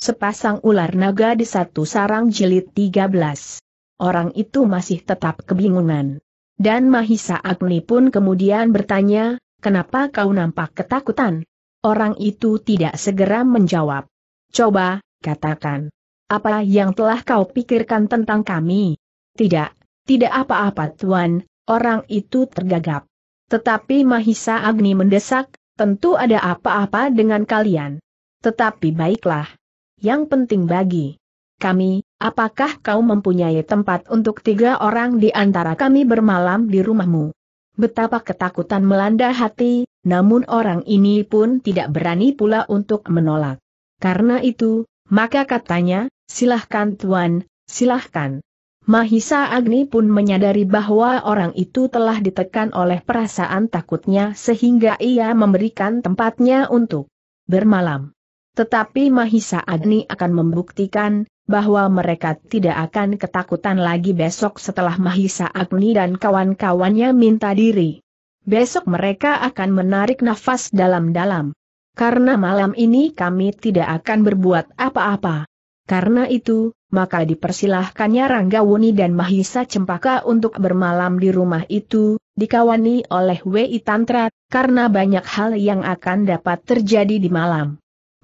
Sepasang ular naga di satu sarang jilid 13. Orang itu masih tetap kebingungan. Dan Mahisa Agni pun kemudian bertanya, kenapa kau nampak ketakutan? Orang itu tidak segera menjawab. Coba, katakan. Apa yang telah kau pikirkan tentang kami? Tidak, tidak apa-apa tuan, orang itu tergagap. Tetapi Mahisa Agni mendesak, tentu ada apa-apa dengan kalian. Tetapi baiklah, yang penting bagi kami, apakah kau mempunyai tempat untuk tiga orang di antara kami bermalam di rumahmu? Betapa ketakutan melanda hati, namun orang ini pun tidak berani pula untuk menolak. Karena itu, maka katanya, silahkan tuan, silahkan. Mahisa Agni pun menyadari bahwa orang itu telah ditekan oleh perasaan takutnya sehingga ia memberikan tempatnya untuk bermalam. Tetapi Mahisa Agni akan membuktikan, bahwa mereka tidak akan ketakutan lagi besok setelah Mahisa Agni dan kawan-kawannya minta diri. Besok mereka akan menarik nafas dalam-dalam. Karena malam ini kami tidak akan berbuat apa-apa. Karena itu, maka dipersilahkannya Ranggawuni dan Mahisa Cempaka untuk bermalam di rumah itu, dikawani oleh Wei Tantra, karena banyak hal yang akan dapat terjadi di malam.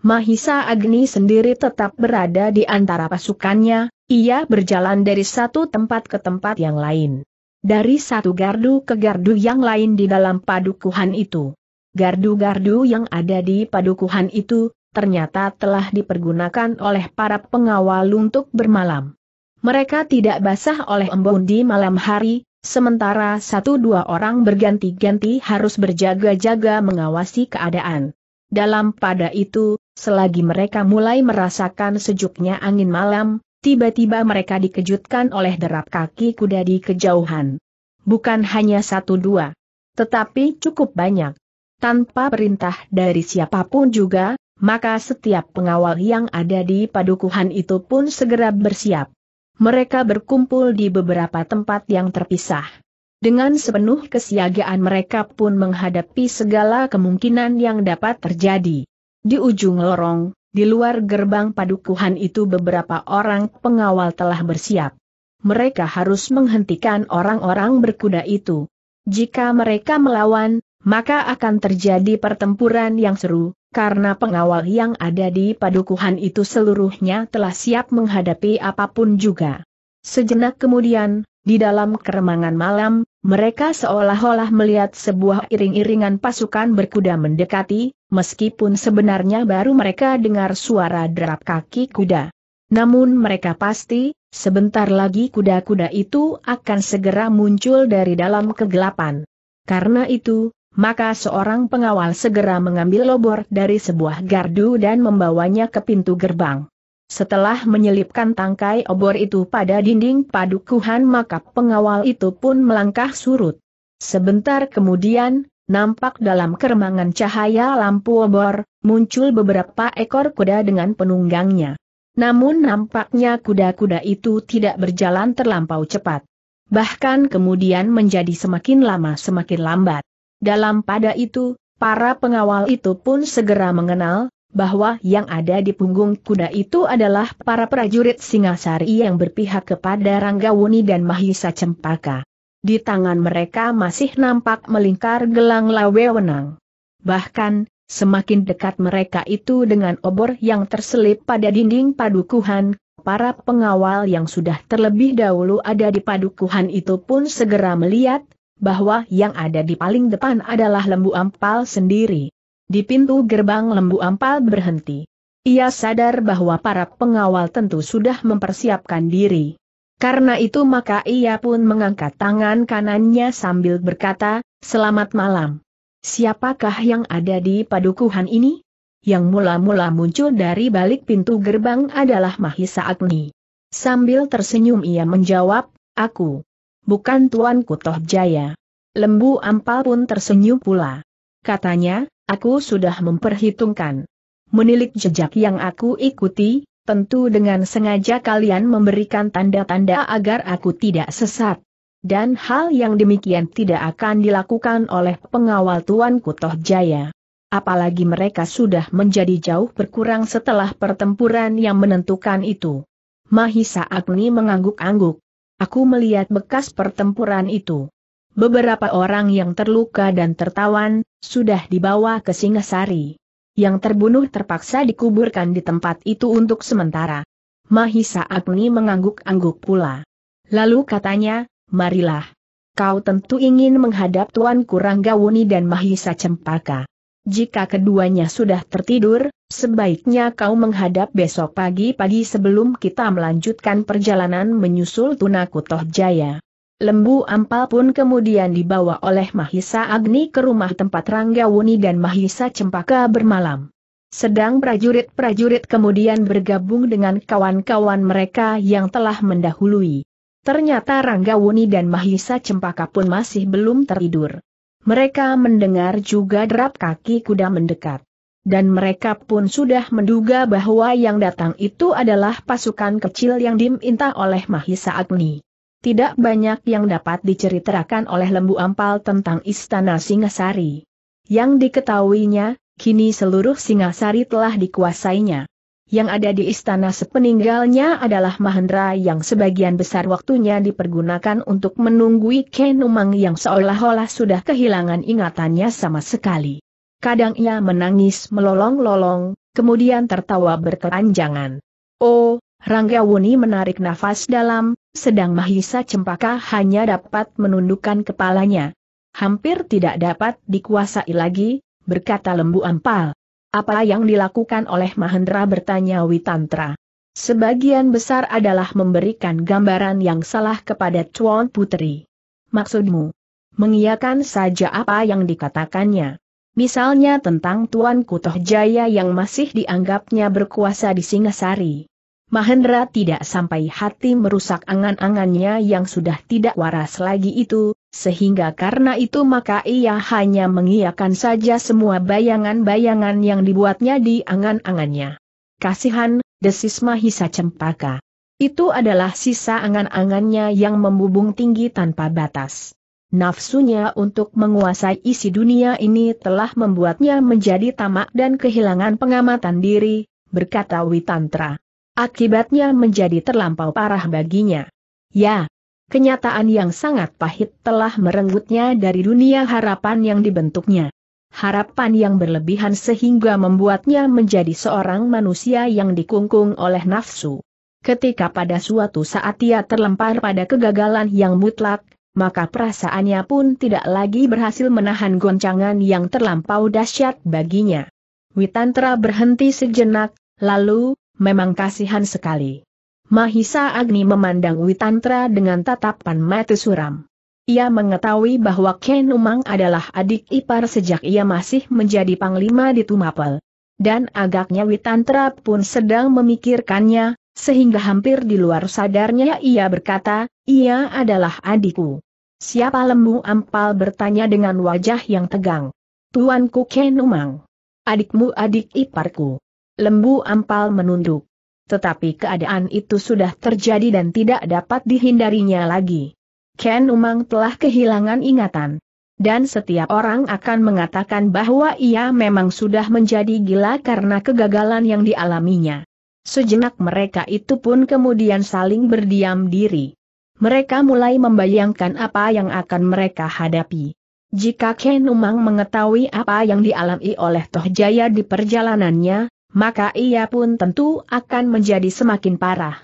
Mahisa Agni sendiri tetap berada di antara pasukannya, ia berjalan dari satu tempat ke tempat yang lain. Dari satu gardu ke gardu yang lain di dalam padukuhan itu. Gardu-gardu yang ada di padukuhan itu, ternyata telah dipergunakan oleh para pengawal untuk bermalam. Mereka tidak basah oleh embun di malam hari, sementara satu dua orang berganti-ganti harus berjaga-jaga mengawasi keadaan. Dalam pada itu, Selagi mereka mulai merasakan sejuknya angin malam, tiba-tiba mereka dikejutkan oleh derap kaki kuda di kejauhan. Bukan hanya satu dua, tetapi cukup banyak. Tanpa perintah dari siapapun juga, maka setiap pengawal yang ada di padukuhan itu pun segera bersiap. Mereka berkumpul di beberapa tempat yang terpisah. Dengan sepenuh kesiagaan mereka pun menghadapi segala kemungkinan yang dapat terjadi. Di ujung lorong, di luar gerbang padukuhan itu beberapa orang pengawal telah bersiap. Mereka harus menghentikan orang-orang berkuda itu. Jika mereka melawan, maka akan terjadi pertempuran yang seru, karena pengawal yang ada di padukuhan itu seluruhnya telah siap menghadapi apapun juga. Sejenak kemudian, di dalam keremangan malam, mereka seolah-olah melihat sebuah iring-iringan pasukan berkuda mendekati, meskipun sebenarnya baru mereka dengar suara derap kaki kuda. Namun mereka pasti, sebentar lagi kuda-kuda itu akan segera muncul dari dalam kegelapan. Karena itu, maka seorang pengawal segera mengambil lobor dari sebuah gardu dan membawanya ke pintu gerbang. Setelah menyelipkan tangkai obor itu pada dinding padukuhan maka pengawal itu pun melangkah surut. Sebentar kemudian, nampak dalam keremangan cahaya lampu obor, muncul beberapa ekor kuda dengan penunggangnya. Namun nampaknya kuda-kuda itu tidak berjalan terlampau cepat. Bahkan kemudian menjadi semakin lama semakin lambat. Dalam pada itu, para pengawal itu pun segera mengenal, bahwa yang ada di punggung kuda itu adalah para prajurit Singasari yang berpihak kepada Ranggawuni dan Mahisa Cempaka. Di tangan mereka masih nampak melingkar gelang lawewenang. Bahkan, semakin dekat mereka itu dengan obor yang terselip pada dinding padukuhan, para pengawal yang sudah terlebih dahulu ada di padukuhan itu pun segera melihat, bahwa yang ada di paling depan adalah lembu ampal sendiri. Di pintu gerbang lembu ampal berhenti. Ia sadar bahwa para pengawal tentu sudah mempersiapkan diri. Karena itu maka ia pun mengangkat tangan kanannya sambil berkata, Selamat malam. Siapakah yang ada di padukuhan ini? Yang mula-mula muncul dari balik pintu gerbang adalah Mahisa Agni. Sambil tersenyum ia menjawab, Aku. Bukan Tuan Kutoh Jaya. Lembu Ampal pun tersenyum pula. Katanya, Aku sudah memperhitungkan. Menilik jejak yang aku ikuti, tentu dengan sengaja kalian memberikan tanda-tanda agar aku tidak sesat. Dan hal yang demikian tidak akan dilakukan oleh pengawal Tuan Kutoh Jaya. Apalagi mereka sudah menjadi jauh berkurang setelah pertempuran yang menentukan itu. Mahisa Agni mengangguk-angguk. Aku melihat bekas pertempuran itu. Beberapa orang yang terluka dan tertawan, sudah dibawa ke Singasari. Yang terbunuh terpaksa dikuburkan di tempat itu untuk sementara. Mahisa Agni mengangguk-angguk pula. Lalu katanya, marilah. Kau tentu ingin menghadap Tuan Kuranggawuni dan Mahisa Cempaka. Jika keduanya sudah tertidur, sebaiknya kau menghadap besok pagi-pagi sebelum kita melanjutkan perjalanan menyusul Tunakutoh Jaya. Lembu Ampal pun kemudian dibawa oleh Mahisa Agni ke rumah tempat Rangga Wuni dan Mahisa Cempaka bermalam. Sedang prajurit-prajurit kemudian bergabung dengan kawan-kawan mereka yang telah mendahului. Ternyata Rangga Wuni dan Mahisa Cempaka pun masih belum tertidur. Mereka mendengar juga derap kaki kuda mendekat. Dan mereka pun sudah menduga bahwa yang datang itu adalah pasukan kecil yang diminta oleh Mahisa Agni tidak banyak yang dapat diceritakan oleh Lembu Ampal tentang Istana Singasari. Yang diketahuinya, kini seluruh Singasari telah dikuasainya. Yang ada di istana sepeninggalnya adalah Mahendra yang sebagian besar waktunya dipergunakan untuk menunggui Kenumang yang seolah-olah sudah kehilangan ingatannya sama sekali. Kadang ia menangis melolong-lolong, kemudian tertawa berkepanjangan. Oh, Ranggawuni menarik nafas dalam, sedang Mahisa Cempaka hanya dapat menundukkan kepalanya. Hampir tidak dapat dikuasai lagi, berkata Lembu Ampal. Apa yang dilakukan oleh Mahendra bertanya Witantra. Sebagian besar adalah memberikan gambaran yang salah kepada Chuan Putri. Maksudmu? Mengiyakan saja apa yang dikatakannya. Misalnya tentang Tuan Kutoh Jaya yang masih dianggapnya berkuasa di Singasari. Mahendra tidak sampai hati merusak angan-angannya yang sudah tidak waras lagi itu, sehingga karena itu maka ia hanya mengiyakan saja semua bayangan-bayangan yang dibuatnya di angan-angannya. Kasihan, desis Mahisa Cempaka. Itu adalah sisa angan-angannya yang membubung tinggi tanpa batas. Nafsunya untuk menguasai isi dunia ini telah membuatnya menjadi tamak dan kehilangan pengamatan diri, berkata Witantra. Akibatnya menjadi terlampau parah baginya. Ya, kenyataan yang sangat pahit telah merenggutnya dari dunia harapan yang dibentuknya. Harapan yang berlebihan sehingga membuatnya menjadi seorang manusia yang dikungkung oleh nafsu. Ketika pada suatu saat ia terlempar pada kegagalan yang mutlak, maka perasaannya pun tidak lagi berhasil menahan goncangan yang terlampau dahsyat baginya. Witantra berhenti sejenak, lalu, memang kasihan sekali. Mahisa Agni memandang Witantra dengan tatapan mata suram. Ia mengetahui bahwa Ken Umang adalah adik ipar sejak ia masih menjadi panglima di Tumapel. Dan agaknya Witantra pun sedang memikirkannya, sehingga hampir di luar sadarnya ia berkata, ia adalah adikku. Siapa lembu ampal bertanya dengan wajah yang tegang. Tuanku Ken Umang. Adikmu adik iparku. Lembu Ampal menunduk. Tetapi keadaan itu sudah terjadi dan tidak dapat dihindarinya lagi. Ken Umang telah kehilangan ingatan. Dan setiap orang akan mengatakan bahwa ia memang sudah menjadi gila karena kegagalan yang dialaminya. Sejenak mereka itu pun kemudian saling berdiam diri. Mereka mulai membayangkan apa yang akan mereka hadapi. Jika Ken Umang mengetahui apa yang dialami oleh Toh Jaya di perjalanannya, maka ia pun tentu akan menjadi semakin parah.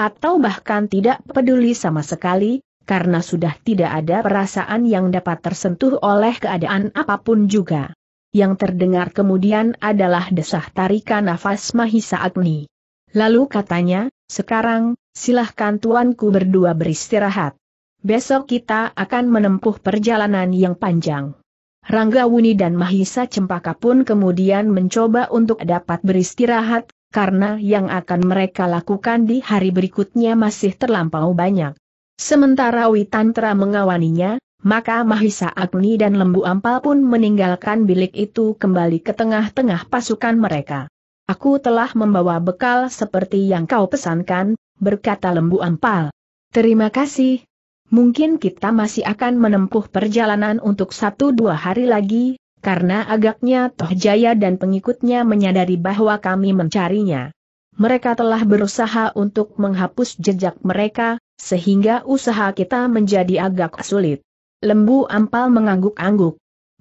Atau bahkan tidak peduli sama sekali, karena sudah tidak ada perasaan yang dapat tersentuh oleh keadaan apapun juga. Yang terdengar kemudian adalah desah tarikan nafas Mahisa Agni. Lalu katanya, sekarang, silahkan tuanku berdua beristirahat. Besok kita akan menempuh perjalanan yang panjang. Rangga Wuni dan Mahisa Cempaka pun kemudian mencoba untuk dapat beristirahat, karena yang akan mereka lakukan di hari berikutnya masih terlampau banyak. Sementara Witantra mengawaninya, maka Mahisa Agni dan Lembu Ampal pun meninggalkan bilik itu kembali ke tengah-tengah pasukan mereka. Aku telah membawa bekal seperti yang kau pesankan, berkata Lembu Ampal. Terima kasih, mungkin kita masih akan menempuh perjalanan untuk satu dua hari lagi, karena agaknya Toh Jaya dan pengikutnya menyadari bahwa kami mencarinya. Mereka telah berusaha untuk menghapus jejak mereka, sehingga usaha kita menjadi agak sulit. Lembu Ampal mengangguk-angguk.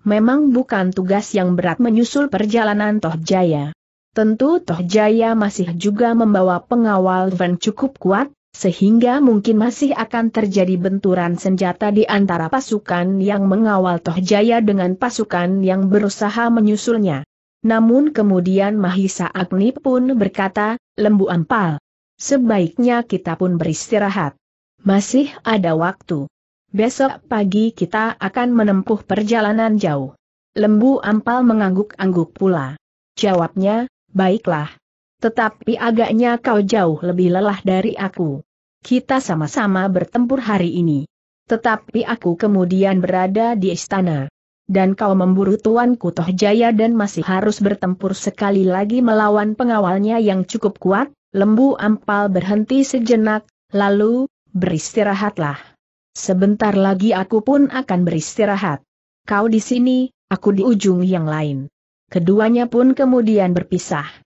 Memang bukan tugas yang berat menyusul perjalanan Toh Jaya. Tentu Toh Jaya masih juga membawa pengawal Van cukup kuat, sehingga mungkin masih akan terjadi benturan senjata di antara pasukan yang mengawal Tohjaya dengan pasukan yang berusaha menyusulnya. Namun kemudian Mahisa Agni pun berkata, Lembu Ampal, sebaiknya kita pun beristirahat. Masih ada waktu. Besok pagi kita akan menempuh perjalanan jauh. Lembu Ampal mengangguk-angguk pula. Jawabnya, baiklah. Tetapi agaknya kau jauh lebih lelah dari aku. Kita sama-sama bertempur hari ini. Tetapi aku kemudian berada di istana. Dan kau memburu tuanku Toh Jaya dan masih harus bertempur sekali lagi melawan pengawalnya yang cukup kuat, lembu ampal berhenti sejenak, lalu, beristirahatlah. Sebentar lagi aku pun akan beristirahat. Kau di sini, aku di ujung yang lain. Keduanya pun kemudian berpisah.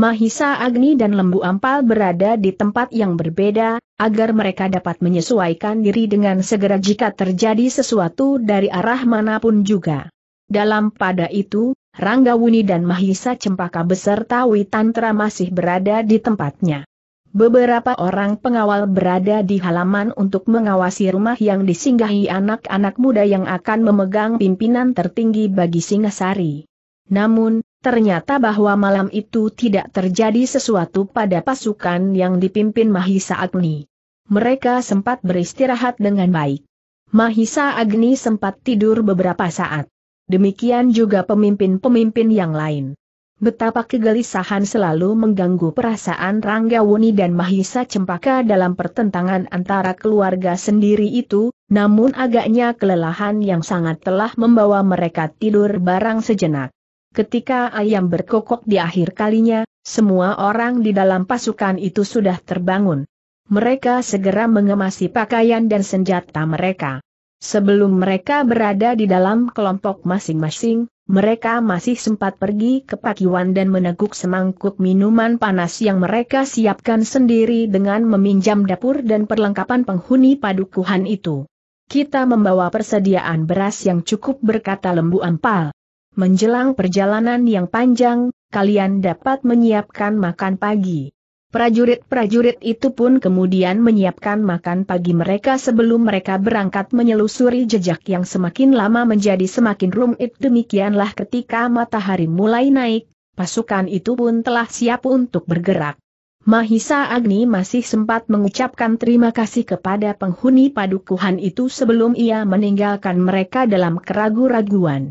Mahisa Agni dan Lembu Ampal berada di tempat yang berbeda, agar mereka dapat menyesuaikan diri dengan segera jika terjadi sesuatu dari arah manapun juga. Dalam pada itu, Rangga Wuni dan Mahisa Cempaka beserta Witantra masih berada di tempatnya. Beberapa orang pengawal berada di halaman untuk mengawasi rumah yang disinggahi anak-anak muda yang akan memegang pimpinan tertinggi bagi Singasari. Namun, Ternyata bahwa malam itu tidak terjadi sesuatu pada pasukan yang dipimpin Mahisa Agni. Mereka sempat beristirahat dengan baik. Mahisa Agni sempat tidur beberapa saat. Demikian juga pemimpin-pemimpin yang lain. Betapa kegelisahan selalu mengganggu perasaan Rangga Wuni dan Mahisa Cempaka dalam pertentangan antara keluarga sendiri itu, namun agaknya kelelahan yang sangat telah membawa mereka tidur barang sejenak. Ketika ayam berkokok di akhir kalinya, semua orang di dalam pasukan itu sudah terbangun. Mereka segera mengemasi pakaian dan senjata mereka. Sebelum mereka berada di dalam kelompok masing-masing, mereka masih sempat pergi ke pakiwan dan meneguk semangkuk minuman panas yang mereka siapkan sendiri dengan meminjam dapur dan perlengkapan penghuni padukuhan itu. Kita membawa persediaan beras yang cukup berkata lembu ampal. Menjelang perjalanan yang panjang, kalian dapat menyiapkan makan pagi. Prajurit-prajurit itu pun kemudian menyiapkan makan pagi mereka sebelum mereka berangkat menyelusuri jejak yang semakin lama menjadi semakin rumit. Demikianlah ketika matahari mulai naik, pasukan itu pun telah siap untuk bergerak. Mahisa Agni masih sempat mengucapkan terima kasih kepada penghuni padukuhan itu sebelum ia meninggalkan mereka dalam keraguan raguan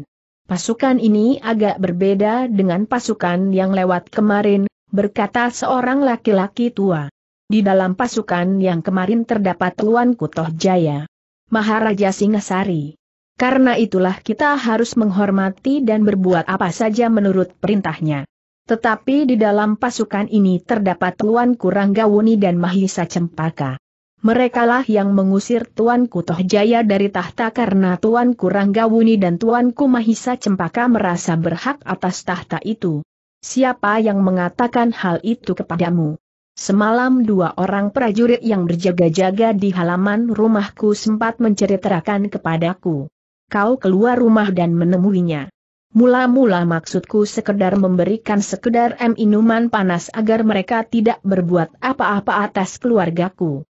Pasukan ini agak berbeda dengan pasukan yang lewat kemarin, berkata seorang laki-laki tua. Di dalam pasukan yang kemarin terdapat Tuan Kutoh Jaya. Maharaja Singasari. Karena itulah kita harus menghormati dan berbuat apa saja menurut perintahnya. Tetapi di dalam pasukan ini terdapat Tuan Kuranggawuni dan Mahisa Cempaka merekalah yang mengusir Tuanku Toh Jaya dari tahta karena Tuanku Ranggawuni dan Tuanku Mahisa Cempaka merasa berhak atas tahta itu. Siapa yang mengatakan hal itu kepadamu? Semalam dua orang prajurit yang berjaga-jaga di halaman rumahku sempat menceritakan kepadaku. Kau keluar rumah dan menemuinya. Mula-mula maksudku sekedar memberikan sekedar minuman panas agar mereka tidak berbuat apa-apa atas keluargaku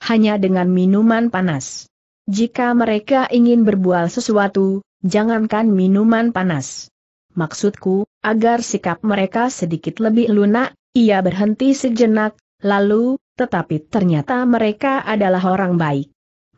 hanya dengan minuman panas. Jika mereka ingin berbual sesuatu, jangankan minuman panas. Maksudku, agar sikap mereka sedikit lebih lunak, ia berhenti sejenak, lalu, tetapi ternyata mereka adalah orang baik.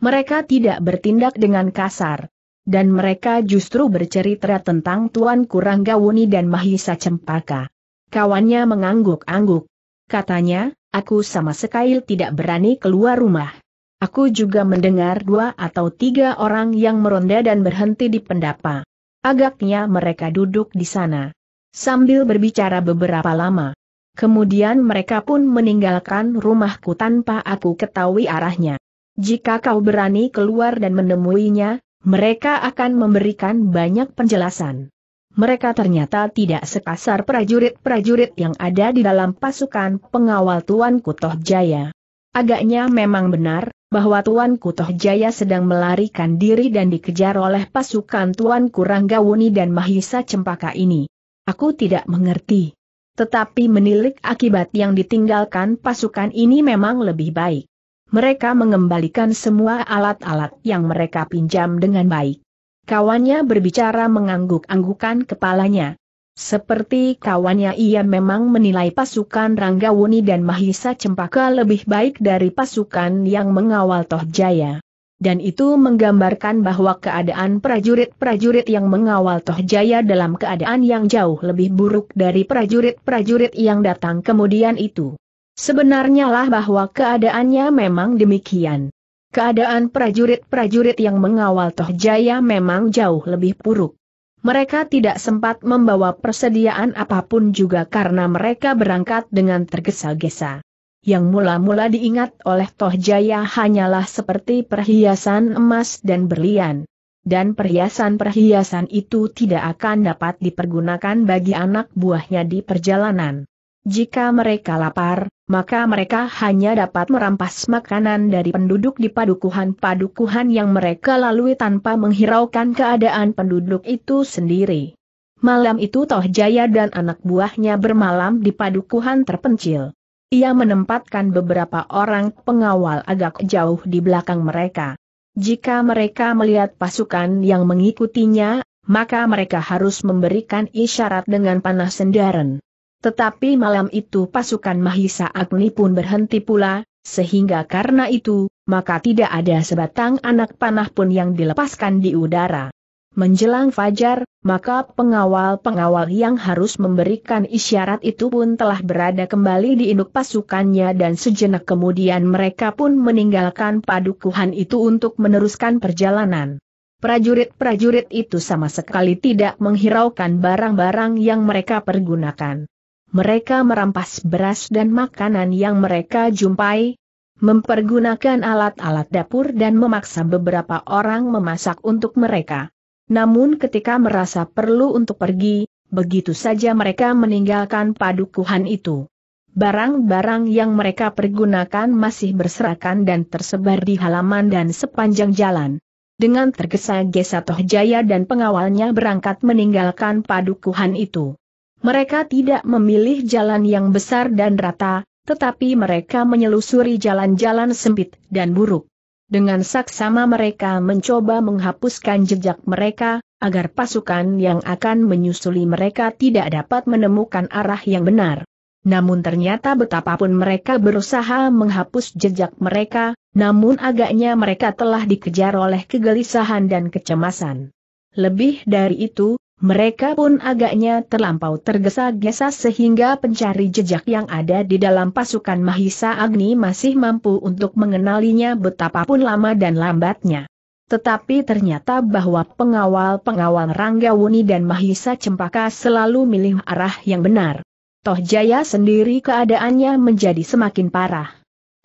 Mereka tidak bertindak dengan kasar. Dan mereka justru bercerita tentang Tuan Kurang Gawuni dan Mahisa Cempaka. Kawannya mengangguk-angguk. Katanya, Aku sama sekali tidak berani keluar rumah. Aku juga mendengar dua atau tiga orang yang meronda dan berhenti di pendapa. Agaknya mereka duduk di sana. Sambil berbicara beberapa lama. Kemudian mereka pun meninggalkan rumahku tanpa aku ketahui arahnya. Jika kau berani keluar dan menemuinya, mereka akan memberikan banyak penjelasan mereka ternyata tidak sekasar prajurit-prajurit yang ada di dalam pasukan pengawal Tuan Kutoh Jaya. Agaknya memang benar, bahwa Tuan Kutoh Jaya sedang melarikan diri dan dikejar oleh pasukan Tuan Kuranggawuni dan Mahisa Cempaka ini. Aku tidak mengerti. Tetapi menilik akibat yang ditinggalkan pasukan ini memang lebih baik. Mereka mengembalikan semua alat-alat yang mereka pinjam dengan baik. Kawannya berbicara mengangguk-anggukan kepalanya. Seperti kawannya ia memang menilai pasukan Ranggawuni dan Mahisa Cempaka lebih baik dari pasukan yang mengawal Tohjaya. Dan itu menggambarkan bahwa keadaan prajurit-prajurit yang mengawal Tohjaya dalam keadaan yang jauh lebih buruk dari prajurit-prajurit yang datang kemudian itu. Sebenarnya lah bahwa keadaannya memang demikian. Keadaan prajurit-prajurit yang mengawal Toh Jaya memang jauh lebih buruk. Mereka tidak sempat membawa persediaan apapun juga karena mereka berangkat dengan tergesa-gesa. Yang mula-mula diingat oleh Toh Jaya hanyalah seperti perhiasan emas dan berlian. Dan perhiasan-perhiasan itu tidak akan dapat dipergunakan bagi anak buahnya di perjalanan. Jika mereka lapar, maka mereka hanya dapat merampas makanan dari penduduk di padukuhan-padukuhan yang mereka lalui tanpa menghiraukan keadaan penduduk itu sendiri. Malam itu Toh Jaya dan anak buahnya bermalam di padukuhan terpencil. Ia menempatkan beberapa orang pengawal agak jauh di belakang mereka. Jika mereka melihat pasukan yang mengikutinya, maka mereka harus memberikan isyarat dengan panah sendaren. Tetapi malam itu pasukan Mahisa Agni pun berhenti pula, sehingga karena itu, maka tidak ada sebatang anak panah pun yang dilepaskan di udara. Menjelang fajar, maka pengawal-pengawal yang harus memberikan isyarat itu pun telah berada kembali di induk pasukannya dan sejenak kemudian mereka pun meninggalkan padukuhan itu untuk meneruskan perjalanan. Prajurit-prajurit itu sama sekali tidak menghiraukan barang-barang yang mereka pergunakan mereka merampas beras dan makanan yang mereka jumpai, mempergunakan alat-alat dapur dan memaksa beberapa orang memasak untuk mereka. Namun ketika merasa perlu untuk pergi, begitu saja mereka meninggalkan padukuhan itu. Barang-barang yang mereka pergunakan masih berserakan dan tersebar di halaman dan sepanjang jalan. Dengan tergesa-gesa Tohjaya dan pengawalnya berangkat meninggalkan padukuhan itu. Mereka tidak memilih jalan yang besar dan rata, tetapi mereka menyelusuri jalan-jalan sempit dan buruk. Dengan saksama mereka mencoba menghapuskan jejak mereka, agar pasukan yang akan menyusuli mereka tidak dapat menemukan arah yang benar. Namun ternyata betapapun mereka berusaha menghapus jejak mereka, namun agaknya mereka telah dikejar oleh kegelisahan dan kecemasan. Lebih dari itu, mereka pun agaknya terlampau tergesa-gesa sehingga pencari jejak yang ada di dalam pasukan Mahisa Agni masih mampu untuk mengenalinya betapapun lama dan lambatnya. Tetapi ternyata bahwa pengawal-pengawal Ranggawuni dan Mahisa Cempaka selalu milih arah yang benar. Toh Jaya sendiri keadaannya menjadi semakin parah.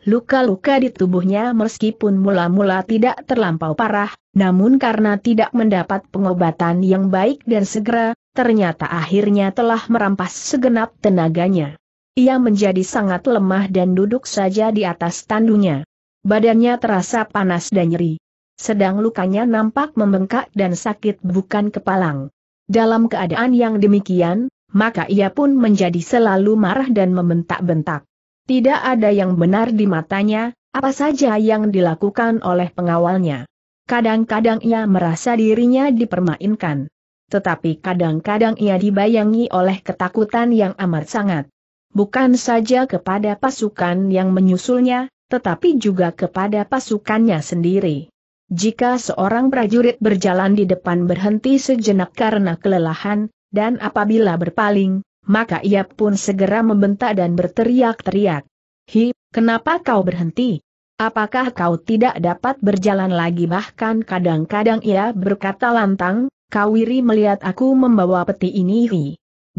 Luka-luka di tubuhnya meskipun mula-mula tidak terlampau parah, namun karena tidak mendapat pengobatan yang baik dan segera, ternyata akhirnya telah merampas segenap tenaganya. Ia menjadi sangat lemah dan duduk saja di atas tandunya. Badannya terasa panas dan nyeri. Sedang lukanya nampak membengkak dan sakit bukan kepalang. Dalam keadaan yang demikian, maka ia pun menjadi selalu marah dan membentak-bentak. Tidak ada yang benar di matanya, apa saja yang dilakukan oleh pengawalnya. Kadang-kadang ia merasa dirinya dipermainkan. Tetapi kadang-kadang ia dibayangi oleh ketakutan yang amat sangat. Bukan saja kepada pasukan yang menyusulnya, tetapi juga kepada pasukannya sendiri. Jika seorang prajurit berjalan di depan berhenti sejenak karena kelelahan, dan apabila berpaling, maka ia pun segera membentak dan berteriak-teriak. Hi, kenapa kau berhenti? Apakah kau tidak dapat berjalan lagi bahkan kadang-kadang ia berkata lantang, Kau iri melihat aku membawa peti ini hi.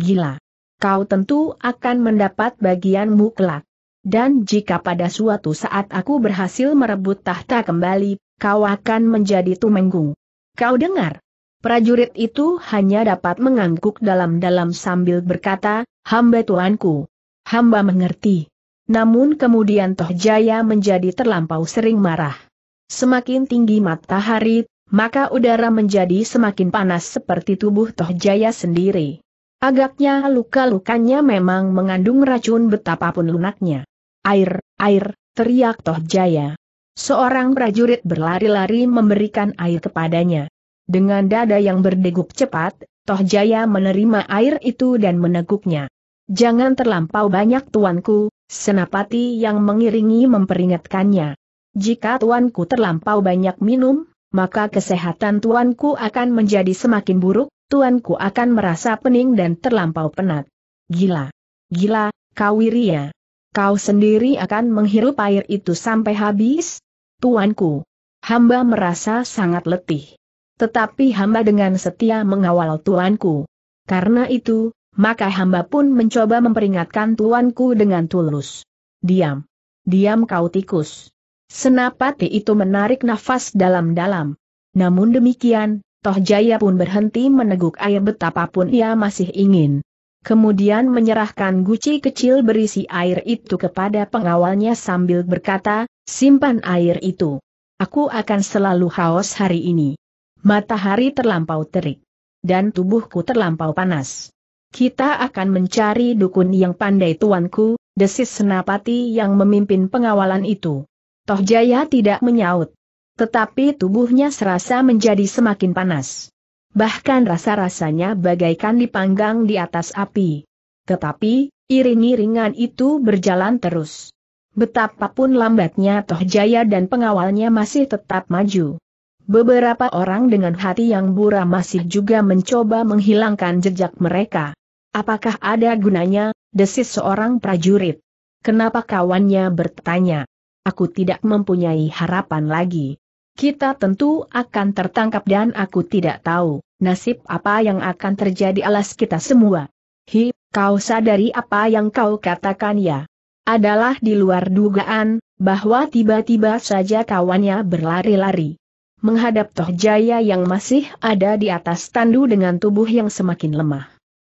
Gila. Kau tentu akan mendapat bagianmu kelak. Dan jika pada suatu saat aku berhasil merebut tahta kembali, kau akan menjadi tumenggung. Kau dengar? Prajurit itu hanya dapat mengangguk dalam-dalam sambil berkata, hamba tuanku. Hamba mengerti. Namun kemudian Tohjaya menjadi terlampau sering marah. Semakin tinggi matahari, maka udara menjadi semakin panas seperti tubuh Tohjaya sendiri. Agaknya luka-lukanya memang mengandung racun betapapun lunaknya. Air, air, teriak Tohjaya. Seorang prajurit berlari-lari memberikan air kepadanya. Dengan dada yang berdegup cepat, Toh Jaya menerima air itu dan meneguknya. Jangan terlampau banyak tuanku, senapati yang mengiringi memperingatkannya. Jika tuanku terlampau banyak minum, maka kesehatan tuanku akan menjadi semakin buruk, tuanku akan merasa pening dan terlampau penat. Gila! Gila, kau iria! Kau sendiri akan menghirup air itu sampai habis? Tuanku! Hamba merasa sangat letih. Tetapi hamba dengan setia mengawal tuanku. Karena itu, maka hamba pun mencoba memperingatkan tuanku dengan tulus. Diam. Diam kau tikus. Senapati itu menarik nafas dalam-dalam. Namun demikian, Toh Jaya pun berhenti meneguk air betapapun ia masih ingin. Kemudian menyerahkan guci kecil berisi air itu kepada pengawalnya sambil berkata, simpan air itu. Aku akan selalu haus hari ini. Matahari terlampau terik. Dan tubuhku terlampau panas. Kita akan mencari dukun yang pandai tuanku, desis Senapati yang memimpin pengawalan itu. Toh Jaya tidak menyaut. Tetapi tubuhnya serasa menjadi semakin panas. Bahkan rasa-rasanya bagaikan dipanggang di atas api. Tetapi, iring-iringan itu berjalan terus. Betapapun lambatnya Toh Jaya dan pengawalnya masih tetap maju. Beberapa orang dengan hati yang buram masih juga mencoba menghilangkan jejak mereka. Apakah ada gunanya, desis seorang prajurit. Kenapa kawannya bertanya? Aku tidak mempunyai harapan lagi. Kita tentu akan tertangkap dan aku tidak tahu nasib apa yang akan terjadi alas kita semua. Hi, kau sadari apa yang kau katakan ya? Adalah di luar dugaan, bahwa tiba-tiba saja kawannya berlari-lari menghadap Toh Jaya yang masih ada di atas tandu dengan tubuh yang semakin lemah.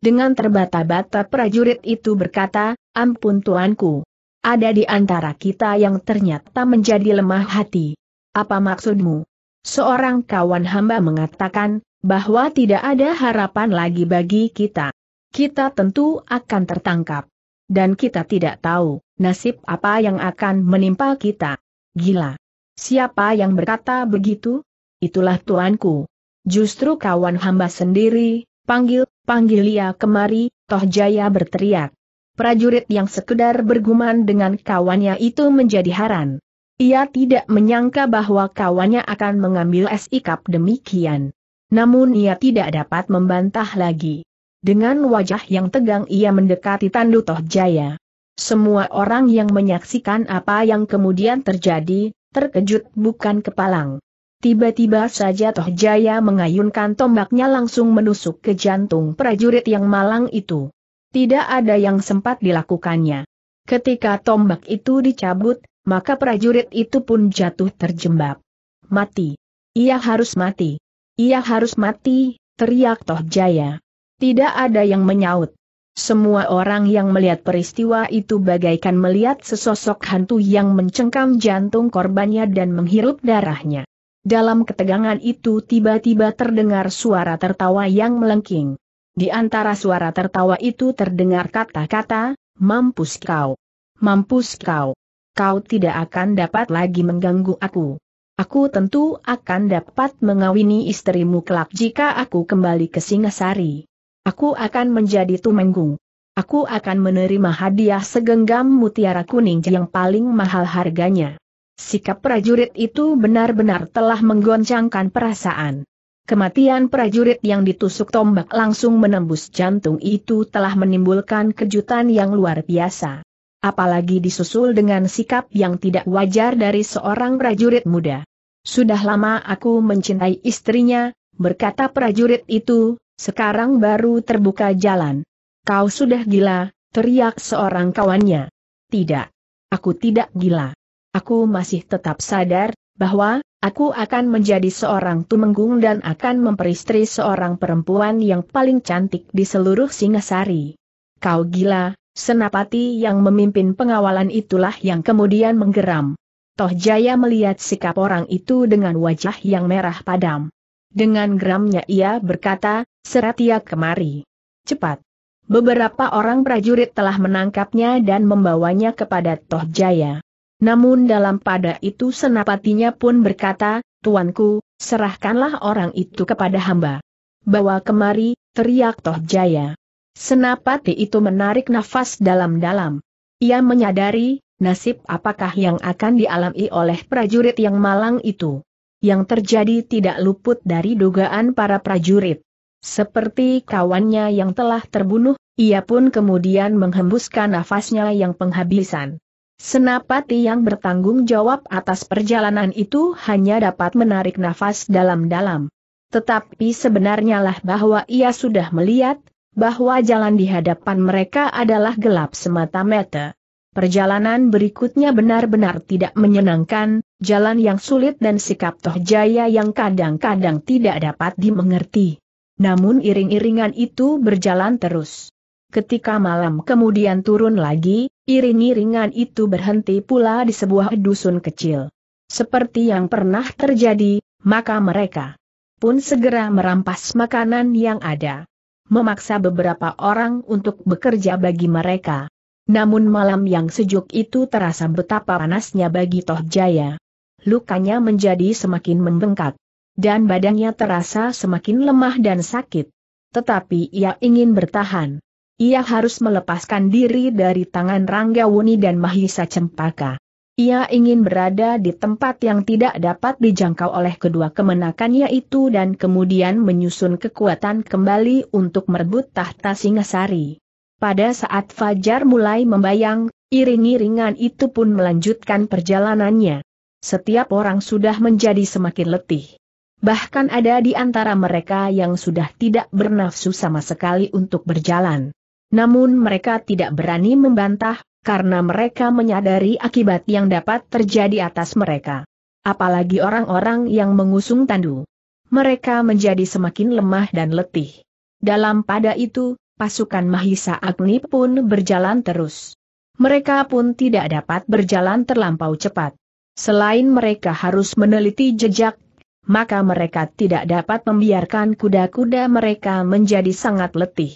Dengan terbata-bata prajurit itu berkata, ampun tuanku. Ada di antara kita yang ternyata menjadi lemah hati. Apa maksudmu? Seorang kawan hamba mengatakan, bahwa tidak ada harapan lagi bagi kita. Kita tentu akan tertangkap. Dan kita tidak tahu, nasib apa yang akan menimpa kita. Gila. Siapa yang berkata begitu? Itulah tuanku. Justru kawan hamba sendiri, panggil, panggil ia kemari, toh jaya berteriak. Prajurit yang sekedar bergumam dengan kawannya itu menjadi haran. Ia tidak menyangka bahwa kawannya akan mengambil sikap demikian. Namun ia tidak dapat membantah lagi. Dengan wajah yang tegang ia mendekati Tandu Toh Jaya. Semua orang yang menyaksikan apa yang kemudian terjadi, terkejut bukan kepalang. Tiba-tiba saja Toh Jaya mengayunkan tombaknya langsung menusuk ke jantung prajurit yang malang itu. Tidak ada yang sempat dilakukannya. Ketika tombak itu dicabut, maka prajurit itu pun jatuh terjembab. Mati. Ia harus mati. Ia harus mati, teriak Toh Jaya. Tidak ada yang menyaut. Semua orang yang melihat peristiwa itu bagaikan melihat sesosok hantu yang mencengkam jantung korbannya dan menghirup darahnya. Dalam ketegangan itu tiba-tiba terdengar suara tertawa yang melengking. Di antara suara tertawa itu terdengar kata-kata, mampus kau. Mampus kau. Kau tidak akan dapat lagi mengganggu aku. Aku tentu akan dapat mengawini istrimu kelak jika aku kembali ke Singasari. Aku akan menjadi tumenggung. Aku akan menerima hadiah segenggam mutiara kuning yang paling mahal harganya. Sikap prajurit itu benar-benar telah menggoncangkan perasaan. Kematian prajurit yang ditusuk tombak langsung menembus jantung itu telah menimbulkan kejutan yang luar biasa. Apalagi disusul dengan sikap yang tidak wajar dari seorang prajurit muda. Sudah lama aku mencintai istrinya, berkata prajurit itu, sekarang baru terbuka jalan. Kau sudah gila, teriak seorang kawannya. Tidak. Aku tidak gila. Aku masih tetap sadar, bahwa, aku akan menjadi seorang tumenggung dan akan memperistri seorang perempuan yang paling cantik di seluruh Singasari. Kau gila, senapati yang memimpin pengawalan itulah yang kemudian menggeram. Toh Jaya melihat sikap orang itu dengan wajah yang merah padam. Dengan geramnya ia berkata, Seratia ya kemari. Cepat. Beberapa orang prajurit telah menangkapnya dan membawanya kepada Tohjaya. Namun dalam pada itu senapatinya pun berkata, Tuanku, serahkanlah orang itu kepada hamba. Bawa kemari, teriak Tohjaya. Senapati itu menarik nafas dalam-dalam. Ia menyadari, nasib apakah yang akan dialami oleh prajurit yang malang itu. Yang terjadi tidak luput dari dugaan para prajurit. Seperti kawannya yang telah terbunuh, ia pun kemudian menghembuskan nafasnya yang penghabisan. Senapati yang bertanggung jawab atas perjalanan itu hanya dapat menarik nafas dalam-dalam. Tetapi sebenarnya lah bahwa ia sudah melihat, bahwa jalan di hadapan mereka adalah gelap semata-mata. Perjalanan berikutnya benar-benar tidak menyenangkan, jalan yang sulit dan sikap Toh Jaya yang kadang-kadang tidak dapat dimengerti namun iring-iringan itu berjalan terus. Ketika malam kemudian turun lagi, iring-iringan itu berhenti pula di sebuah dusun kecil. Seperti yang pernah terjadi, maka mereka pun segera merampas makanan yang ada. Memaksa beberapa orang untuk bekerja bagi mereka. Namun malam yang sejuk itu terasa betapa panasnya bagi Toh Jaya. Lukanya menjadi semakin membengkak dan badannya terasa semakin lemah dan sakit. Tetapi ia ingin bertahan. Ia harus melepaskan diri dari tangan Rangga Wuni dan Mahisa Cempaka. Ia ingin berada di tempat yang tidak dapat dijangkau oleh kedua kemenakannya itu dan kemudian menyusun kekuatan kembali untuk merebut tahta Singasari. Pada saat Fajar mulai membayang, iring-iringan itu pun melanjutkan perjalanannya. Setiap orang sudah menjadi semakin letih bahkan ada di antara mereka yang sudah tidak bernafsu sama sekali untuk berjalan. Namun mereka tidak berani membantah, karena mereka menyadari akibat yang dapat terjadi atas mereka. Apalagi orang-orang yang mengusung tandu. Mereka menjadi semakin lemah dan letih. Dalam pada itu, pasukan Mahisa Agni pun berjalan terus. Mereka pun tidak dapat berjalan terlampau cepat. Selain mereka harus meneliti jejak maka mereka tidak dapat membiarkan kuda-kuda mereka menjadi sangat letih.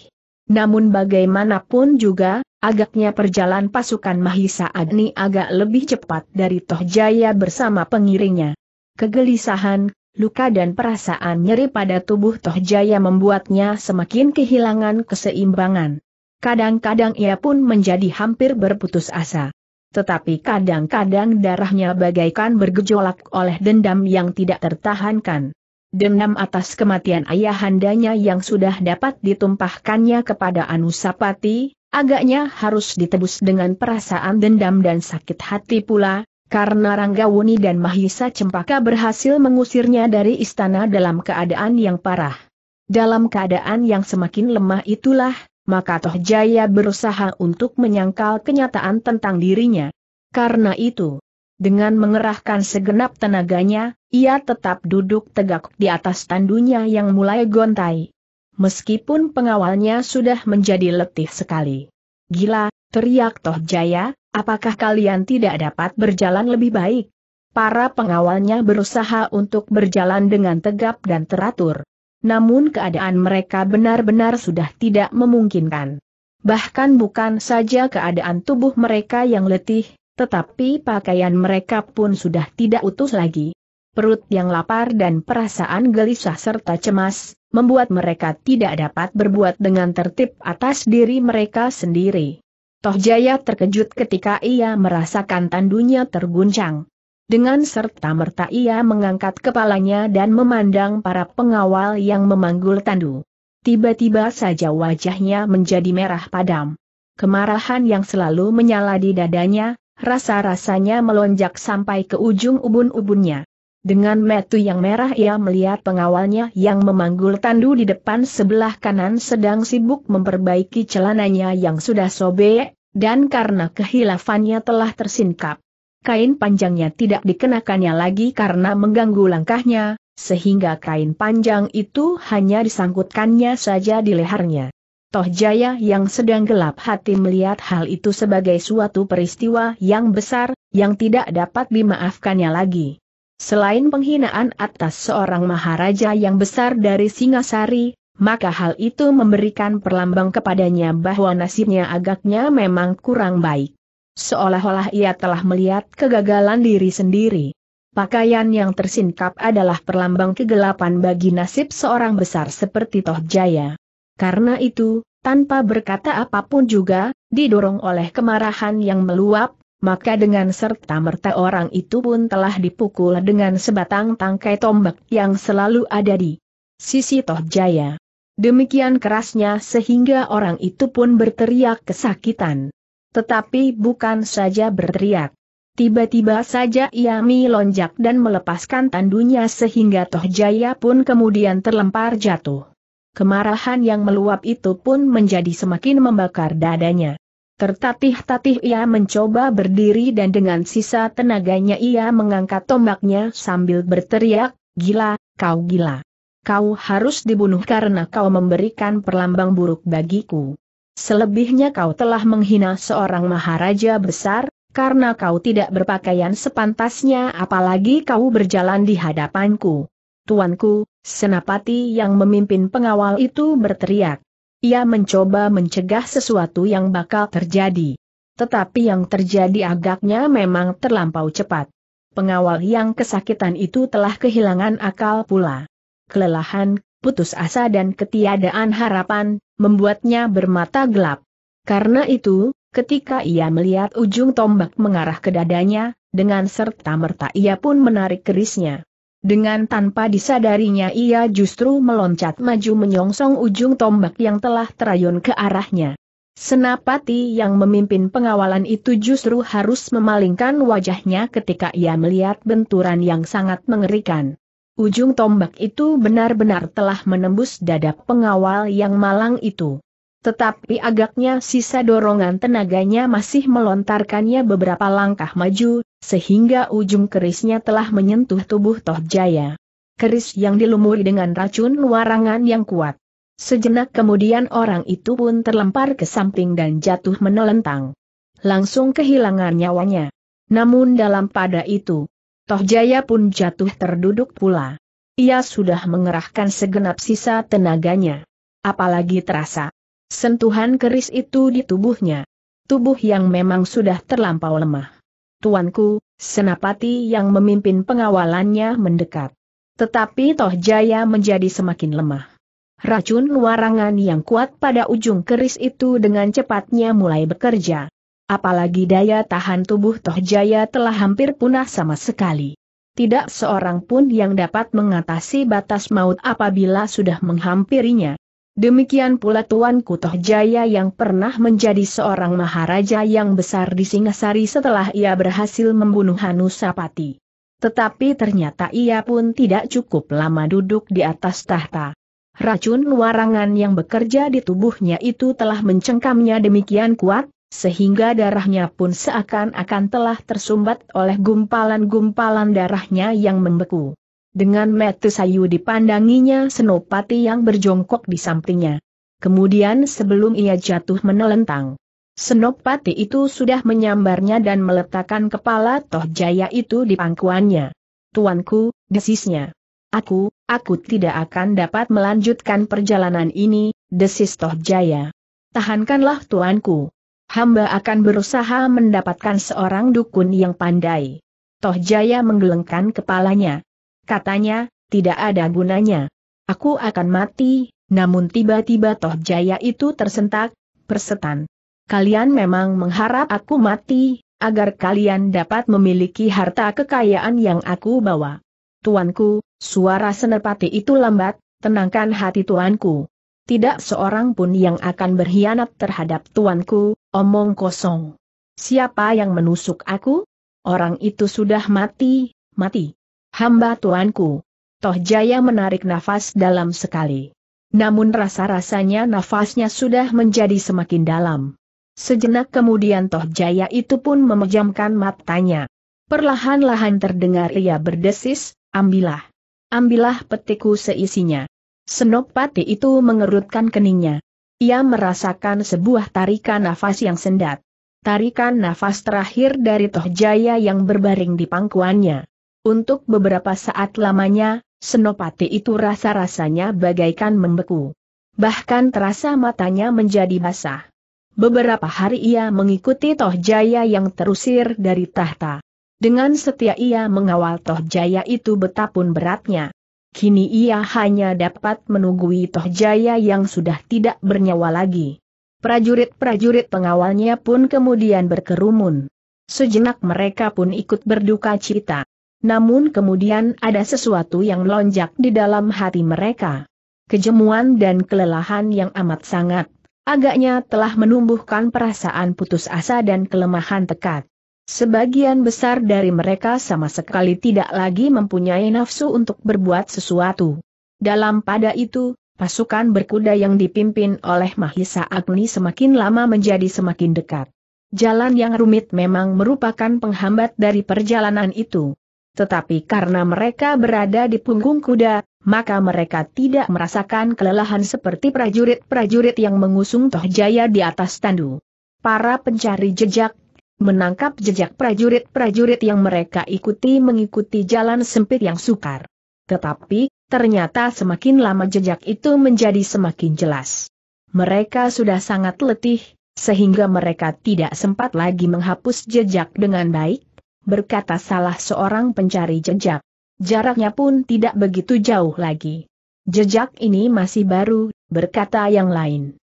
Namun bagaimanapun juga, agaknya perjalanan pasukan Mahisa Agni agak lebih cepat dari Tohjaya bersama pengiringnya. Kegelisahan, luka dan perasaan nyeri pada tubuh Tohjaya membuatnya semakin kehilangan keseimbangan. Kadang-kadang ia pun menjadi hampir berputus asa tetapi kadang-kadang darahnya bagaikan bergejolak oleh dendam yang tidak tertahankan. Dendam atas kematian ayahandanya yang sudah dapat ditumpahkannya kepada Anusapati, agaknya harus ditebus dengan perasaan dendam dan sakit hati pula, karena Ranggawuni dan Mahisa Cempaka berhasil mengusirnya dari istana dalam keadaan yang parah. Dalam keadaan yang semakin lemah itulah, maka Toh Jaya berusaha untuk menyangkal kenyataan tentang dirinya. Karena itu, dengan mengerahkan segenap tenaganya, ia tetap duduk tegak di atas tandunya yang mulai gontai. Meskipun pengawalnya sudah menjadi letih sekali. Gila, teriak Toh Jaya, apakah kalian tidak dapat berjalan lebih baik? Para pengawalnya berusaha untuk berjalan dengan tegap dan teratur namun keadaan mereka benar-benar sudah tidak memungkinkan. Bahkan bukan saja keadaan tubuh mereka yang letih, tetapi pakaian mereka pun sudah tidak utuh lagi. Perut yang lapar dan perasaan gelisah serta cemas, membuat mereka tidak dapat berbuat dengan tertib atas diri mereka sendiri. Toh Jaya terkejut ketika ia merasakan tandunya terguncang. Dengan serta-merta ia mengangkat kepalanya dan memandang para pengawal yang memanggul tandu. Tiba-tiba saja wajahnya menjadi merah padam. Kemarahan yang selalu menyala di dadanya, rasa-rasanya melonjak sampai ke ujung ubun-ubunnya. Dengan metu yang merah ia melihat pengawalnya yang memanggul tandu di depan sebelah kanan sedang sibuk memperbaiki celananya yang sudah sobek, dan karena kehilafannya telah tersingkap kain panjangnya tidak dikenakannya lagi karena mengganggu langkahnya, sehingga kain panjang itu hanya disangkutkannya saja di lehernya. Toh Jaya yang sedang gelap hati melihat hal itu sebagai suatu peristiwa yang besar, yang tidak dapat dimaafkannya lagi. Selain penghinaan atas seorang maharaja yang besar dari Singasari, maka hal itu memberikan perlambang kepadanya bahwa nasibnya agaknya memang kurang baik. Seolah-olah ia telah melihat kegagalan diri sendiri. Pakaian yang tersingkap adalah perlambang kegelapan bagi nasib seorang besar seperti Toh Jaya. Karena itu, tanpa berkata apapun juga, didorong oleh kemarahan yang meluap, maka dengan serta-merta orang itu pun telah dipukul dengan sebatang tangkai tombak yang selalu ada di sisi Toh Jaya. Demikian kerasnya sehingga orang itu pun berteriak kesakitan. Tetapi bukan saja berteriak. Tiba-tiba saja ia melonjak dan melepaskan tandunya sehingga Tohjaya pun kemudian terlempar jatuh. Kemarahan yang meluap itu pun menjadi semakin membakar dadanya. Tertatih-tatih ia mencoba berdiri dan dengan sisa tenaganya ia mengangkat tombaknya sambil berteriak, gila, kau gila. Kau harus dibunuh karena kau memberikan perlambang buruk bagiku. Selebihnya kau telah menghina seorang maharaja besar, karena kau tidak berpakaian sepantasnya apalagi kau berjalan di hadapanku. Tuanku, senapati yang memimpin pengawal itu berteriak. Ia mencoba mencegah sesuatu yang bakal terjadi. Tetapi yang terjadi agaknya memang terlampau cepat. Pengawal yang kesakitan itu telah kehilangan akal pula. Kelelahan, putus asa dan ketiadaan harapan, membuatnya bermata gelap. Karena itu, ketika ia melihat ujung tombak mengarah ke dadanya, dengan serta-merta ia pun menarik kerisnya. Dengan tanpa disadarinya ia justru meloncat maju menyongsong ujung tombak yang telah terayun ke arahnya. Senapati yang memimpin pengawalan itu justru harus memalingkan wajahnya ketika ia melihat benturan yang sangat mengerikan. Ujung tombak itu benar-benar telah menembus dada pengawal yang malang itu. Tetapi agaknya sisa dorongan tenaganya masih melontarkannya beberapa langkah maju, sehingga ujung kerisnya telah menyentuh tubuh Toh Jaya. Keris yang dilumuri dengan racun warangan yang kuat. Sejenak kemudian orang itu pun terlempar ke samping dan jatuh menelentang. Langsung kehilangan nyawanya. Namun dalam pada itu, Tohjaya pun jatuh terduduk pula. Ia sudah mengerahkan segenap sisa tenaganya. Apalagi terasa. Sentuhan keris itu di tubuhnya. Tubuh yang memang sudah terlampau lemah. Tuanku, Senapati yang memimpin pengawalannya mendekat. Tetapi Tohjaya menjadi semakin lemah. Racun warangan yang kuat pada ujung keris itu dengan cepatnya mulai bekerja. Apalagi daya tahan tubuh Toh Jaya telah hampir punah sama sekali. Tidak seorang pun yang dapat mengatasi batas maut apabila sudah menghampirinya. Demikian pula Tuan Kutoh Jaya yang pernah menjadi seorang maharaja yang besar di Singasari setelah ia berhasil membunuh Hanusapati. Tetapi ternyata ia pun tidak cukup lama duduk di atas tahta. Racun warangan yang bekerja di tubuhnya itu telah mencengkamnya demikian kuat, sehingga darahnya pun seakan-akan telah tersumbat oleh gumpalan-gumpalan darahnya yang membeku. Dengan mata sayu dipandanginya senopati yang berjongkok di sampingnya. Kemudian sebelum ia jatuh menelentang. Senopati itu sudah menyambarnya dan meletakkan kepala Toh Jaya itu di pangkuannya. Tuanku, desisnya. Aku, aku tidak akan dapat melanjutkan perjalanan ini, desis Toh Jaya. Tahankanlah tuanku. Hamba akan berusaha mendapatkan seorang dukun yang pandai. Toh Jaya menggelengkan kepalanya. Katanya, tidak ada gunanya. Aku akan mati, namun tiba-tiba Toh Jaya itu tersentak, persetan. Kalian memang mengharap aku mati, agar kalian dapat memiliki harta kekayaan yang aku bawa. Tuanku, suara senepati itu lambat, tenangkan hati tuanku tidak seorang pun yang akan berkhianat terhadap tuanku, omong kosong. Siapa yang menusuk aku? Orang itu sudah mati, mati. Hamba tuanku. Toh Jaya menarik nafas dalam sekali. Namun rasa-rasanya nafasnya sudah menjadi semakin dalam. Sejenak kemudian Toh Jaya itu pun memejamkan matanya. Perlahan-lahan terdengar ia berdesis, ambillah. Ambillah petiku seisinya. Senopati itu mengerutkan keningnya. Ia merasakan sebuah tarikan nafas yang sendat. Tarikan nafas terakhir dari Tohjaya yang berbaring di pangkuannya. Untuk beberapa saat lamanya, Senopati itu rasa-rasanya bagaikan membeku. Bahkan terasa matanya menjadi basah. Beberapa hari ia mengikuti Tohjaya yang terusir dari tahta. Dengan setia ia mengawal Tohjaya itu betapun beratnya kini ia hanya dapat menunggui Toh Jaya yang sudah tidak bernyawa lagi. Prajurit-prajurit pengawalnya pun kemudian berkerumun. Sejenak mereka pun ikut berduka cita. Namun kemudian ada sesuatu yang lonjak di dalam hati mereka. Kejemuan dan kelelahan yang amat sangat, agaknya telah menumbuhkan perasaan putus asa dan kelemahan tekad. Sebagian besar dari mereka sama sekali tidak lagi mempunyai nafsu untuk berbuat sesuatu. Dalam pada itu, pasukan berkuda yang dipimpin oleh Mahisa Agni semakin lama menjadi semakin dekat. Jalan yang rumit memang merupakan penghambat dari perjalanan itu. Tetapi karena mereka berada di punggung kuda, maka mereka tidak merasakan kelelahan seperti prajurit-prajurit yang mengusung Tohjaya di atas tandu. Para pencari jejak menangkap jejak prajurit-prajurit yang mereka ikuti mengikuti jalan sempit yang sukar. Tetapi, ternyata semakin lama jejak itu menjadi semakin jelas. Mereka sudah sangat letih, sehingga mereka tidak sempat lagi menghapus jejak dengan baik, berkata salah seorang pencari jejak. Jaraknya pun tidak begitu jauh lagi. Jejak ini masih baru, berkata yang lain.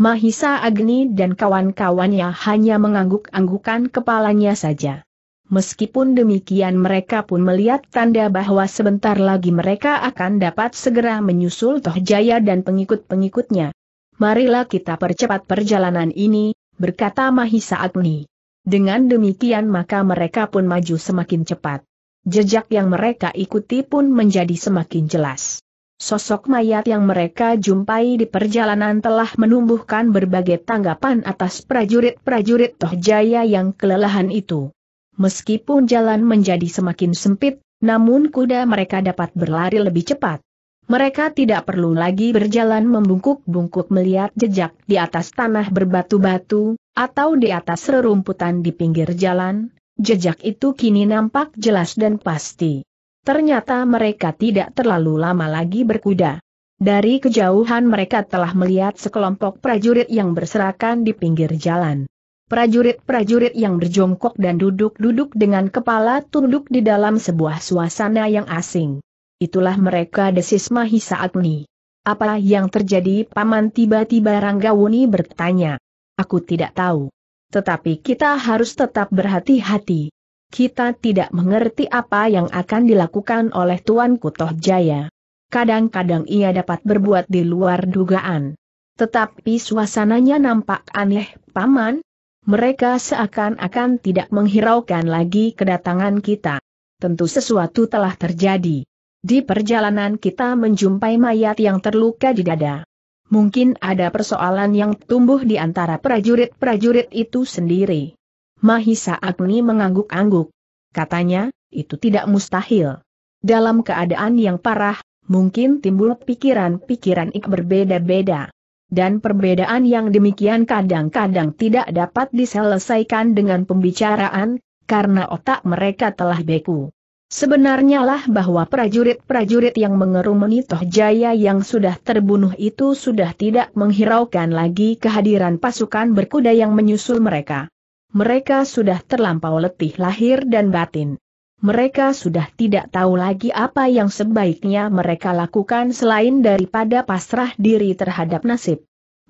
Mahisa Agni dan kawan-kawannya hanya mengangguk-anggukan kepalanya saja. Meskipun demikian mereka pun melihat tanda bahwa sebentar lagi mereka akan dapat segera menyusul Toh Jaya dan pengikut-pengikutnya. Marilah kita percepat perjalanan ini, berkata Mahisa Agni. Dengan demikian maka mereka pun maju semakin cepat. Jejak yang mereka ikuti pun menjadi semakin jelas. Sosok mayat yang mereka jumpai di perjalanan telah menumbuhkan berbagai tanggapan atas prajurit-prajurit Tohjaya yang kelelahan itu. Meskipun jalan menjadi semakin sempit, namun kuda mereka dapat berlari lebih cepat. Mereka tidak perlu lagi berjalan membungkuk-bungkuk melihat jejak di atas tanah berbatu-batu, atau di atas rerumputan di pinggir jalan, jejak itu kini nampak jelas dan pasti. Ternyata mereka tidak terlalu lama lagi berkuda. Dari kejauhan mereka telah melihat sekelompok prajurit yang berserakan di pinggir jalan. Prajurit-prajurit yang berjongkok dan duduk-duduk dengan kepala tunduk di dalam sebuah suasana yang asing. Itulah mereka desis Mahisa Agni. Apa yang terjadi paman tiba-tiba Ranggawuni bertanya. Aku tidak tahu. Tetapi kita harus tetap berhati-hati kita tidak mengerti apa yang akan dilakukan oleh Tuan Kutoh Jaya. Kadang-kadang ia dapat berbuat di luar dugaan. Tetapi suasananya nampak aneh, Paman. Mereka seakan-akan tidak menghiraukan lagi kedatangan kita. Tentu sesuatu telah terjadi. Di perjalanan kita menjumpai mayat yang terluka di dada. Mungkin ada persoalan yang tumbuh di antara prajurit-prajurit itu sendiri. Mahisa Agni mengangguk-angguk. Katanya, itu tidak mustahil. Dalam keadaan yang parah, mungkin timbul pikiran-pikiran ik berbeda-beda. Dan perbedaan yang demikian kadang-kadang tidak dapat diselesaikan dengan pembicaraan, karena otak mereka telah beku. Sebenarnya lah bahwa prajurit-prajurit yang mengerumuni Toh Jaya yang sudah terbunuh itu sudah tidak menghiraukan lagi kehadiran pasukan berkuda yang menyusul mereka mereka sudah terlampau letih lahir dan batin. Mereka sudah tidak tahu lagi apa yang sebaiknya mereka lakukan selain daripada pasrah diri terhadap nasib.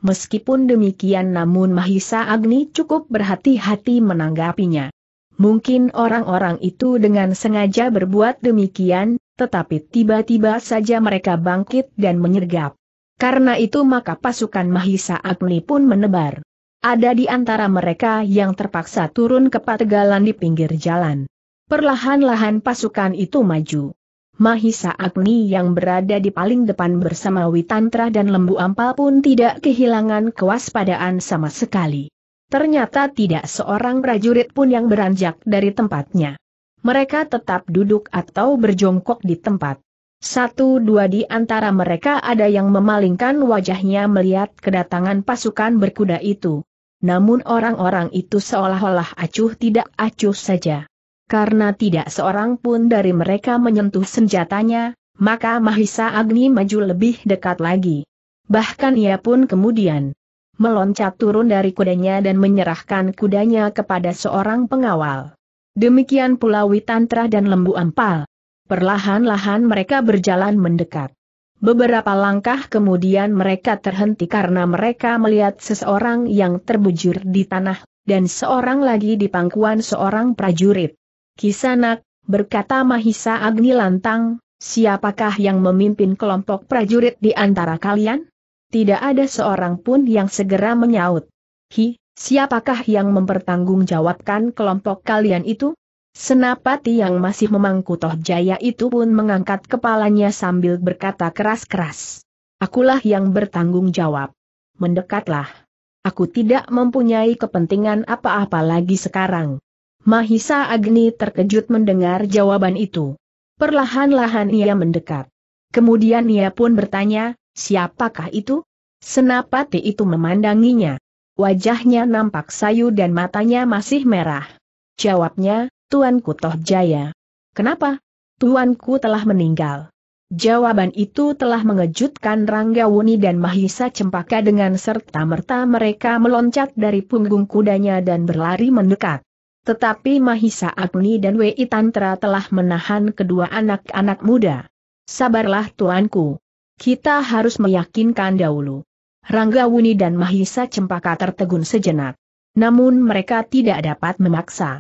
Meskipun demikian namun Mahisa Agni cukup berhati-hati menanggapinya. Mungkin orang-orang itu dengan sengaja berbuat demikian, tetapi tiba-tiba saja mereka bangkit dan menyergap. Karena itu maka pasukan Mahisa Agni pun menebar. Ada di antara mereka yang terpaksa turun ke pategalan di pinggir jalan. Perlahan-lahan pasukan itu maju. Mahisa Agni yang berada di paling depan bersama Witantra dan Lembu Ampal pun tidak kehilangan kewaspadaan sama sekali. Ternyata tidak seorang prajurit pun yang beranjak dari tempatnya. Mereka tetap duduk atau berjongkok di tempat. Satu dua di antara mereka ada yang memalingkan wajahnya melihat kedatangan pasukan berkuda itu. Namun orang-orang itu seolah-olah acuh tidak acuh saja. Karena tidak seorang pun dari mereka menyentuh senjatanya, maka Mahisa Agni maju lebih dekat lagi. Bahkan ia pun kemudian meloncat turun dari kudanya dan menyerahkan kudanya kepada seorang pengawal. Demikian pula Witantra dan Lembu Ampal. Perlahan-lahan mereka berjalan mendekat. Beberapa langkah kemudian mereka terhenti karena mereka melihat seseorang yang terbujur di tanah, dan seorang lagi di pangkuan seorang prajurit. Kisanak, berkata Mahisa Agni lantang, siapakah yang memimpin kelompok prajurit di antara kalian? Tidak ada seorang pun yang segera menyaut. Hi, siapakah yang mempertanggungjawabkan kelompok kalian itu? Senapati yang masih memangku toh jaya itu pun mengangkat kepalanya sambil berkata keras-keras. Akulah yang bertanggung jawab. Mendekatlah. Aku tidak mempunyai kepentingan apa-apa lagi sekarang. Mahisa Agni terkejut mendengar jawaban itu. Perlahan-lahan ia mendekat. Kemudian ia pun bertanya, siapakah itu? Senapati itu memandanginya. Wajahnya nampak sayu dan matanya masih merah. Jawabnya, Tuanku Toh Jaya. Kenapa? Tuanku telah meninggal. Jawaban itu telah mengejutkan Rangga Wuni dan Mahisa Cempaka dengan serta-merta mereka meloncat dari punggung kudanya dan berlari mendekat. Tetapi Mahisa Agni dan Wei Tantra telah menahan kedua anak-anak muda. Sabarlah tuanku. Kita harus meyakinkan dahulu. Rangga Wuni dan Mahisa Cempaka tertegun sejenak. Namun mereka tidak dapat memaksa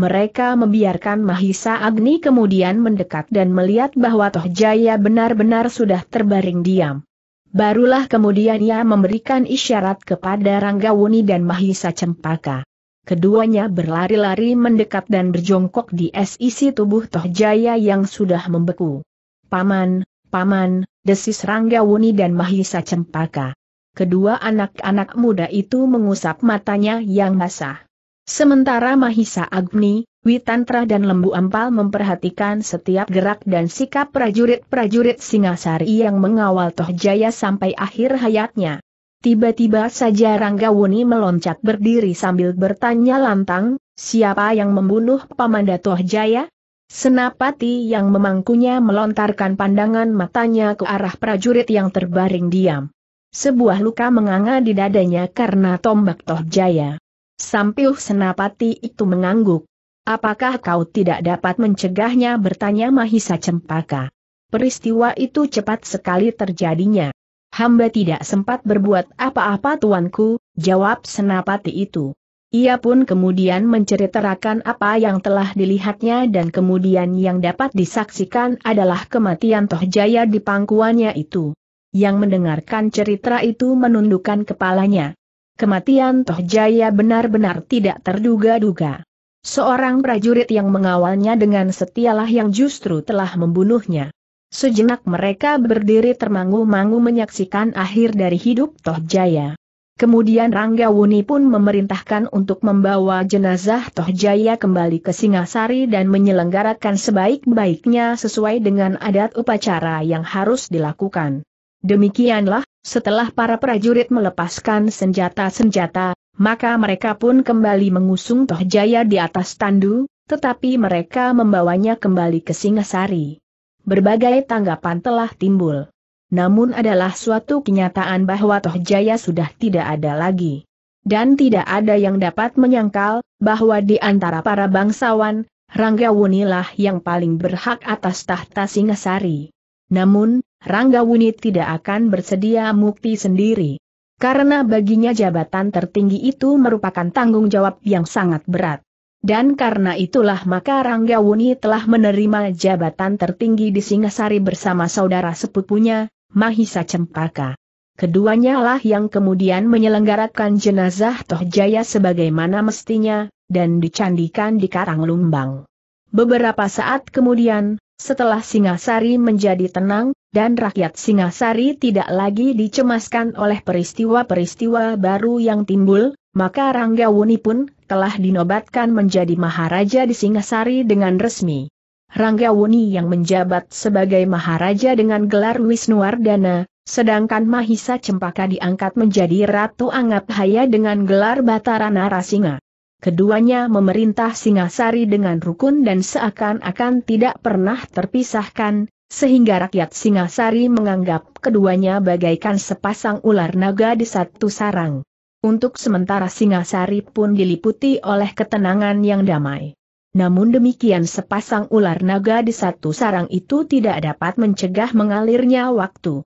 mereka membiarkan Mahisa Agni kemudian mendekat dan melihat bahwa Toh Jaya benar-benar sudah terbaring diam. Barulah kemudian ia memberikan isyarat kepada Ranggawuni dan Mahisa Cempaka. Keduanya berlari-lari mendekat dan berjongkok di sisi tubuh Toh Jaya yang sudah membeku. Paman, paman, desis Ranggawuni dan Mahisa Cempaka. Kedua anak-anak muda itu mengusap matanya yang basah. Sementara Mahisa Agni, Witantra dan Lembu Ampal memperhatikan setiap gerak dan sikap prajurit-prajurit Singasari yang mengawal Tohjaya sampai akhir hayatnya. Tiba-tiba saja Ranggawuni meloncat berdiri sambil bertanya lantang, siapa yang membunuh Pamanda Toh Jaya? Senapati yang memangkunya melontarkan pandangan matanya ke arah prajurit yang terbaring diam. Sebuah luka menganga di dadanya karena tombak Tohjaya. Sampiuh Senapati itu mengangguk. Apakah kau tidak dapat mencegahnya bertanya Mahisa Cempaka? Peristiwa itu cepat sekali terjadinya. Hamba tidak sempat berbuat apa-apa tuanku, jawab Senapati itu. Ia pun kemudian menceritakan apa yang telah dilihatnya dan kemudian yang dapat disaksikan adalah kematian Tohjaya di pangkuannya itu. Yang mendengarkan cerita itu menundukkan kepalanya. Kematian Toh Jaya benar-benar tidak terduga-duga. Seorang prajurit yang mengawalnya dengan setialah yang justru telah membunuhnya. Sejenak mereka berdiri termangu-mangu menyaksikan akhir dari hidup Toh Jaya. Kemudian Rangga Wuni pun memerintahkan untuk membawa jenazah Toh Jaya kembali ke Singasari dan menyelenggarakan sebaik-baiknya sesuai dengan adat upacara yang harus dilakukan. Demikianlah, setelah para prajurit melepaskan senjata-senjata, maka mereka pun kembali mengusung Toh Jaya di atas tandu, tetapi mereka membawanya kembali ke Singasari. Berbagai tanggapan telah timbul. Namun adalah suatu kenyataan bahwa Toh Jaya sudah tidak ada lagi. Dan tidak ada yang dapat menyangkal, bahwa di antara para bangsawan, Rangga Wunilah yang paling berhak atas tahta Singasari. Namun, Rangga Wuni tidak akan bersedia mukti sendiri. Karena baginya jabatan tertinggi itu merupakan tanggung jawab yang sangat berat. Dan karena itulah maka Rangga Wuni telah menerima jabatan tertinggi di Singasari bersama saudara sepupunya, Mahisa Cempaka. Keduanya lah yang kemudian menyelenggarakan jenazah Tohjaya sebagaimana mestinya, dan dicandikan di Karang Lumbang. Beberapa saat kemudian, setelah Singasari menjadi tenang, dan rakyat Singasari tidak lagi dicemaskan oleh peristiwa-peristiwa baru yang timbul, maka Ranggawuni pun telah dinobatkan menjadi Maharaja di Singasari dengan resmi. Ranggawuni yang menjabat sebagai Maharaja dengan gelar Wisnuwardana, sedangkan Mahisa Cempaka diangkat menjadi Ratu Haya dengan gelar Batara Narasinga keduanya memerintah Singasari dengan rukun dan seakan-akan tidak pernah terpisahkan, sehingga rakyat Singasari menganggap keduanya bagaikan sepasang ular naga di satu sarang. Untuk sementara Singasari pun diliputi oleh ketenangan yang damai. Namun demikian sepasang ular naga di satu sarang itu tidak dapat mencegah mengalirnya waktu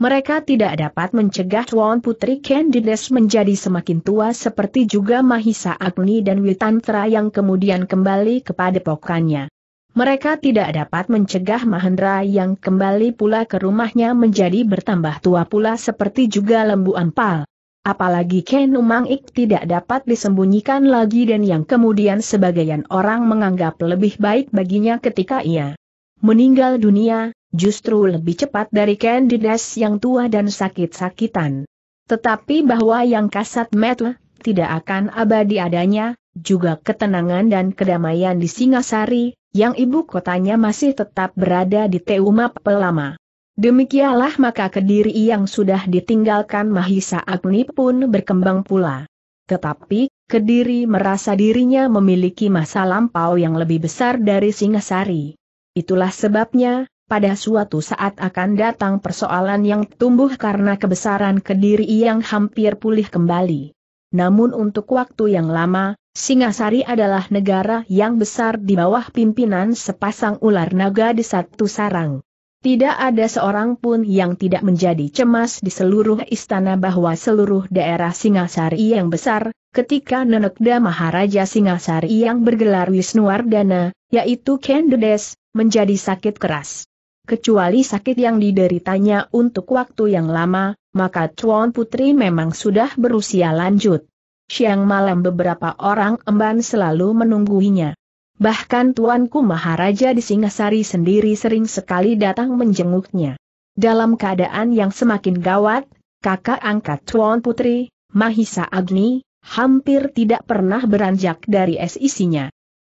mereka tidak dapat mencegah Tuan Putri Candides menjadi semakin tua seperti juga Mahisa Agni dan Witantra yang kemudian kembali kepada pokannya. Mereka tidak dapat mencegah Mahendra yang kembali pula ke rumahnya menjadi bertambah tua pula seperti juga Lembu Ampal. Apalagi Ken Umangik tidak dapat disembunyikan lagi dan yang kemudian sebagian orang menganggap lebih baik baginya ketika ia meninggal dunia, justru lebih cepat dari Candides yang tua dan sakit-sakitan. Tetapi bahwa yang kasat mata tidak akan abadi adanya, juga ketenangan dan kedamaian di Singasari, yang ibu kotanya masih tetap berada di Teuma Pelama. Demikianlah maka kediri yang sudah ditinggalkan Mahisa Agni pun berkembang pula. Tetapi, kediri merasa dirinya memiliki masa lampau yang lebih besar dari Singasari. Itulah sebabnya, pada suatu saat akan datang persoalan yang tumbuh karena kebesaran kediri yang hampir pulih kembali. Namun untuk waktu yang lama, Singasari adalah negara yang besar di bawah pimpinan sepasang ular naga di satu sarang. Tidak ada seorang pun yang tidak menjadi cemas di seluruh istana bahwa seluruh daerah Singasari yang besar, ketika Nenekda Maharaja Singasari yang bergelar Wisnuwardana, yaitu Kendedes, menjadi sakit keras kecuali sakit yang dideritanya untuk waktu yang lama, maka Chuan Putri memang sudah berusia lanjut. Siang malam beberapa orang emban selalu menungguinya. Bahkan Tuanku Maharaja di Singasari sendiri sering sekali datang menjenguknya. Dalam keadaan yang semakin gawat, kakak angkat Tuan Putri, Mahisa Agni, hampir tidak pernah beranjak dari sic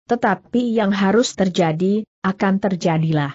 Tetapi yang harus terjadi, akan terjadilah.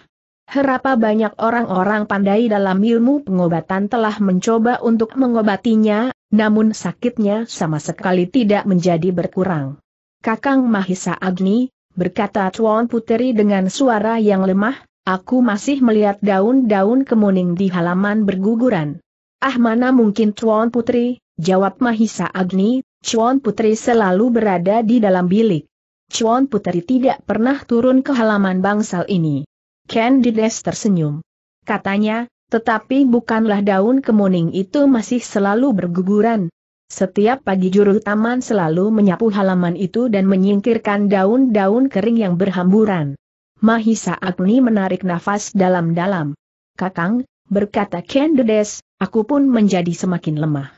Herapa banyak orang-orang pandai dalam ilmu pengobatan telah mencoba untuk mengobatinya, namun sakitnya sama sekali tidak menjadi berkurang. Kakang Mahisa Agni, berkata Tuan Puteri dengan suara yang lemah, aku masih melihat daun-daun kemuning di halaman berguguran. Ah mana mungkin Tuan Putri, jawab Mahisa Agni, Tuan Putri selalu berada di dalam bilik. Cuan Putri tidak pernah turun ke halaman bangsal ini. Candides tersenyum. Katanya, tetapi bukanlah daun kemuning itu masih selalu berguguran. Setiap pagi juru taman selalu menyapu halaman itu dan menyingkirkan daun-daun kering yang berhamburan. Mahisa Agni menarik nafas dalam-dalam. Kakang, berkata Candides, aku pun menjadi semakin lemah.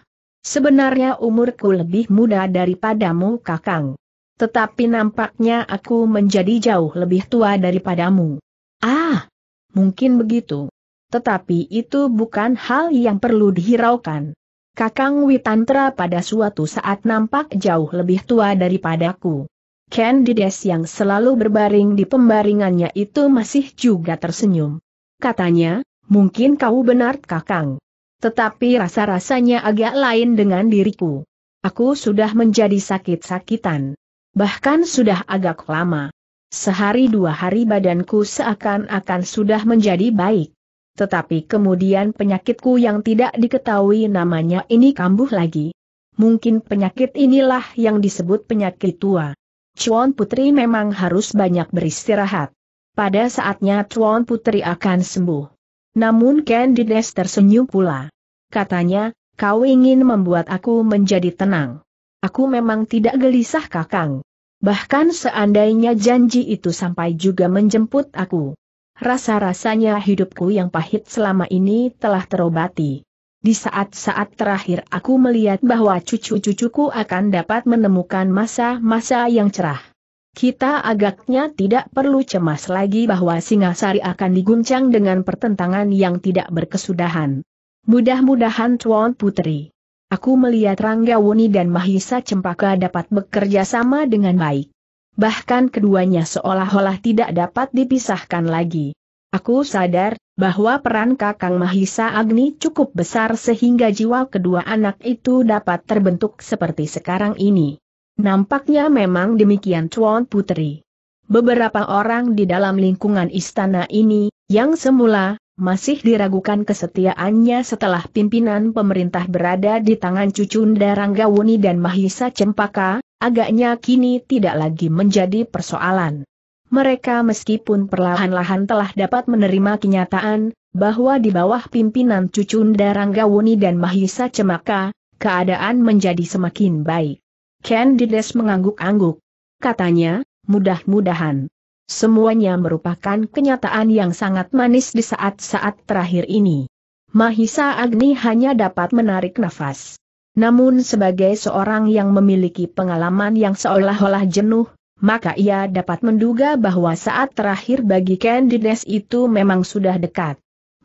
Sebenarnya umurku lebih muda daripadamu kakang. Tetapi nampaknya aku menjadi jauh lebih tua daripadamu. Ah, mungkin begitu. Tetapi itu bukan hal yang perlu dihiraukan. Kakang Witantra pada suatu saat nampak jauh lebih tua daripadaku. Candides yang selalu berbaring di pembaringannya itu masih juga tersenyum. Katanya, mungkin kau benar kakang. Tetapi rasa-rasanya agak lain dengan diriku. Aku sudah menjadi sakit-sakitan. Bahkan sudah agak lama. Sehari dua hari badanku seakan-akan sudah menjadi baik. Tetapi kemudian penyakitku yang tidak diketahui namanya ini kambuh lagi. Mungkin penyakit inilah yang disebut penyakit tua. Chuan Putri memang harus banyak beristirahat. Pada saatnya Chuan Putri akan sembuh. Namun Candides tersenyum pula. Katanya, kau ingin membuat aku menjadi tenang. Aku memang tidak gelisah kakang. Bahkan seandainya janji itu sampai juga menjemput aku. Rasa-rasanya hidupku yang pahit selama ini telah terobati. Di saat-saat terakhir aku melihat bahwa cucu-cucuku akan dapat menemukan masa-masa yang cerah. Kita agaknya tidak perlu cemas lagi bahwa Singasari akan diguncang dengan pertentangan yang tidak berkesudahan. Mudah-mudahan Tuan Putri Aku melihat Rangga Wuni dan Mahisa Cempaka dapat bekerja sama dengan baik. Bahkan keduanya seolah-olah tidak dapat dipisahkan lagi. Aku sadar, bahwa peran kakang Mahisa Agni cukup besar sehingga jiwa kedua anak itu dapat terbentuk seperti sekarang ini. Nampaknya memang demikian Tuan Putri. Beberapa orang di dalam lingkungan istana ini, yang semula masih diragukan kesetiaannya setelah pimpinan pemerintah berada di tangan Cucunda Ranggawuni dan Mahisa Cempaka, agaknya kini tidak lagi menjadi persoalan. Mereka meskipun perlahan-lahan telah dapat menerima kenyataan, bahwa di bawah pimpinan Cucunda Ranggawuni dan Mahisa Cempaka, keadaan menjadi semakin baik. Candides mengangguk-angguk. Katanya, mudah-mudahan. Semuanya merupakan kenyataan yang sangat manis di saat-saat terakhir ini. Mahisa Agni hanya dapat menarik nafas. Namun sebagai seorang yang memiliki pengalaman yang seolah-olah jenuh, maka ia dapat menduga bahwa saat terakhir bagi Candides itu memang sudah dekat.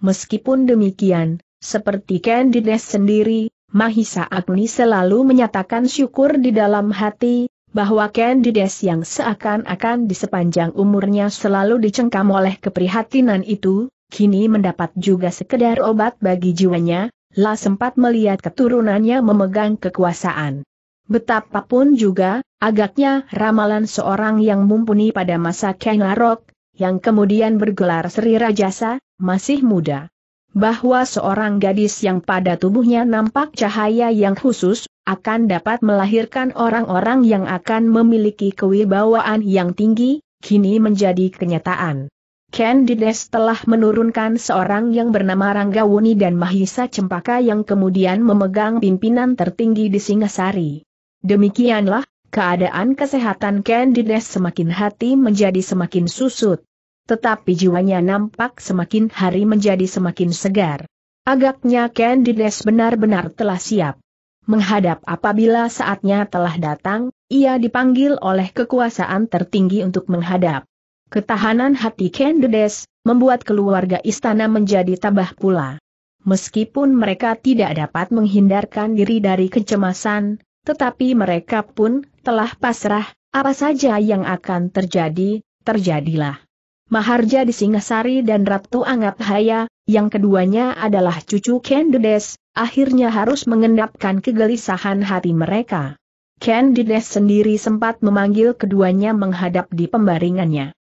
Meskipun demikian, seperti Candides sendiri, Mahisa Agni selalu menyatakan syukur di dalam hati, bahwa Candides yang seakan-akan di sepanjang umurnya selalu dicengkam oleh keprihatinan itu, kini mendapat juga sekedar obat bagi jiwanya, La sempat melihat keturunannya memegang kekuasaan. Betapapun juga, agaknya ramalan seorang yang mumpuni pada masa Kenarok, yang kemudian bergelar Sri Rajasa, masih muda. Bahwa seorang gadis yang pada tubuhnya nampak cahaya yang khusus, akan dapat melahirkan orang-orang yang akan memiliki kewibawaan yang tinggi, kini menjadi kenyataan. Candides telah menurunkan seorang yang bernama Ranggawuni dan Mahisa Cempaka yang kemudian memegang pimpinan tertinggi di Singasari. Demikianlah, keadaan kesehatan Candides semakin hati menjadi semakin susut. Tetapi jiwanya nampak semakin hari menjadi semakin segar. Agaknya Candides benar-benar telah siap menghadap apabila saatnya telah datang, ia dipanggil oleh kekuasaan tertinggi untuk menghadap. Ketahanan hati Kendedes, membuat keluarga istana menjadi tabah pula. Meskipun mereka tidak dapat menghindarkan diri dari kecemasan, tetapi mereka pun telah pasrah, apa saja yang akan terjadi, terjadilah. Maharja di Singasari dan Ratu Anggap Haya, yang keduanya adalah cucu Candides, akhirnya harus mengendapkan kegelisahan hati mereka. Candides sendiri sempat memanggil keduanya menghadap di pembaringannya.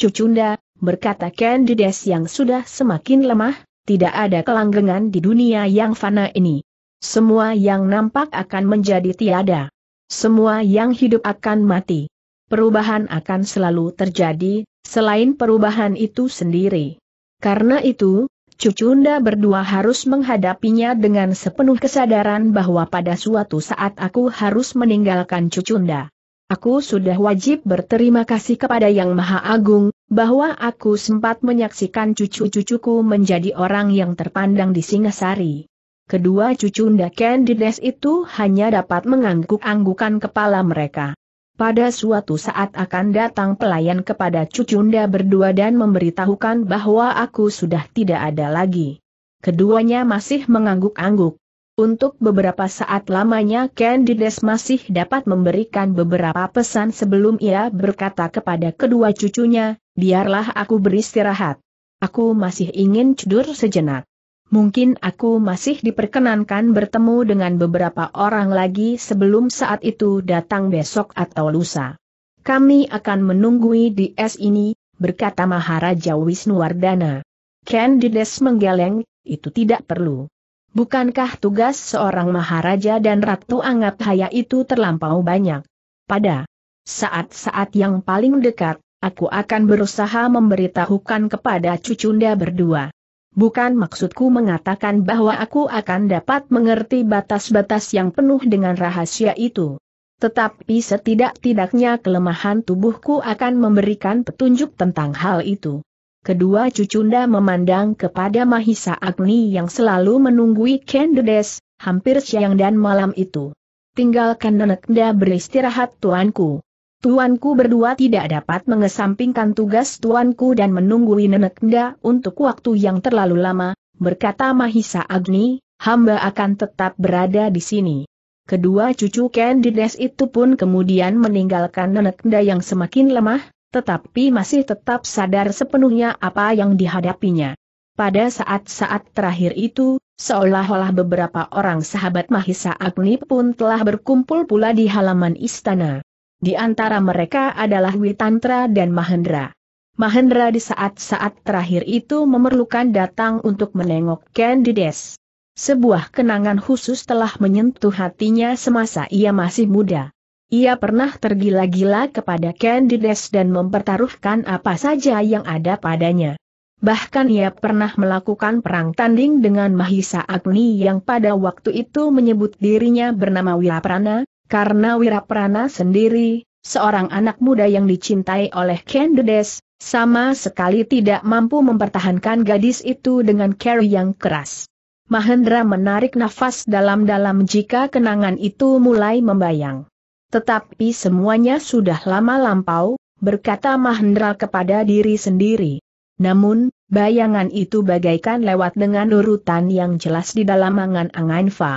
Cucunda, berkata Candides yang sudah semakin lemah, tidak ada kelanggengan di dunia yang fana ini. Semua yang nampak akan menjadi tiada. Semua yang hidup akan mati. Perubahan akan selalu terjadi, selain perubahan itu sendiri. Karena itu, Cucunda berdua harus menghadapinya dengan sepenuh kesadaran bahwa pada suatu saat aku harus meninggalkan Cucunda. Aku sudah wajib berterima kasih kepada Yang Maha Agung, bahwa aku sempat menyaksikan cucu-cucuku menjadi orang yang terpandang di Singasari. Kedua cucunda Candides itu hanya dapat mengangguk-anggukan kepala mereka pada suatu saat akan datang pelayan kepada cucunda berdua dan memberitahukan bahwa aku sudah tidak ada lagi. Keduanya masih mengangguk-angguk. Untuk beberapa saat lamanya Candides masih dapat memberikan beberapa pesan sebelum ia berkata kepada kedua cucunya, biarlah aku beristirahat. Aku masih ingin tidur sejenak. Mungkin aku masih diperkenankan bertemu dengan beberapa orang lagi sebelum saat itu datang besok atau lusa. Kami akan menunggui di es ini, berkata Maharaja Wisnuwardana. Candides menggeleng, itu tidak perlu. Bukankah tugas seorang Maharaja dan Ratu anggap haya itu terlampau banyak? Pada saat-saat yang paling dekat, aku akan berusaha memberitahukan kepada Cucunda berdua. Bukan maksudku mengatakan bahwa aku akan dapat mengerti batas-batas yang penuh dengan rahasia itu. Tetapi setidak-tidaknya kelemahan tubuhku akan memberikan petunjuk tentang hal itu. Kedua cucunda memandang kepada Mahisa Agni yang selalu menunggui Kendedes, hampir siang dan malam itu. Tinggalkan Nenekda beristirahat tuanku. Tuanku berdua tidak dapat mengesampingkan tugas tuanku dan menunggu nenekda untuk waktu yang terlalu lama, berkata Mahisa Agni, hamba akan tetap berada di sini. Kedua cucu Candides itu pun kemudian meninggalkan Nenekda yang semakin lemah, tetapi masih tetap sadar sepenuhnya apa yang dihadapinya. Pada saat-saat terakhir itu, seolah-olah beberapa orang sahabat Mahisa Agni pun telah berkumpul pula di halaman istana. Di antara mereka adalah Witantra dan Mahendra. Mahendra di saat-saat terakhir itu memerlukan datang untuk menengok Candides. Sebuah kenangan khusus telah menyentuh hatinya semasa ia masih muda. Ia pernah tergila-gila kepada Candides dan mempertaruhkan apa saja yang ada padanya. Bahkan ia pernah melakukan perang tanding dengan Mahisa Agni yang pada waktu itu menyebut dirinya bernama Wilaprana, karena Wiraprana sendiri, seorang anak muda yang dicintai oleh Kendedes, sama sekali tidak mampu mempertahankan gadis itu dengan care yang keras. Mahendra menarik nafas dalam-dalam jika kenangan itu mulai membayang. Tetapi semuanya sudah lama lampau, berkata Mahendra kepada diri sendiri. Namun, bayangan itu bagaikan lewat dengan urutan yang jelas di dalam angan-angan Fa.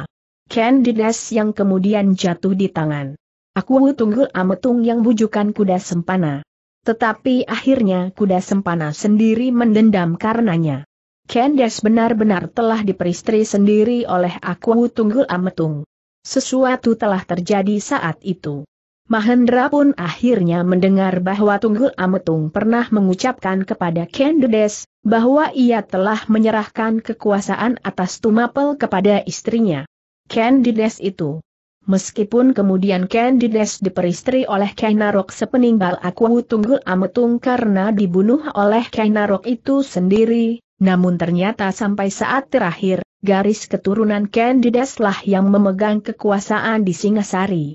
Candides yang kemudian jatuh di tangan. Aku tunggu ametung yang bujukan kuda sempana. Tetapi akhirnya kuda sempana sendiri mendendam karenanya. Candes benar-benar telah diperistri sendiri oleh aku tunggu ametung. Sesuatu telah terjadi saat itu. Mahendra pun akhirnya mendengar bahwa Tunggul Ametung pernah mengucapkan kepada Kendedes, bahwa ia telah menyerahkan kekuasaan atas Tumapel kepada istrinya. Candides itu. Meskipun kemudian Candides diperistri oleh Kainarok sepeninggal aku tunggul ametung karena dibunuh oleh Kainarok itu sendiri, namun ternyata sampai saat terakhir, garis keturunan Candides lah yang memegang kekuasaan di Singasari.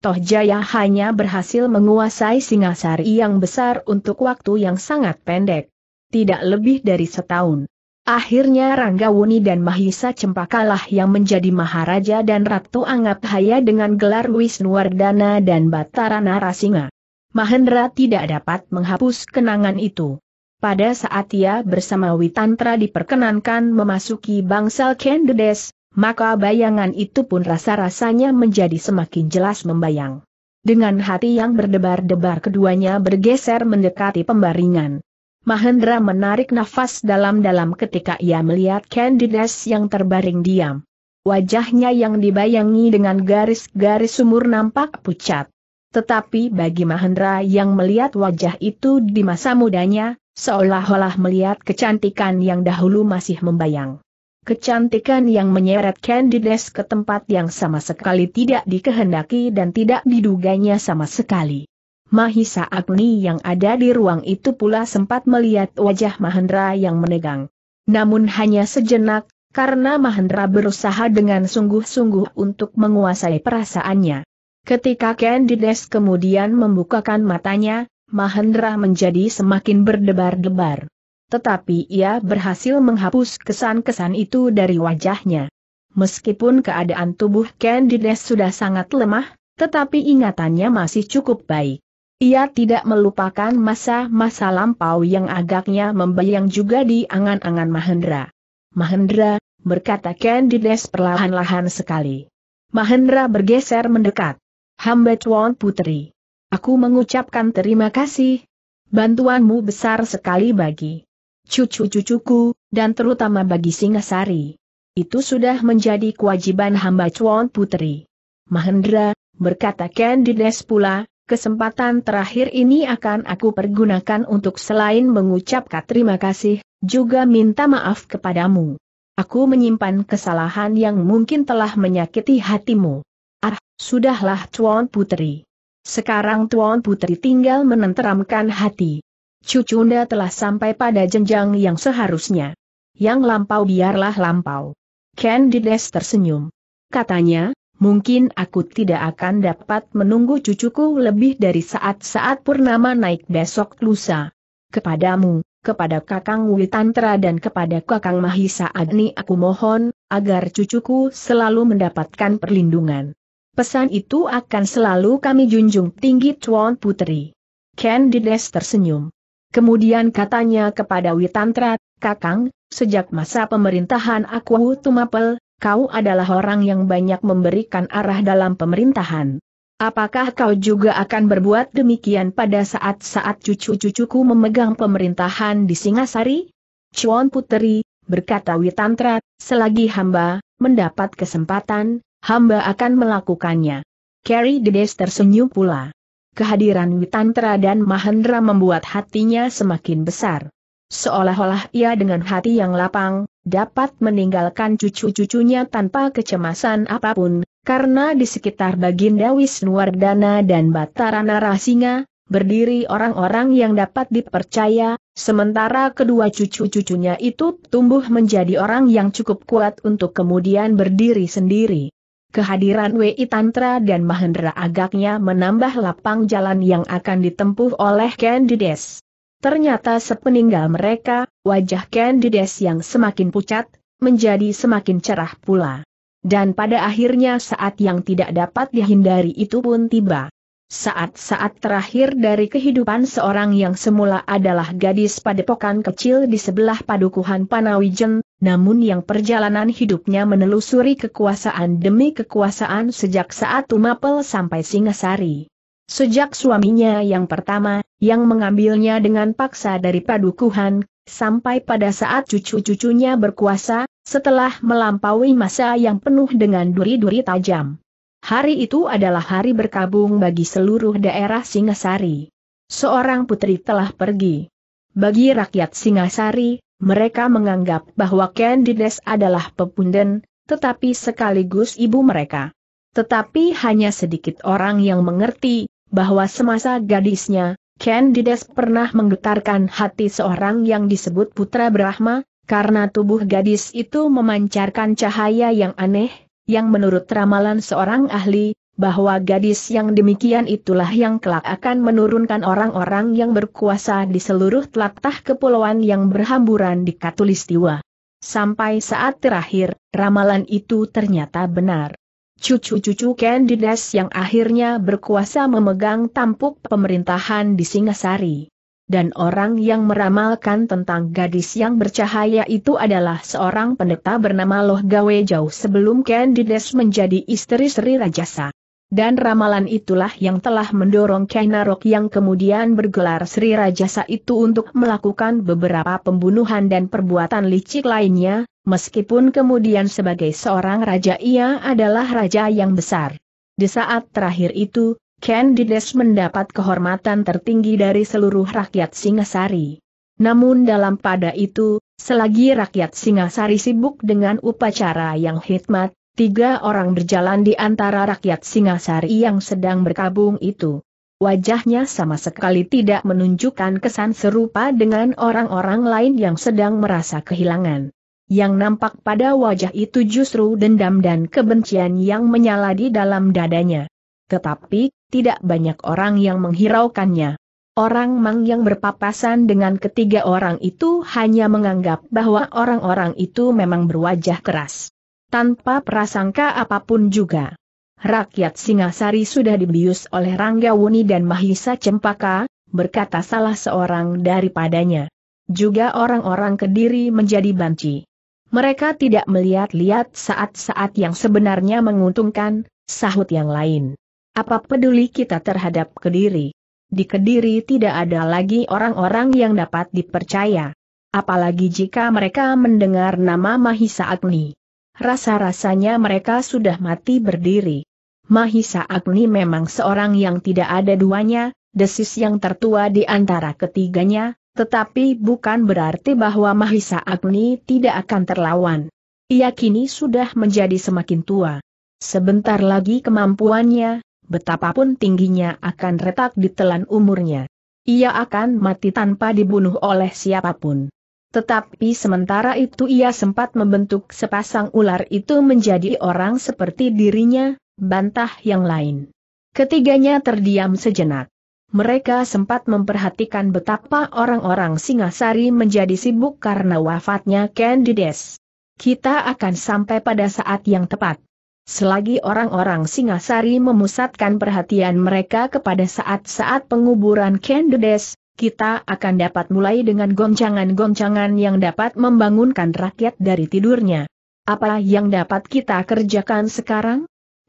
Toh Jaya hanya berhasil menguasai Singasari yang besar untuk waktu yang sangat pendek. Tidak lebih dari setahun. Akhirnya Ranggawuni dan Mahisa Cempakalah yang menjadi Maharaja dan Ratu Haya dengan gelar Wisnuwardana dan Batara Narasinga. Mahendra tidak dapat menghapus kenangan itu. Pada saat ia bersama Witantra diperkenankan memasuki bangsal Kendedes, maka bayangan itu pun rasa-rasanya menjadi semakin jelas membayang. Dengan hati yang berdebar-debar keduanya bergeser mendekati pembaringan. Mahendra menarik nafas dalam-dalam ketika ia melihat Candides yang terbaring diam. Wajahnya yang dibayangi dengan garis-garis sumur nampak pucat. Tetapi bagi Mahendra yang melihat wajah itu di masa mudanya, seolah-olah melihat kecantikan yang dahulu masih membayang. Kecantikan yang menyeret Candides ke tempat yang sama sekali tidak dikehendaki dan tidak diduganya sama sekali. Mahisa Agni yang ada di ruang itu pula sempat melihat wajah Mahendra yang menegang. Namun hanya sejenak, karena Mahendra berusaha dengan sungguh-sungguh untuk menguasai perasaannya. Ketika Candides kemudian membukakan matanya, Mahendra menjadi semakin berdebar-debar. Tetapi ia berhasil menghapus kesan-kesan itu dari wajahnya. Meskipun keadaan tubuh Candides sudah sangat lemah, tetapi ingatannya masih cukup baik. Ia tidak melupakan masa-masa lampau yang agaknya membayang juga di angan-angan Mahendra. Mahendra, berkata Candides perlahan-lahan sekali. Mahendra bergeser mendekat. Hamba Tuan Putri. Aku mengucapkan terima kasih. Bantuanmu besar sekali bagi cucu-cucuku, dan terutama bagi Singasari. Itu sudah menjadi kewajiban hamba Cuan Putri. Mahendra, berkata Candides pula, kesempatan terakhir ini akan aku pergunakan untuk selain mengucapkan terima kasih, juga minta maaf kepadamu. Aku menyimpan kesalahan yang mungkin telah menyakiti hatimu. Ah, sudahlah Tuan Putri. Sekarang Tuan Putri tinggal menenteramkan hati. Cucunda telah sampai pada jenjang yang seharusnya. Yang lampau biarlah lampau. Candides tersenyum. Katanya, mungkin aku tidak akan dapat menunggu cucuku lebih dari saat-saat purnama naik besok lusa. Kepadamu, kepada Kakang Witantra dan kepada Kakang Mahisa Agni aku mohon, agar cucuku selalu mendapatkan perlindungan. Pesan itu akan selalu kami junjung tinggi Tuan Putri. Candides tersenyum. Kemudian katanya kepada Witantra, Kakang, sejak masa pemerintahan Akwahu Tumapel, kau adalah orang yang banyak memberikan arah dalam pemerintahan. Apakah kau juga akan berbuat demikian pada saat-saat cucu-cucuku memegang pemerintahan di Singasari? Cuan Puteri, berkata Witantra, selagi hamba mendapat kesempatan, hamba akan melakukannya. Kerry Dedes tersenyum pula. Kehadiran Witantra dan Mahendra membuat hatinya semakin besar. Seolah-olah ia dengan hati yang lapang, dapat meninggalkan cucu-cucunya tanpa kecemasan apapun, karena di sekitar Baginda Wisnuwardana dan Batara Narasinga, berdiri orang-orang yang dapat dipercaya, sementara kedua cucu-cucunya itu tumbuh menjadi orang yang cukup kuat untuk kemudian berdiri sendiri. Kehadiran Wei Tantra dan Mahendra agaknya menambah lapang jalan yang akan ditempuh oleh Candides. Ternyata sepeninggal mereka, wajah Candides yang semakin pucat, menjadi semakin cerah pula. Dan pada akhirnya saat yang tidak dapat dihindari itu pun tiba. Saat-saat terakhir dari kehidupan seorang yang semula adalah gadis padepokan kecil di sebelah padukuhan Panawijen, namun yang perjalanan hidupnya menelusuri kekuasaan demi kekuasaan sejak saat Tumapel sampai Singasari. Sejak suaminya yang pertama, yang mengambilnya dengan paksa dari padukuhan, sampai pada saat cucu-cucunya berkuasa, setelah melampaui masa yang penuh dengan duri-duri tajam. Hari itu adalah hari berkabung bagi seluruh daerah Singasari. Seorang putri telah pergi. Bagi rakyat Singasari, mereka menganggap bahwa Candides adalah pepunden, tetapi sekaligus ibu mereka. Tetapi hanya sedikit orang yang mengerti bahwa semasa gadisnya, Candides pernah menggetarkan hati seorang yang disebut Putra Brahma, karena tubuh gadis itu memancarkan cahaya yang aneh, yang menurut ramalan seorang ahli, bahwa gadis yang demikian itulah yang kelak akan menurunkan orang-orang yang berkuasa di seluruh telatah kepulauan yang berhamburan di Katulistiwa. Sampai saat terakhir, ramalan itu ternyata benar cucu-cucu Candides yang akhirnya berkuasa memegang tampuk pemerintahan di Singasari. Dan orang yang meramalkan tentang gadis yang bercahaya itu adalah seorang pendeta bernama Loh Gawe jauh sebelum Candides menjadi istri Sri Rajasa. Dan ramalan itulah yang telah mendorong Kainarok yang kemudian bergelar Sri Rajasa itu untuk melakukan beberapa pembunuhan dan perbuatan licik lainnya, meskipun kemudian sebagai seorang raja ia adalah raja yang besar. Di saat terakhir itu, Candides mendapat kehormatan tertinggi dari seluruh rakyat Singasari. Namun dalam pada itu, selagi rakyat Singasari sibuk dengan upacara yang hikmat, tiga orang berjalan di antara rakyat Singasari yang sedang berkabung itu. Wajahnya sama sekali tidak menunjukkan kesan serupa dengan orang-orang lain yang sedang merasa kehilangan. Yang nampak pada wajah itu justru dendam dan kebencian yang menyala di dalam dadanya. Tetapi, tidak banyak orang yang menghiraukannya. Orang Mang yang berpapasan dengan ketiga orang itu hanya menganggap bahwa orang-orang itu memang berwajah keras. Tanpa prasangka apapun juga. Rakyat Singasari sudah dibius oleh Rangga Wuni dan Mahisa Cempaka, berkata salah seorang daripadanya. Juga orang-orang Kediri menjadi banci. Mereka tidak melihat-lihat saat-saat yang sebenarnya menguntungkan, sahut yang lain. Apa peduli kita terhadap Kediri? Di Kediri tidak ada lagi orang-orang yang dapat dipercaya. Apalagi jika mereka mendengar nama Mahisa Agni. Rasa-rasanya mereka sudah mati berdiri. Mahisa Agni memang seorang yang tidak ada duanya, desis yang tertua di antara ketiganya, tetapi bukan berarti bahwa Mahisa Agni tidak akan terlawan. Ia kini sudah menjadi semakin tua. Sebentar lagi kemampuannya, betapapun tingginya akan retak ditelan umurnya. Ia akan mati tanpa dibunuh oleh siapapun. Tetapi sementara itu ia sempat membentuk sepasang ular itu menjadi orang seperti dirinya, bantah yang lain. Ketiganya terdiam sejenak mereka sempat memperhatikan betapa orang-orang Singasari menjadi sibuk karena wafatnya Candides. Kita akan sampai pada saat yang tepat. Selagi orang-orang Singasari memusatkan perhatian mereka kepada saat-saat penguburan Candides, kita akan dapat mulai dengan goncangan-goncangan yang dapat membangunkan rakyat dari tidurnya. Apa yang dapat kita kerjakan sekarang?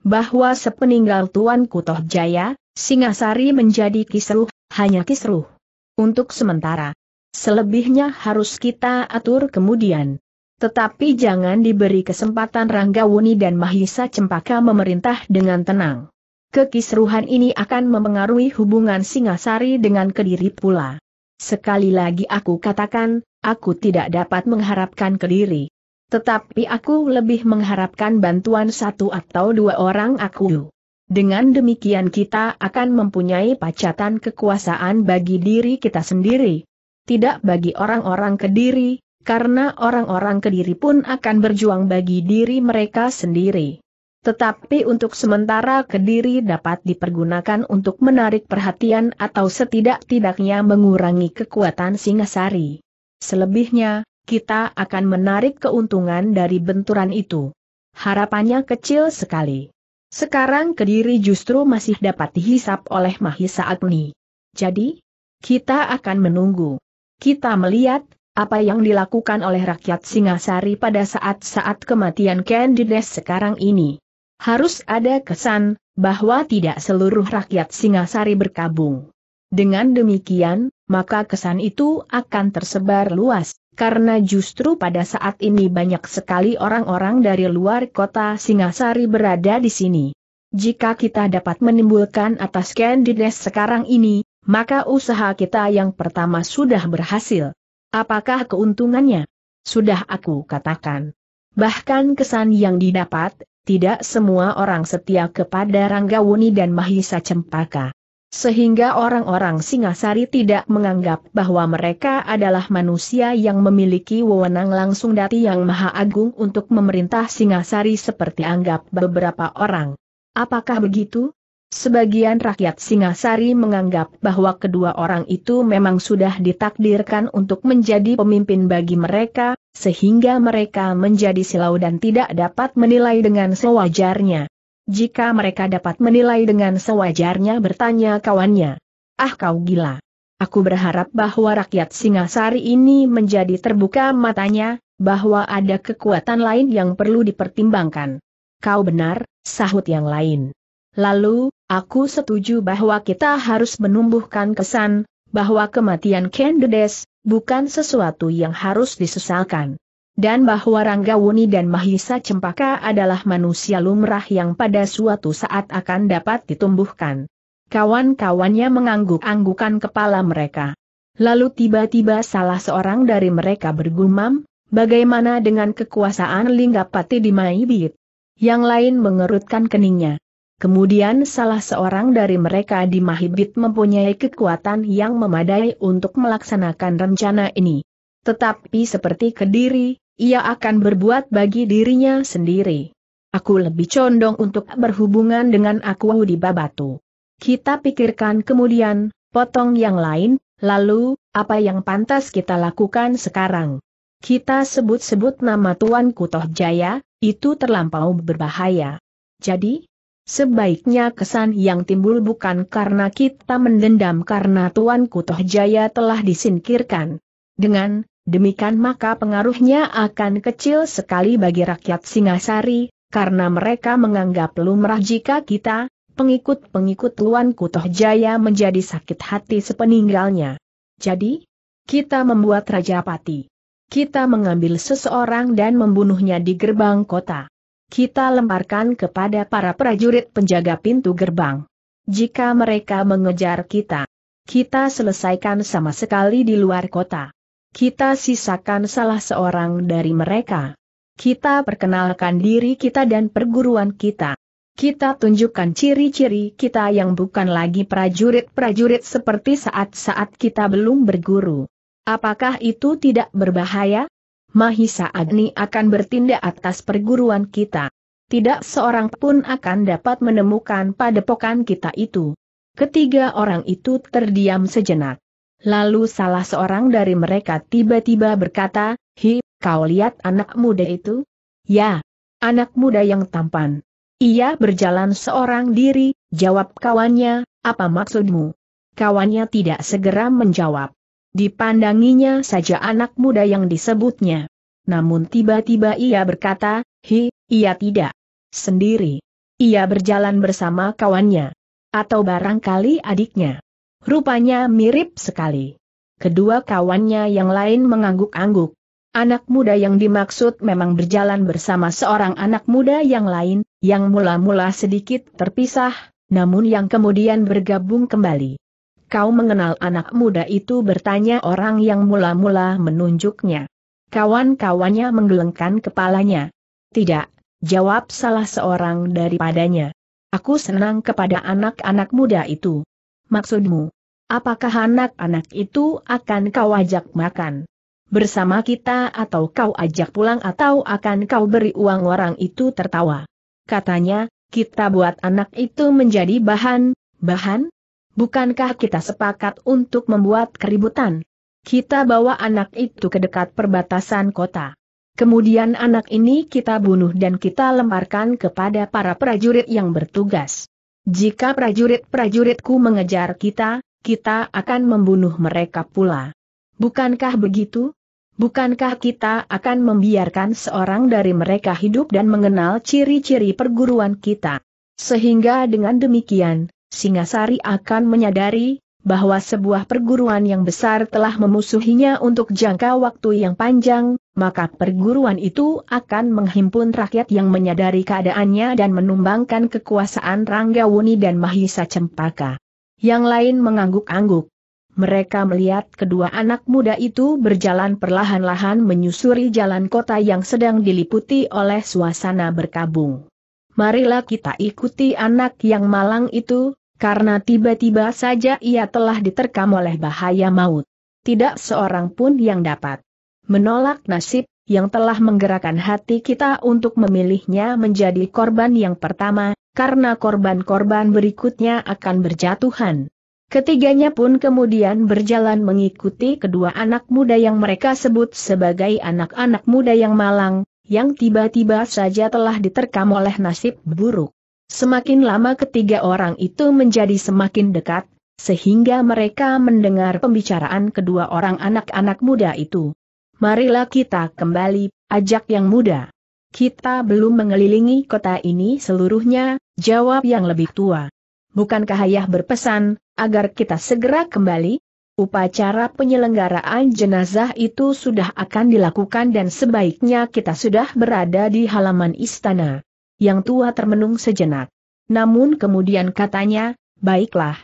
bahwa sepeninggal Tuan Kutoh Jaya, Singasari menjadi kisruh, hanya kisruh. Untuk sementara. Selebihnya harus kita atur kemudian. Tetapi jangan diberi kesempatan Ranggawuni dan Mahisa Cempaka memerintah dengan tenang. Kekisruhan ini akan mempengaruhi hubungan Singasari dengan Kediri pula. Sekali lagi aku katakan, aku tidak dapat mengharapkan Kediri. Tetapi aku lebih mengharapkan bantuan satu atau dua orang aku. Dengan demikian kita akan mempunyai pacatan kekuasaan bagi diri kita sendiri. Tidak bagi orang-orang kediri, karena orang-orang kediri pun akan berjuang bagi diri mereka sendiri. Tetapi untuk sementara Kediri dapat dipergunakan untuk menarik perhatian atau setidak-tidaknya mengurangi kekuatan Singasari. Selebihnya, kita akan menarik keuntungan dari benturan itu. Harapannya kecil sekali. Sekarang Kediri justru masih dapat dihisap oleh Mahisa Agni. Jadi, kita akan menunggu. Kita melihat, apa yang dilakukan oleh rakyat Singasari pada saat-saat kematian Candides sekarang ini. Harus ada kesan, bahwa tidak seluruh rakyat Singasari berkabung. Dengan demikian, maka kesan itu akan tersebar luas karena justru pada saat ini banyak sekali orang-orang dari luar kota Singasari berada di sini. Jika kita dapat menimbulkan atas kandides sekarang ini, maka usaha kita yang pertama sudah berhasil. Apakah keuntungannya? Sudah aku katakan. Bahkan kesan yang didapat, tidak semua orang setia kepada Ranggawuni dan Mahisa Cempaka sehingga orang-orang Singasari tidak menganggap bahwa mereka adalah manusia yang memiliki wewenang langsung dari Yang Maha Agung untuk memerintah Singasari seperti anggap beberapa orang. Apakah begitu? Sebagian rakyat Singasari menganggap bahwa kedua orang itu memang sudah ditakdirkan untuk menjadi pemimpin bagi mereka, sehingga mereka menjadi silau dan tidak dapat menilai dengan sewajarnya. Jika mereka dapat menilai dengan sewajarnya bertanya kawannya. Ah kau gila. Aku berharap bahwa rakyat Singasari ini menjadi terbuka matanya, bahwa ada kekuatan lain yang perlu dipertimbangkan. Kau benar, sahut yang lain. Lalu, aku setuju bahwa kita harus menumbuhkan kesan, bahwa kematian Kendedes, bukan sesuatu yang harus disesalkan dan bahwa Ranggawuni dan Mahisa Cempaka adalah manusia lumrah yang pada suatu saat akan dapat ditumbuhkan. Kawan-kawannya mengangguk-anggukan kepala mereka. Lalu tiba-tiba salah seorang dari mereka bergumam, bagaimana dengan kekuasaan Linggapati di Maibit? Yang lain mengerutkan keningnya. Kemudian salah seorang dari mereka di Mahibit mempunyai kekuatan yang memadai untuk melaksanakan rencana ini. Tetapi seperti Kediri, ia akan berbuat bagi dirinya sendiri. Aku lebih condong untuk berhubungan dengan aku di Babatu. Kita pikirkan kemudian, potong yang lain, lalu, apa yang pantas kita lakukan sekarang? Kita sebut-sebut nama Tuan Kutoh Jaya, itu terlampau berbahaya. Jadi, sebaiknya kesan yang timbul bukan karena kita mendendam karena Tuan Kutoh Jaya telah disingkirkan. Dengan Demikian maka pengaruhnya akan kecil sekali bagi rakyat Singasari, karena mereka menganggap lumrah jika kita, pengikut-pengikut Tuan Kutoh Jaya menjadi sakit hati sepeninggalnya. Jadi, kita membuat Raja Pati. Kita mengambil seseorang dan membunuhnya di gerbang kota. Kita lemparkan kepada para prajurit penjaga pintu gerbang. Jika mereka mengejar kita, kita selesaikan sama sekali di luar kota kita sisakan salah seorang dari mereka. Kita perkenalkan diri kita dan perguruan kita. Kita tunjukkan ciri-ciri kita yang bukan lagi prajurit-prajurit seperti saat-saat kita belum berguru. Apakah itu tidak berbahaya? Mahisa Agni akan bertindak atas perguruan kita. Tidak seorang pun akan dapat menemukan padepokan kita itu. Ketiga orang itu terdiam sejenak. Lalu salah seorang dari mereka tiba-tiba berkata, Hi, kau lihat anak muda itu? Ya, anak muda yang tampan. Ia berjalan seorang diri, jawab kawannya, apa maksudmu? Kawannya tidak segera menjawab. Dipandanginya saja anak muda yang disebutnya. Namun tiba-tiba ia berkata, hi, ia tidak. Sendiri. Ia berjalan bersama kawannya. Atau barangkali adiknya. Rupanya mirip sekali. Kedua kawannya yang lain mengangguk-angguk. Anak muda yang dimaksud memang berjalan bersama seorang anak muda yang lain, yang mula-mula sedikit terpisah, namun yang kemudian bergabung kembali. Kau mengenal anak muda itu bertanya orang yang mula-mula menunjuknya. Kawan-kawannya menggelengkan kepalanya. Tidak, jawab salah seorang daripadanya. Aku senang kepada anak-anak muda itu maksudmu? Apakah anak-anak itu akan kau ajak makan? Bersama kita atau kau ajak pulang atau akan kau beri uang orang itu tertawa. Katanya, kita buat anak itu menjadi bahan, bahan? Bukankah kita sepakat untuk membuat keributan? Kita bawa anak itu ke dekat perbatasan kota. Kemudian anak ini kita bunuh dan kita lemparkan kepada para prajurit yang bertugas. Jika prajurit-prajuritku mengejar kita, kita akan membunuh mereka pula. Bukankah begitu? Bukankah kita akan membiarkan seorang dari mereka hidup dan mengenal ciri-ciri perguruan kita? Sehingga dengan demikian, Singasari akan menyadari bahwa sebuah perguruan yang besar telah memusuhinya untuk jangka waktu yang panjang, maka perguruan itu akan menghimpun rakyat yang menyadari keadaannya dan menumbangkan kekuasaan Ranggawuni dan Mahisa Cempaka. Yang lain mengangguk-angguk. Mereka melihat kedua anak muda itu berjalan perlahan-lahan menyusuri jalan kota yang sedang diliputi oleh suasana berkabung. Marilah kita ikuti anak yang malang itu, karena tiba-tiba saja ia telah diterkam oleh bahaya maut. Tidak seorang pun yang dapat menolak nasib yang telah menggerakkan hati kita untuk memilihnya menjadi korban yang pertama, karena korban-korban berikutnya akan berjatuhan. Ketiganya pun kemudian berjalan mengikuti kedua anak muda yang mereka sebut sebagai anak-anak muda yang malang, yang tiba-tiba saja telah diterkam oleh nasib buruk. Semakin lama ketiga orang itu menjadi semakin dekat, sehingga mereka mendengar pembicaraan kedua orang anak-anak muda itu. Marilah kita kembali, ajak yang muda. Kita belum mengelilingi kota ini seluruhnya, jawab yang lebih tua. Bukankah ayah berpesan, agar kita segera kembali? Upacara penyelenggaraan jenazah itu sudah akan dilakukan dan sebaiknya kita sudah berada di halaman istana. Yang tua termenung sejenak. Namun kemudian katanya, baiklah.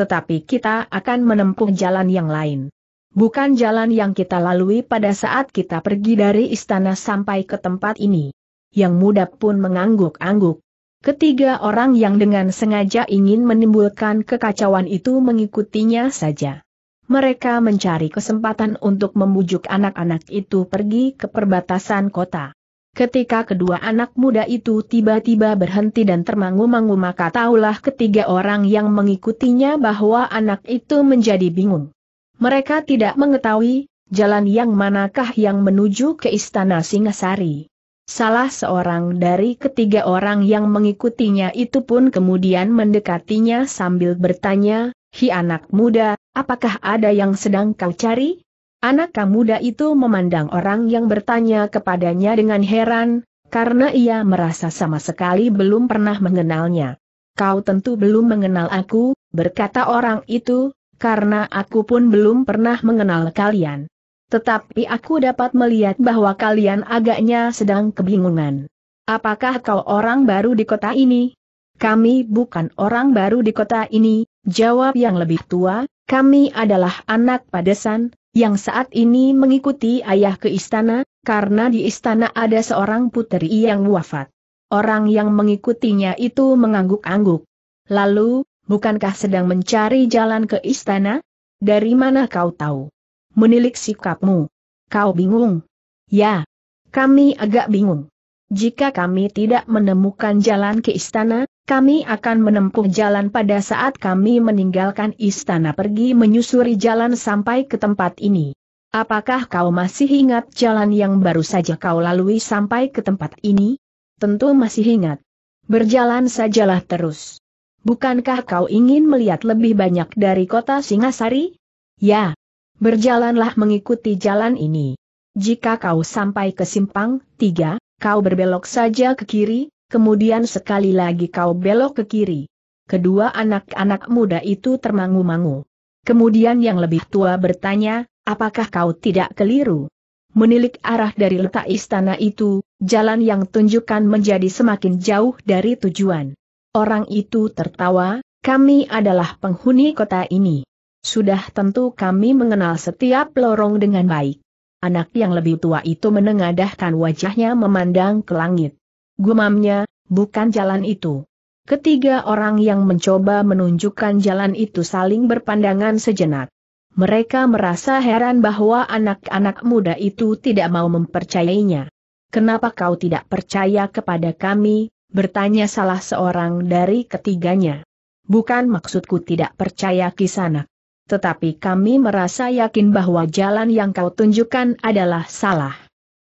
Tetapi kita akan menempuh jalan yang lain. Bukan jalan yang kita lalui pada saat kita pergi dari istana sampai ke tempat ini. Yang muda pun mengangguk-angguk. Ketiga orang yang dengan sengaja ingin menimbulkan kekacauan itu mengikutinya saja. Mereka mencari kesempatan untuk membujuk anak-anak itu pergi ke perbatasan kota. Ketika kedua anak muda itu tiba-tiba berhenti dan termangu-mangu maka taulah ketiga orang yang mengikutinya bahwa anak itu menjadi bingung. Mereka tidak mengetahui, jalan yang manakah yang menuju ke istana Singasari. Salah seorang dari ketiga orang yang mengikutinya itu pun kemudian mendekatinya sambil bertanya, Hi anak muda, apakah ada yang sedang kau cari? Anak muda itu memandang orang yang bertanya kepadanya dengan heran, karena ia merasa sama sekali belum pernah mengenalnya. Kau tentu belum mengenal aku, berkata orang itu, karena aku pun belum pernah mengenal kalian. Tetapi aku dapat melihat bahwa kalian agaknya sedang kebingungan. Apakah kau orang baru di kota ini? Kami bukan orang baru di kota ini, jawab yang lebih tua, kami adalah anak padesan, yang saat ini mengikuti ayah ke istana, karena di istana ada seorang putri yang wafat. Orang yang mengikutinya itu mengangguk-angguk. Lalu, bukankah sedang mencari jalan ke istana? Dari mana kau tahu? Menilik sikapmu. Kau bingung? Ya. Kami agak bingung. Jika kami tidak menemukan jalan ke istana, kami akan menempuh jalan pada saat kami meninggalkan istana pergi menyusuri jalan sampai ke tempat ini. Apakah kau masih ingat jalan yang baru saja kau lalui sampai ke tempat ini? Tentu masih ingat. Berjalan sajalah terus. Bukankah kau ingin melihat lebih banyak dari kota Singasari? Ya. Berjalanlah mengikuti jalan ini. Jika kau sampai ke simpang tiga, kau berbelok saja ke kiri, kemudian sekali lagi kau belok ke kiri. Kedua anak-anak muda itu termangu-mangu. Kemudian yang lebih tua bertanya, apakah kau tidak keliru? Menilik arah dari letak istana itu, jalan yang tunjukkan menjadi semakin jauh dari tujuan. Orang itu tertawa, kami adalah penghuni kota ini. Sudah tentu kami mengenal setiap lorong dengan baik. Anak yang lebih tua itu menengadahkan wajahnya memandang ke langit. Gumamnya, bukan jalan itu. Ketiga orang yang mencoba menunjukkan jalan itu saling berpandangan sejenak. Mereka merasa heran bahwa anak-anak muda itu tidak mau mempercayainya. Kenapa kau tidak percaya kepada kami? bertanya salah seorang dari ketiganya. Bukan maksudku tidak percaya kisanak. Tetapi kami merasa yakin bahwa jalan yang kau tunjukkan adalah salah.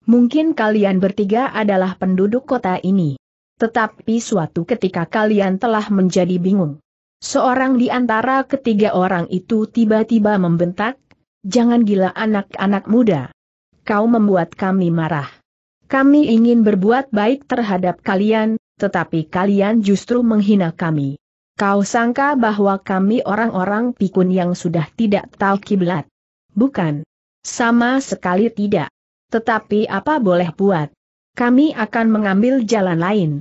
Mungkin kalian bertiga adalah penduduk kota ini. Tetapi suatu ketika kalian telah menjadi bingung. Seorang di antara ketiga orang itu tiba-tiba membentak, Jangan gila anak-anak muda. Kau membuat kami marah. Kami ingin berbuat baik terhadap kalian, tetapi kalian justru menghina kami. Kau sangka bahwa kami orang-orang pikun yang sudah tidak tahu kiblat. Bukan. Sama sekali tidak. Tetapi apa boleh buat? Kami akan mengambil jalan lain.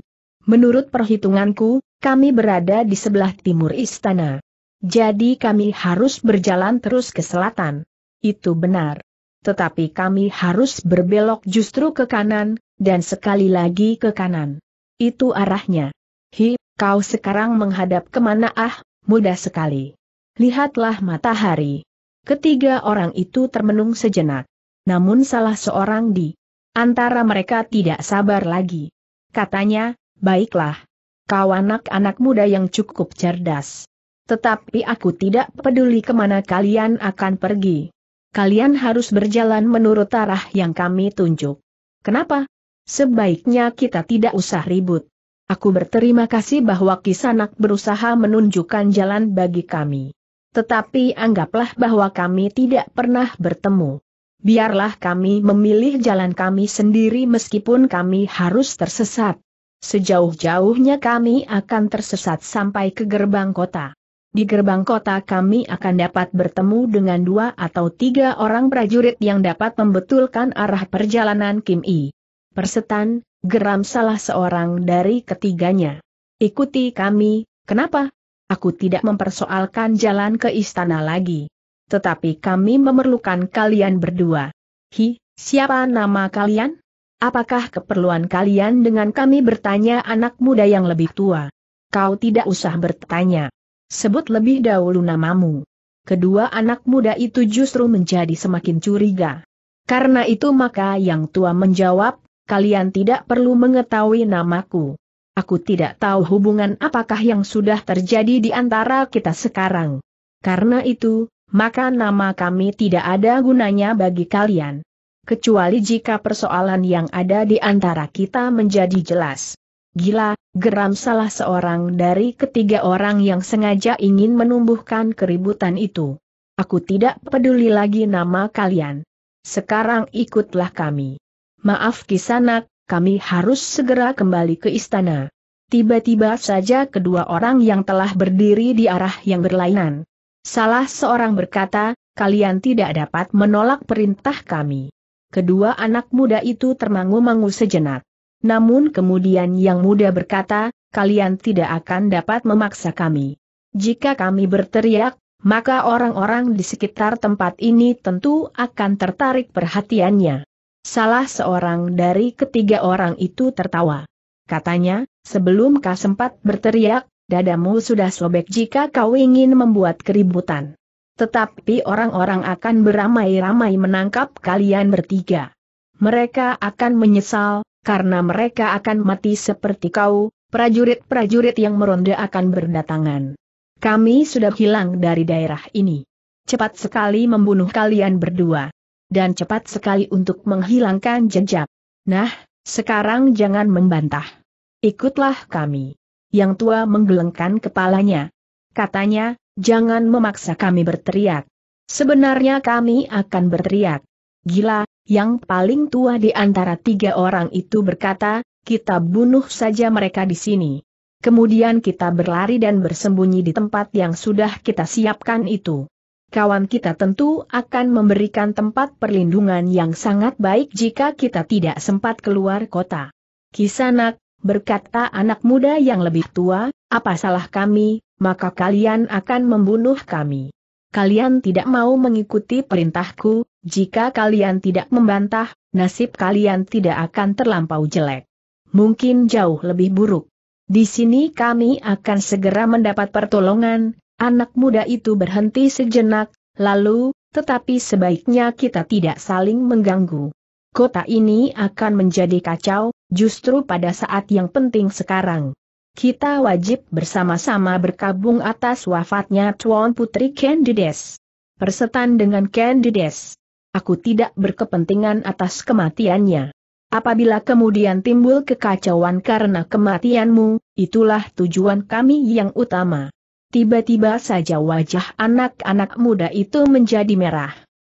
Menurut perhitunganku, kami berada di sebelah timur istana. Jadi kami harus berjalan terus ke selatan. Itu benar. Tetapi kami harus berbelok justru ke kanan, dan sekali lagi ke kanan. Itu arahnya. Hi, kau sekarang menghadap kemana ah, mudah sekali. Lihatlah matahari. Ketiga orang itu termenung sejenak namun salah seorang di antara mereka tidak sabar lagi. Katanya, baiklah, kau anak-anak muda yang cukup cerdas. Tetapi aku tidak peduli kemana kalian akan pergi. Kalian harus berjalan menurut arah yang kami tunjuk. Kenapa? Sebaiknya kita tidak usah ribut. Aku berterima kasih bahwa Kisanak berusaha menunjukkan jalan bagi kami. Tetapi anggaplah bahwa kami tidak pernah bertemu biarlah kami memilih jalan kami sendiri meskipun kami harus tersesat. Sejauh-jauhnya kami akan tersesat sampai ke gerbang kota. Di gerbang kota kami akan dapat bertemu dengan dua atau tiga orang prajurit yang dapat membetulkan arah perjalanan Kim I. Persetan, geram salah seorang dari ketiganya. Ikuti kami, kenapa? Aku tidak mempersoalkan jalan ke istana lagi tetapi kami memerlukan kalian berdua. Hi, siapa nama kalian? Apakah keperluan kalian dengan kami bertanya anak muda yang lebih tua? Kau tidak usah bertanya. Sebut lebih dahulu namamu. Kedua anak muda itu justru menjadi semakin curiga. Karena itu maka yang tua menjawab, kalian tidak perlu mengetahui namaku. Aku tidak tahu hubungan apakah yang sudah terjadi di antara kita sekarang. Karena itu, maka nama kami tidak ada gunanya bagi kalian. Kecuali jika persoalan yang ada di antara kita menjadi jelas. Gila, geram salah seorang dari ketiga orang yang sengaja ingin menumbuhkan keributan itu. Aku tidak peduli lagi nama kalian. Sekarang ikutlah kami. Maaf kisanak, kami harus segera kembali ke istana. Tiba-tiba saja kedua orang yang telah berdiri di arah yang berlainan Salah seorang berkata, kalian tidak dapat menolak perintah kami. Kedua anak muda itu termangu-mangu sejenak. Namun kemudian yang muda berkata, kalian tidak akan dapat memaksa kami. Jika kami berteriak, maka orang-orang di sekitar tempat ini tentu akan tertarik perhatiannya. Salah seorang dari ketiga orang itu tertawa. Katanya, sebelum kau sempat berteriak, dadamu sudah sobek jika kau ingin membuat keributan. Tetapi orang-orang akan beramai-ramai menangkap kalian bertiga. Mereka akan menyesal, karena mereka akan mati seperti kau, prajurit-prajurit yang meronda akan berdatangan. Kami sudah hilang dari daerah ini. Cepat sekali membunuh kalian berdua. Dan cepat sekali untuk menghilangkan jejak. Nah, sekarang jangan membantah. Ikutlah kami yang tua menggelengkan kepalanya. Katanya, jangan memaksa kami berteriak. Sebenarnya kami akan berteriak. Gila, yang paling tua di antara tiga orang itu berkata, kita bunuh saja mereka di sini. Kemudian kita berlari dan bersembunyi di tempat yang sudah kita siapkan itu. Kawan kita tentu akan memberikan tempat perlindungan yang sangat baik jika kita tidak sempat keluar kota. Kisanak, berkata anak muda yang lebih tua, apa salah kami, maka kalian akan membunuh kami. Kalian tidak mau mengikuti perintahku, jika kalian tidak membantah, nasib kalian tidak akan terlampau jelek. Mungkin jauh lebih buruk. Di sini kami akan segera mendapat pertolongan, anak muda itu berhenti sejenak, lalu, tetapi sebaiknya kita tidak saling mengganggu. Kota ini akan menjadi kacau, Justru pada saat yang penting sekarang. Kita wajib bersama-sama berkabung atas wafatnya Tuan Putri Candides. Persetan dengan Candides. Aku tidak berkepentingan atas kematiannya. Apabila kemudian timbul kekacauan karena kematianmu, itulah tujuan kami yang utama. Tiba-tiba saja wajah anak-anak muda itu menjadi merah.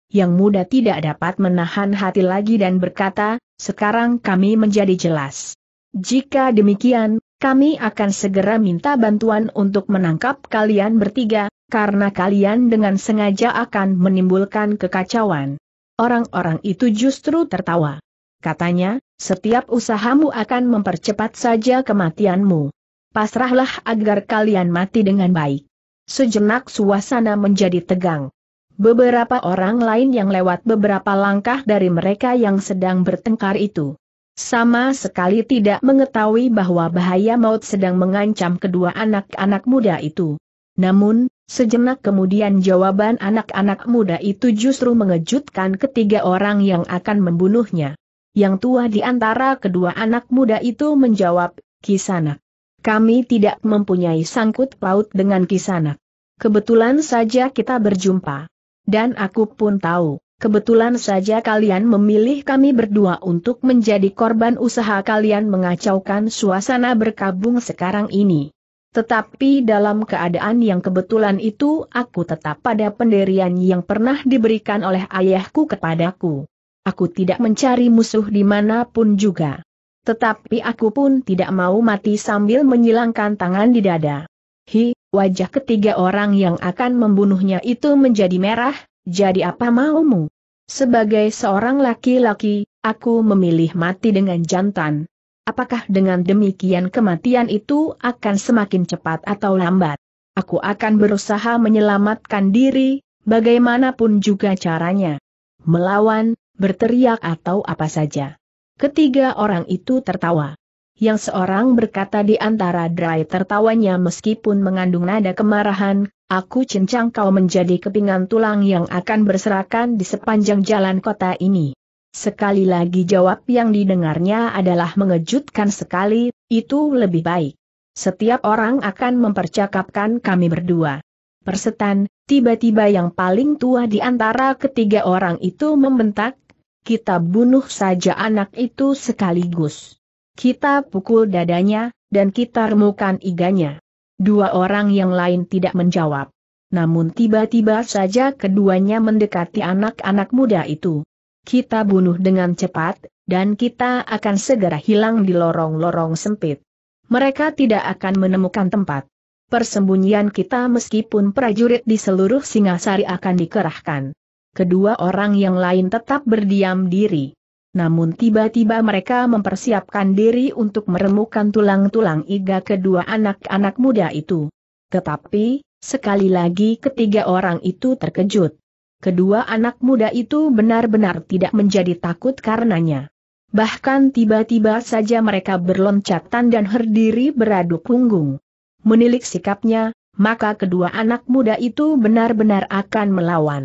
Yang muda tidak dapat menahan hati lagi dan berkata, sekarang kami menjadi jelas. Jika demikian, kami akan segera minta bantuan untuk menangkap kalian bertiga, karena kalian dengan sengaja akan menimbulkan kekacauan. Orang-orang itu justru tertawa. Katanya, setiap usahamu akan mempercepat saja kematianmu. Pasrahlah agar kalian mati dengan baik. Sejenak suasana menjadi tegang beberapa orang lain yang lewat beberapa langkah dari mereka yang sedang bertengkar itu. Sama sekali tidak mengetahui bahwa bahaya maut sedang mengancam kedua anak-anak muda itu. Namun, sejenak kemudian jawaban anak-anak muda itu justru mengejutkan ketiga orang yang akan membunuhnya. Yang tua di antara kedua anak muda itu menjawab, Kisanak. Kami tidak mempunyai sangkut paut dengan Kisanak. Kebetulan saja kita berjumpa. Dan aku pun tahu, kebetulan saja kalian memilih kami berdua untuk menjadi korban usaha kalian mengacaukan suasana berkabung sekarang ini. Tetapi dalam keadaan yang kebetulan itu aku tetap pada penderian yang pernah diberikan oleh ayahku kepadaku. Aku tidak mencari musuh dimanapun juga. Tetapi aku pun tidak mau mati sambil menyilangkan tangan di dada. Hi, Wajah ketiga orang yang akan membunuhnya itu menjadi merah, jadi apa maumu? Sebagai seorang laki-laki, aku memilih mati dengan jantan. Apakah dengan demikian kematian itu akan semakin cepat atau lambat? Aku akan berusaha menyelamatkan diri, bagaimanapun juga caranya. Melawan, berteriak atau apa saja. Ketiga orang itu tertawa yang seorang berkata di antara dry tertawanya meskipun mengandung nada kemarahan, aku cincang kau menjadi kepingan tulang yang akan berserakan di sepanjang jalan kota ini. Sekali lagi jawab yang didengarnya adalah mengejutkan sekali, itu lebih baik. Setiap orang akan mempercakapkan kami berdua. Persetan, tiba-tiba yang paling tua di antara ketiga orang itu membentak, kita bunuh saja anak itu sekaligus. Kita pukul dadanya, dan kita remukan iganya. Dua orang yang lain tidak menjawab. Namun tiba-tiba saja keduanya mendekati anak-anak muda itu. Kita bunuh dengan cepat, dan kita akan segera hilang di lorong-lorong sempit. Mereka tidak akan menemukan tempat. Persembunyian kita meskipun prajurit di seluruh Singasari akan dikerahkan. Kedua orang yang lain tetap berdiam diri namun tiba-tiba mereka mempersiapkan diri untuk meremukkan tulang-tulang iga kedua anak-anak muda itu. Tetapi, sekali lagi ketiga orang itu terkejut. Kedua anak muda itu benar-benar tidak menjadi takut karenanya. Bahkan tiba-tiba saja mereka berloncatan dan herdiri beradu punggung. Menilik sikapnya, maka kedua anak muda itu benar-benar akan melawan.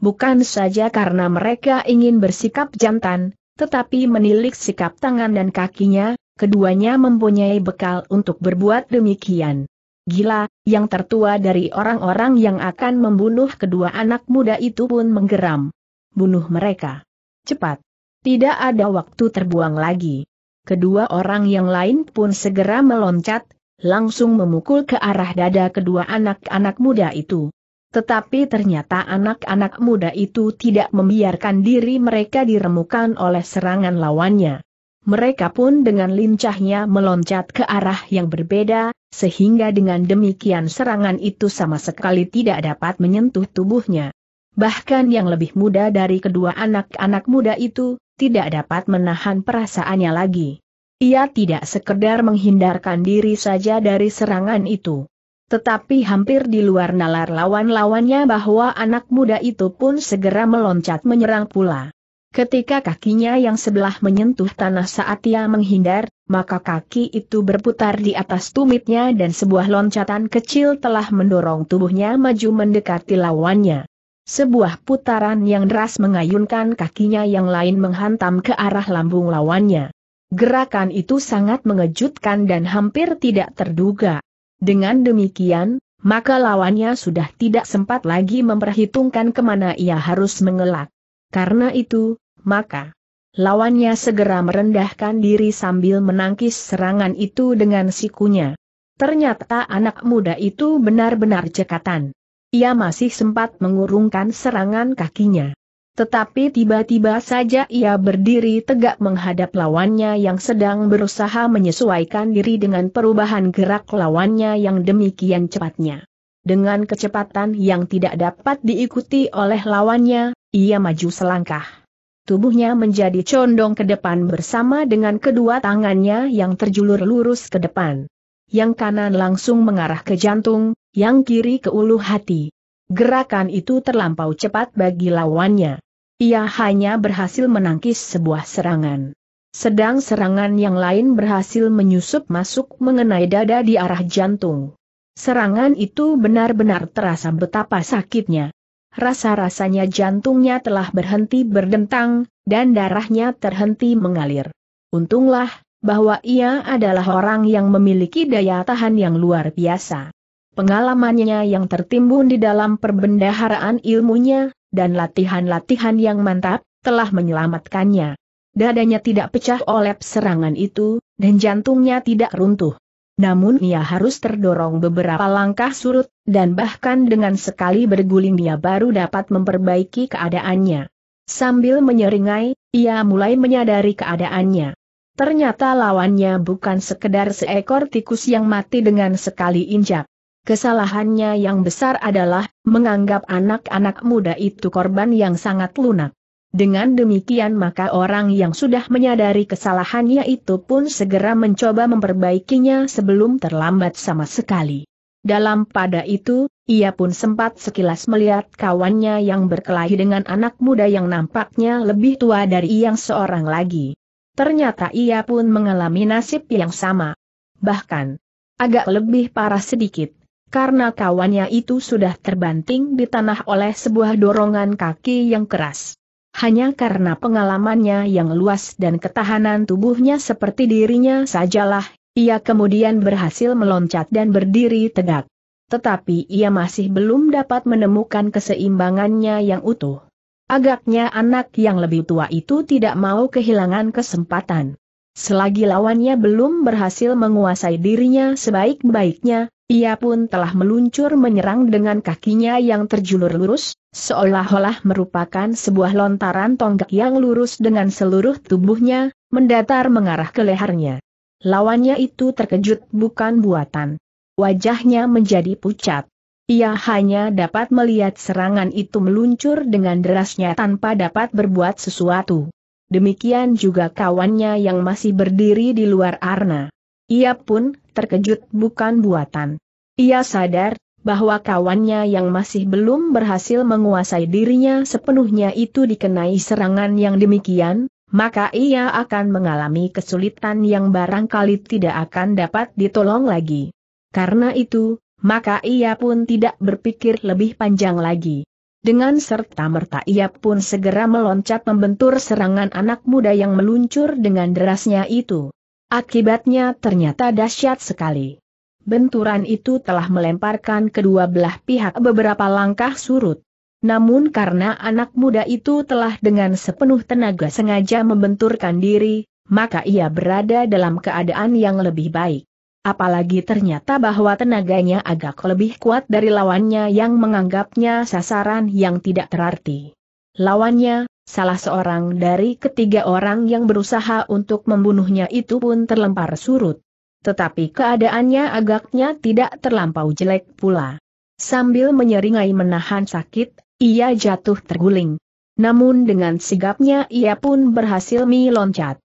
Bukan saja karena mereka ingin bersikap jantan, tetapi menilik sikap tangan dan kakinya, keduanya mempunyai bekal untuk berbuat demikian. Gila, yang tertua dari orang-orang yang akan membunuh kedua anak muda itu pun menggeram. Bunuh mereka. Cepat. Tidak ada waktu terbuang lagi. Kedua orang yang lain pun segera meloncat, langsung memukul ke arah dada kedua anak-anak muda itu. Tetapi ternyata anak-anak muda itu tidak membiarkan diri mereka diremukan oleh serangan lawannya. Mereka pun dengan lincahnya meloncat ke arah yang berbeda, sehingga dengan demikian serangan itu sama sekali tidak dapat menyentuh tubuhnya. Bahkan yang lebih muda dari kedua anak-anak muda itu, tidak dapat menahan perasaannya lagi. Ia tidak sekedar menghindarkan diri saja dari serangan itu tetapi hampir di luar nalar lawan-lawannya bahwa anak muda itu pun segera meloncat menyerang pula. Ketika kakinya yang sebelah menyentuh tanah saat ia menghindar, maka kaki itu berputar di atas tumitnya dan sebuah loncatan kecil telah mendorong tubuhnya maju mendekati lawannya. Sebuah putaran yang deras mengayunkan kakinya yang lain menghantam ke arah lambung lawannya. Gerakan itu sangat mengejutkan dan hampir tidak terduga. Dengan demikian, maka lawannya sudah tidak sempat lagi memperhitungkan kemana ia harus mengelak. Karena itu, maka lawannya segera merendahkan diri sambil menangkis serangan itu dengan sikunya. Ternyata anak muda itu benar-benar cekatan. Ia masih sempat mengurungkan serangan kakinya. Tetapi tiba-tiba saja ia berdiri tegak menghadap lawannya yang sedang berusaha menyesuaikan diri dengan perubahan gerak lawannya yang demikian cepatnya. Dengan kecepatan yang tidak dapat diikuti oleh lawannya, ia maju selangkah. Tubuhnya menjadi condong ke depan bersama dengan kedua tangannya yang terjulur lurus ke depan. Yang kanan langsung mengarah ke jantung, yang kiri ke ulu hati. Gerakan itu terlampau cepat bagi lawannya. Ia hanya berhasil menangkis sebuah serangan. Sedang serangan yang lain berhasil menyusup masuk mengenai dada di arah jantung. Serangan itu benar-benar terasa betapa sakitnya. Rasa-rasanya jantungnya telah berhenti berdentang, dan darahnya terhenti mengalir. Untunglah, bahwa ia adalah orang yang memiliki daya tahan yang luar biasa pengalamannya yang tertimbun di dalam perbendaharaan ilmunya, dan latihan-latihan yang mantap, telah menyelamatkannya. Dadanya tidak pecah oleh serangan itu, dan jantungnya tidak runtuh. Namun ia harus terdorong beberapa langkah surut, dan bahkan dengan sekali berguling dia baru dapat memperbaiki keadaannya. Sambil menyeringai, ia mulai menyadari keadaannya. Ternyata lawannya bukan sekedar seekor tikus yang mati dengan sekali injak. Kesalahannya yang besar adalah menganggap anak-anak muda itu korban yang sangat lunak. Dengan demikian maka orang yang sudah menyadari kesalahannya itu pun segera mencoba memperbaikinya sebelum terlambat sama sekali. Dalam pada itu, ia pun sempat sekilas melihat kawannya yang berkelahi dengan anak muda yang nampaknya lebih tua dari yang seorang lagi. Ternyata ia pun mengalami nasib yang sama. Bahkan, agak lebih parah sedikit karena kawannya itu sudah terbanting di tanah oleh sebuah dorongan kaki yang keras. Hanya karena pengalamannya yang luas dan ketahanan tubuhnya seperti dirinya sajalah, ia kemudian berhasil meloncat dan berdiri tegak. Tetapi ia masih belum dapat menemukan keseimbangannya yang utuh. Agaknya anak yang lebih tua itu tidak mau kehilangan kesempatan. Selagi lawannya belum berhasil menguasai dirinya sebaik-baiknya, ia pun telah meluncur menyerang dengan kakinya yang terjulur lurus, seolah-olah merupakan sebuah lontaran tonggak yang lurus dengan seluruh tubuhnya, mendatar mengarah ke lehernya. Lawannya itu terkejut bukan buatan. Wajahnya menjadi pucat. Ia hanya dapat melihat serangan itu meluncur dengan derasnya tanpa dapat berbuat sesuatu demikian juga kawannya yang masih berdiri di luar arna. Ia pun terkejut bukan buatan. Ia sadar bahwa kawannya yang masih belum berhasil menguasai dirinya sepenuhnya itu dikenai serangan yang demikian, maka ia akan mengalami kesulitan yang barangkali tidak akan dapat ditolong lagi. Karena itu, maka ia pun tidak berpikir lebih panjang lagi. Dengan serta-merta ia pun segera meloncat membentur serangan anak muda yang meluncur dengan derasnya itu. Akibatnya ternyata dahsyat sekali. Benturan itu telah melemparkan kedua belah pihak beberapa langkah surut. Namun karena anak muda itu telah dengan sepenuh tenaga sengaja membenturkan diri, maka ia berada dalam keadaan yang lebih baik. Apalagi ternyata bahwa tenaganya agak lebih kuat dari lawannya yang menganggapnya sasaran yang tidak terarti. Lawannya, salah seorang dari ketiga orang yang berusaha untuk membunuhnya itu pun terlempar surut. Tetapi keadaannya agaknya tidak terlampau jelek pula. Sambil menyeringai menahan sakit, ia jatuh terguling. Namun dengan sigapnya ia pun berhasil meloncat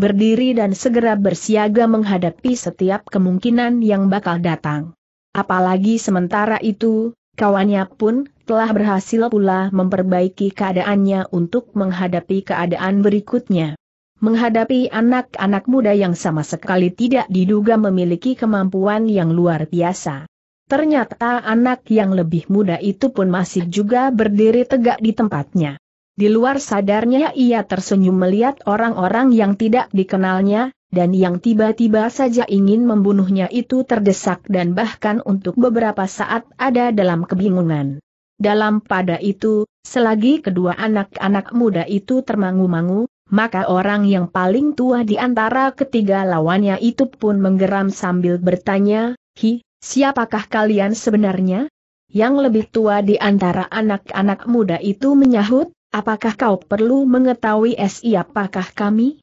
berdiri dan segera bersiaga menghadapi setiap kemungkinan yang bakal datang. Apalagi sementara itu, kawannya pun telah berhasil pula memperbaiki keadaannya untuk menghadapi keadaan berikutnya. Menghadapi anak-anak muda yang sama sekali tidak diduga memiliki kemampuan yang luar biasa. Ternyata anak yang lebih muda itu pun masih juga berdiri tegak di tempatnya. Di luar sadarnya ia tersenyum melihat orang-orang yang tidak dikenalnya, dan yang tiba-tiba saja ingin membunuhnya itu terdesak dan bahkan untuk beberapa saat ada dalam kebingungan. Dalam pada itu, selagi kedua anak-anak muda itu termangu-mangu, maka orang yang paling tua di antara ketiga lawannya itu pun menggeram sambil bertanya, Hi, siapakah kalian sebenarnya? Yang lebih tua di antara anak-anak muda itu menyahut, Apakah kau perlu mengetahui siapakah kami?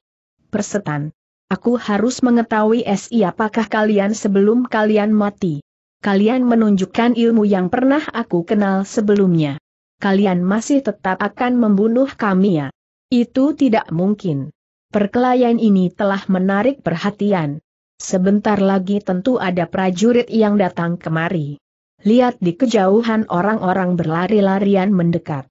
Persetan. Aku harus mengetahui siapakah kalian sebelum kalian mati. Kalian menunjukkan ilmu yang pernah aku kenal sebelumnya. Kalian masih tetap akan membunuh kami ya. Itu tidak mungkin. Perkelahian ini telah menarik perhatian. Sebentar lagi tentu ada prajurit yang datang kemari. Lihat di kejauhan orang-orang berlari-larian mendekat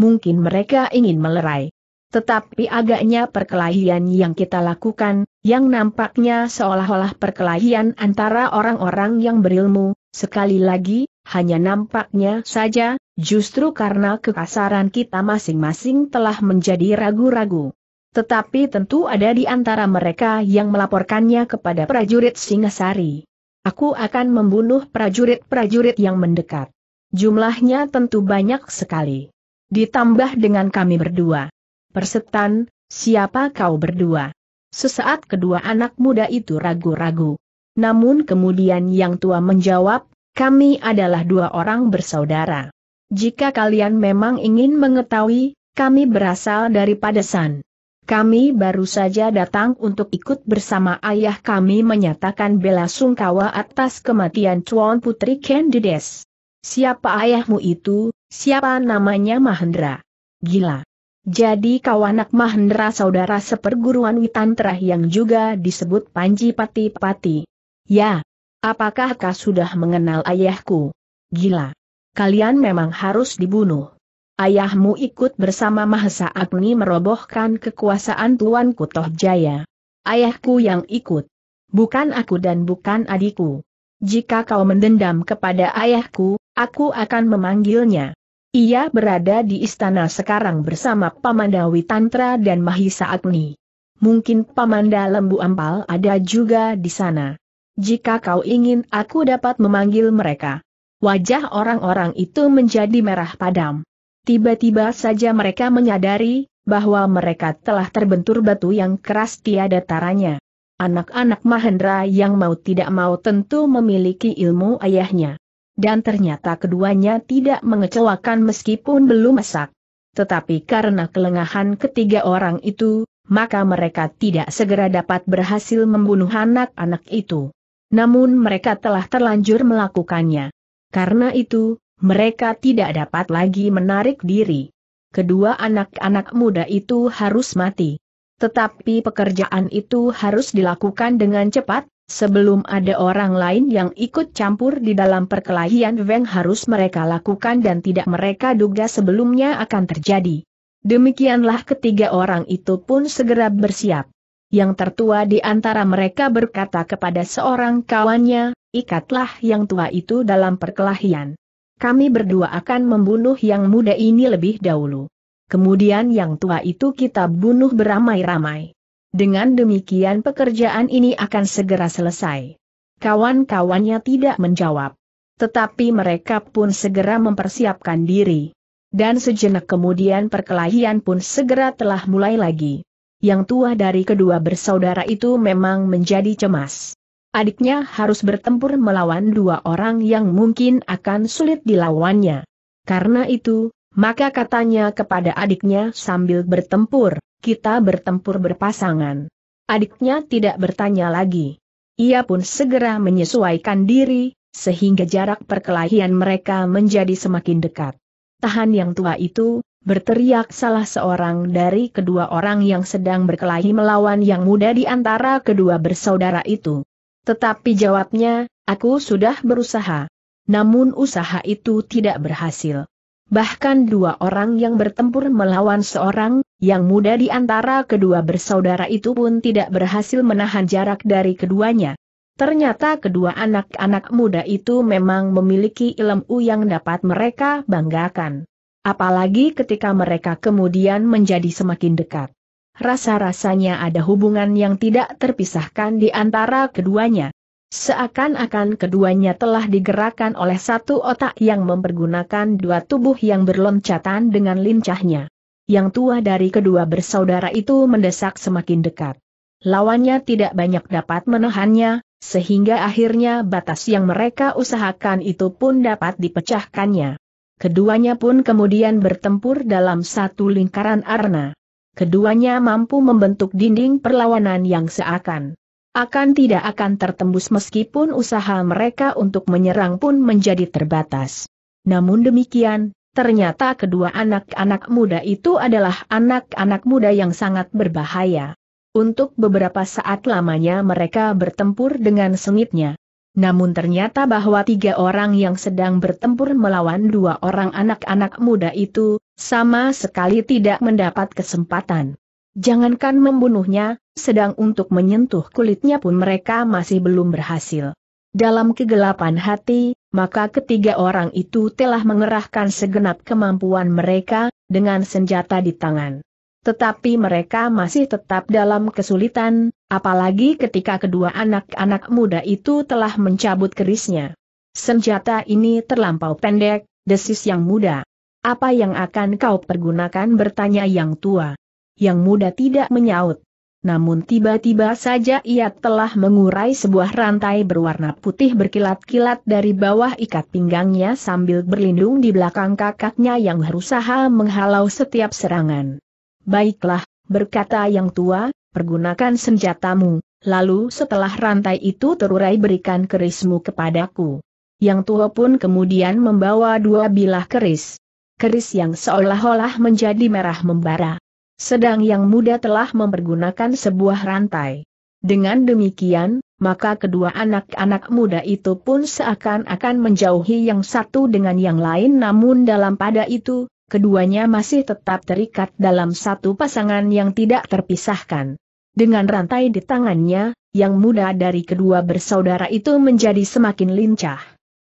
mungkin mereka ingin melerai. Tetapi agaknya perkelahian yang kita lakukan, yang nampaknya seolah-olah perkelahian antara orang-orang yang berilmu, sekali lagi, hanya nampaknya saja, justru karena kekasaran kita masing-masing telah menjadi ragu-ragu. Tetapi tentu ada di antara mereka yang melaporkannya kepada prajurit Singasari. Aku akan membunuh prajurit-prajurit yang mendekat. Jumlahnya tentu banyak sekali. Ditambah dengan kami berdua. Persetan, siapa kau berdua? Sesaat kedua anak muda itu ragu-ragu. Namun kemudian yang tua menjawab, kami adalah dua orang bersaudara. Jika kalian memang ingin mengetahui, kami berasal dari Padesan. Kami baru saja datang untuk ikut bersama ayah kami menyatakan bela sungkawa atas kematian Chuan Putri Candides. Siapa ayahmu itu, Siapa namanya Mahendra? Gila. Jadi kau anak Mahendra saudara seperguruan Witantra yang juga disebut Panji Pati Pati. Ya. Apakah kau sudah mengenal ayahku? Gila. Kalian memang harus dibunuh. Ayahmu ikut bersama Mahesa Agni merobohkan kekuasaan Tuan Kutoh Jaya. Ayahku yang ikut. Bukan aku dan bukan adikku. Jika kau mendendam kepada ayahku, aku akan memanggilnya. Ia berada di istana sekarang bersama Pamandawi Tantra dan Mahisa Agni. Mungkin Pamanda Lembu Ampal ada juga di sana. Jika kau ingin aku dapat memanggil mereka. Wajah orang-orang itu menjadi merah padam. Tiba-tiba saja mereka menyadari, bahwa mereka telah terbentur batu yang keras tiada taranya. Anak-anak Mahendra yang mau tidak mau tentu memiliki ilmu ayahnya dan ternyata keduanya tidak mengecewakan meskipun belum masak. Tetapi karena kelengahan ketiga orang itu, maka mereka tidak segera dapat berhasil membunuh anak-anak itu. Namun mereka telah terlanjur melakukannya. Karena itu, mereka tidak dapat lagi menarik diri. Kedua anak-anak muda itu harus mati. Tetapi pekerjaan itu harus dilakukan dengan cepat, Sebelum ada orang lain yang ikut campur di dalam perkelahian Weng harus mereka lakukan dan tidak mereka duga sebelumnya akan terjadi. Demikianlah ketiga orang itu pun segera bersiap. Yang tertua di antara mereka berkata kepada seorang kawannya, ikatlah yang tua itu dalam perkelahian. Kami berdua akan membunuh yang muda ini lebih dahulu. Kemudian yang tua itu kita bunuh beramai-ramai. Dengan demikian pekerjaan ini akan segera selesai. Kawan-kawannya tidak menjawab. Tetapi mereka pun segera mempersiapkan diri. Dan sejenak kemudian perkelahian pun segera telah mulai lagi. Yang tua dari kedua bersaudara itu memang menjadi cemas. Adiknya harus bertempur melawan dua orang yang mungkin akan sulit dilawannya. Karena itu, maka katanya kepada adiknya sambil bertempur, kita bertempur berpasangan. Adiknya tidak bertanya lagi. Ia pun segera menyesuaikan diri, sehingga jarak perkelahian mereka menjadi semakin dekat. Tahan yang tua itu, berteriak salah seorang dari kedua orang yang sedang berkelahi melawan yang muda di antara kedua bersaudara itu. Tetapi jawabnya, aku sudah berusaha. Namun usaha itu tidak berhasil. Bahkan dua orang yang bertempur melawan seorang, yang muda di antara kedua bersaudara itu pun tidak berhasil menahan jarak dari keduanya. Ternyata kedua anak-anak muda itu memang memiliki ilmu yang dapat mereka banggakan. Apalagi ketika mereka kemudian menjadi semakin dekat. Rasa-rasanya ada hubungan yang tidak terpisahkan di antara keduanya. Seakan-akan keduanya telah digerakkan oleh satu otak yang mempergunakan dua tubuh yang berloncatan dengan lincahnya. Yang tua dari kedua bersaudara itu mendesak semakin dekat. Lawannya tidak banyak dapat menahannya, sehingga akhirnya batas yang mereka usahakan itu pun dapat dipecahkannya. Keduanya pun kemudian bertempur dalam satu lingkaran arna. Keduanya mampu membentuk dinding perlawanan yang seakan akan tidak akan tertembus meskipun usaha mereka untuk menyerang pun menjadi terbatas. Namun demikian, ternyata kedua anak-anak muda itu adalah anak-anak muda yang sangat berbahaya. Untuk beberapa saat lamanya mereka bertempur dengan sengitnya. Namun ternyata bahwa tiga orang yang sedang bertempur melawan dua orang anak-anak muda itu, sama sekali tidak mendapat kesempatan. Jangankan membunuhnya, sedang untuk menyentuh kulitnya pun mereka masih belum berhasil. Dalam kegelapan hati, maka ketiga orang itu telah mengerahkan segenap kemampuan mereka, dengan senjata di tangan. Tetapi mereka masih tetap dalam kesulitan, apalagi ketika kedua anak-anak muda itu telah mencabut kerisnya. Senjata ini terlampau pendek, desis yang muda. Apa yang akan kau pergunakan bertanya yang tua yang muda tidak menyaut. Namun tiba-tiba saja ia telah mengurai sebuah rantai berwarna putih berkilat-kilat dari bawah ikat pinggangnya sambil berlindung di belakang kakaknya yang berusaha menghalau setiap serangan. Baiklah, berkata yang tua, pergunakan senjatamu, lalu setelah rantai itu terurai berikan kerismu kepadaku. Yang tua pun kemudian membawa dua bilah keris. Keris yang seolah-olah menjadi merah membara. Sedang yang muda telah mempergunakan sebuah rantai. Dengan demikian, maka kedua anak-anak muda itu pun seakan-akan menjauhi yang satu dengan yang lain namun dalam pada itu, keduanya masih tetap terikat dalam satu pasangan yang tidak terpisahkan. Dengan rantai di tangannya, yang muda dari kedua bersaudara itu menjadi semakin lincah.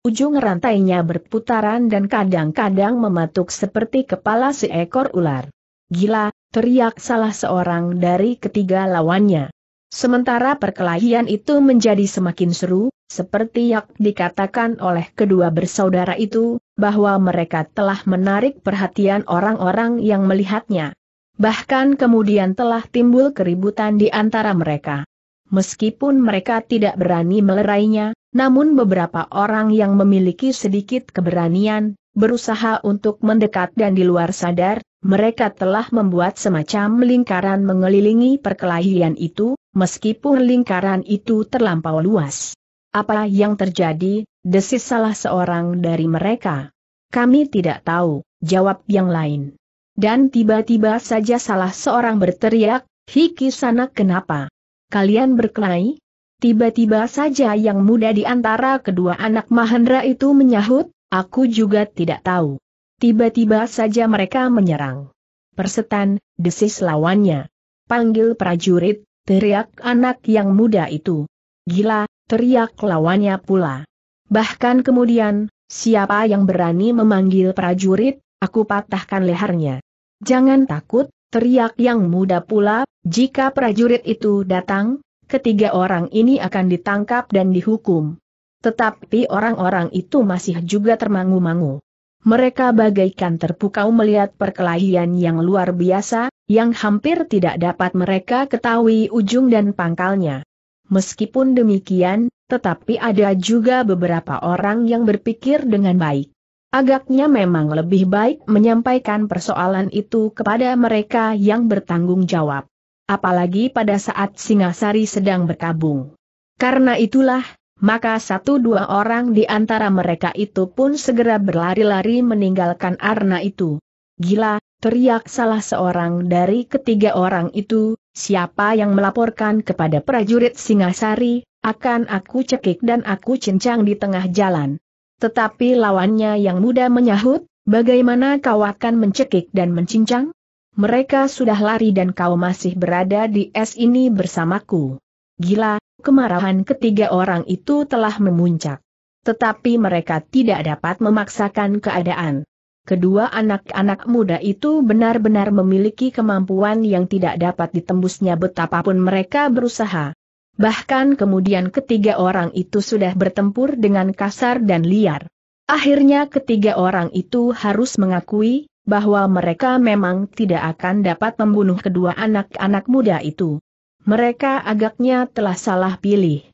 Ujung rantainya berputaran dan kadang-kadang mematuk seperti kepala seekor ular. Gila, teriak salah seorang dari ketiga lawannya. Sementara perkelahian itu menjadi semakin seru, seperti yang dikatakan oleh kedua bersaudara itu, bahwa mereka telah menarik perhatian orang-orang yang melihatnya. Bahkan kemudian telah timbul keributan di antara mereka. Meskipun mereka tidak berani melerainya, namun beberapa orang yang memiliki sedikit keberanian, berusaha untuk mendekat dan di luar sadar, mereka telah membuat semacam lingkaran mengelilingi perkelahian itu, meskipun lingkaran itu terlampau luas. Apa yang terjadi, desis salah seorang dari mereka. Kami tidak tahu, jawab yang lain. Dan tiba-tiba saja salah seorang berteriak, Hiki sana kenapa? Kalian berkelahi? Tiba-tiba saja yang muda di antara kedua anak Mahendra itu menyahut, aku juga tidak tahu. Tiba-tiba saja mereka menyerang. Persetan, desis lawannya. Panggil prajurit, teriak anak yang muda itu. Gila, teriak lawannya pula. Bahkan kemudian, siapa yang berani memanggil prajurit, aku patahkan lehernya. Jangan takut, teriak yang muda pula, jika prajurit itu datang, ketiga orang ini akan ditangkap dan dihukum. Tetapi orang-orang itu masih juga termangu-mangu. Mereka bagaikan terpukau melihat perkelahian yang luar biasa, yang hampir tidak dapat mereka ketahui ujung dan pangkalnya. Meskipun demikian, tetapi ada juga beberapa orang yang berpikir dengan baik. Agaknya memang lebih baik menyampaikan persoalan itu kepada mereka yang bertanggung jawab. Apalagi pada saat Singasari sedang berkabung. Karena itulah, maka satu dua orang di antara mereka itu pun segera berlari-lari meninggalkan arna itu. Gila, teriak salah seorang dari ketiga orang itu, siapa yang melaporkan kepada prajurit Singasari, akan aku cekik dan aku cincang di tengah jalan. Tetapi lawannya yang muda menyahut, bagaimana kau akan mencekik dan mencincang? Mereka sudah lari dan kau masih berada di es ini bersamaku. Gila, kemarahan ketiga orang itu telah memuncak. Tetapi mereka tidak dapat memaksakan keadaan. Kedua anak-anak muda itu benar-benar memiliki kemampuan yang tidak dapat ditembusnya betapapun mereka berusaha. Bahkan kemudian ketiga orang itu sudah bertempur dengan kasar dan liar. Akhirnya ketiga orang itu harus mengakui bahwa mereka memang tidak akan dapat membunuh kedua anak-anak muda itu. Mereka agaknya telah salah pilih.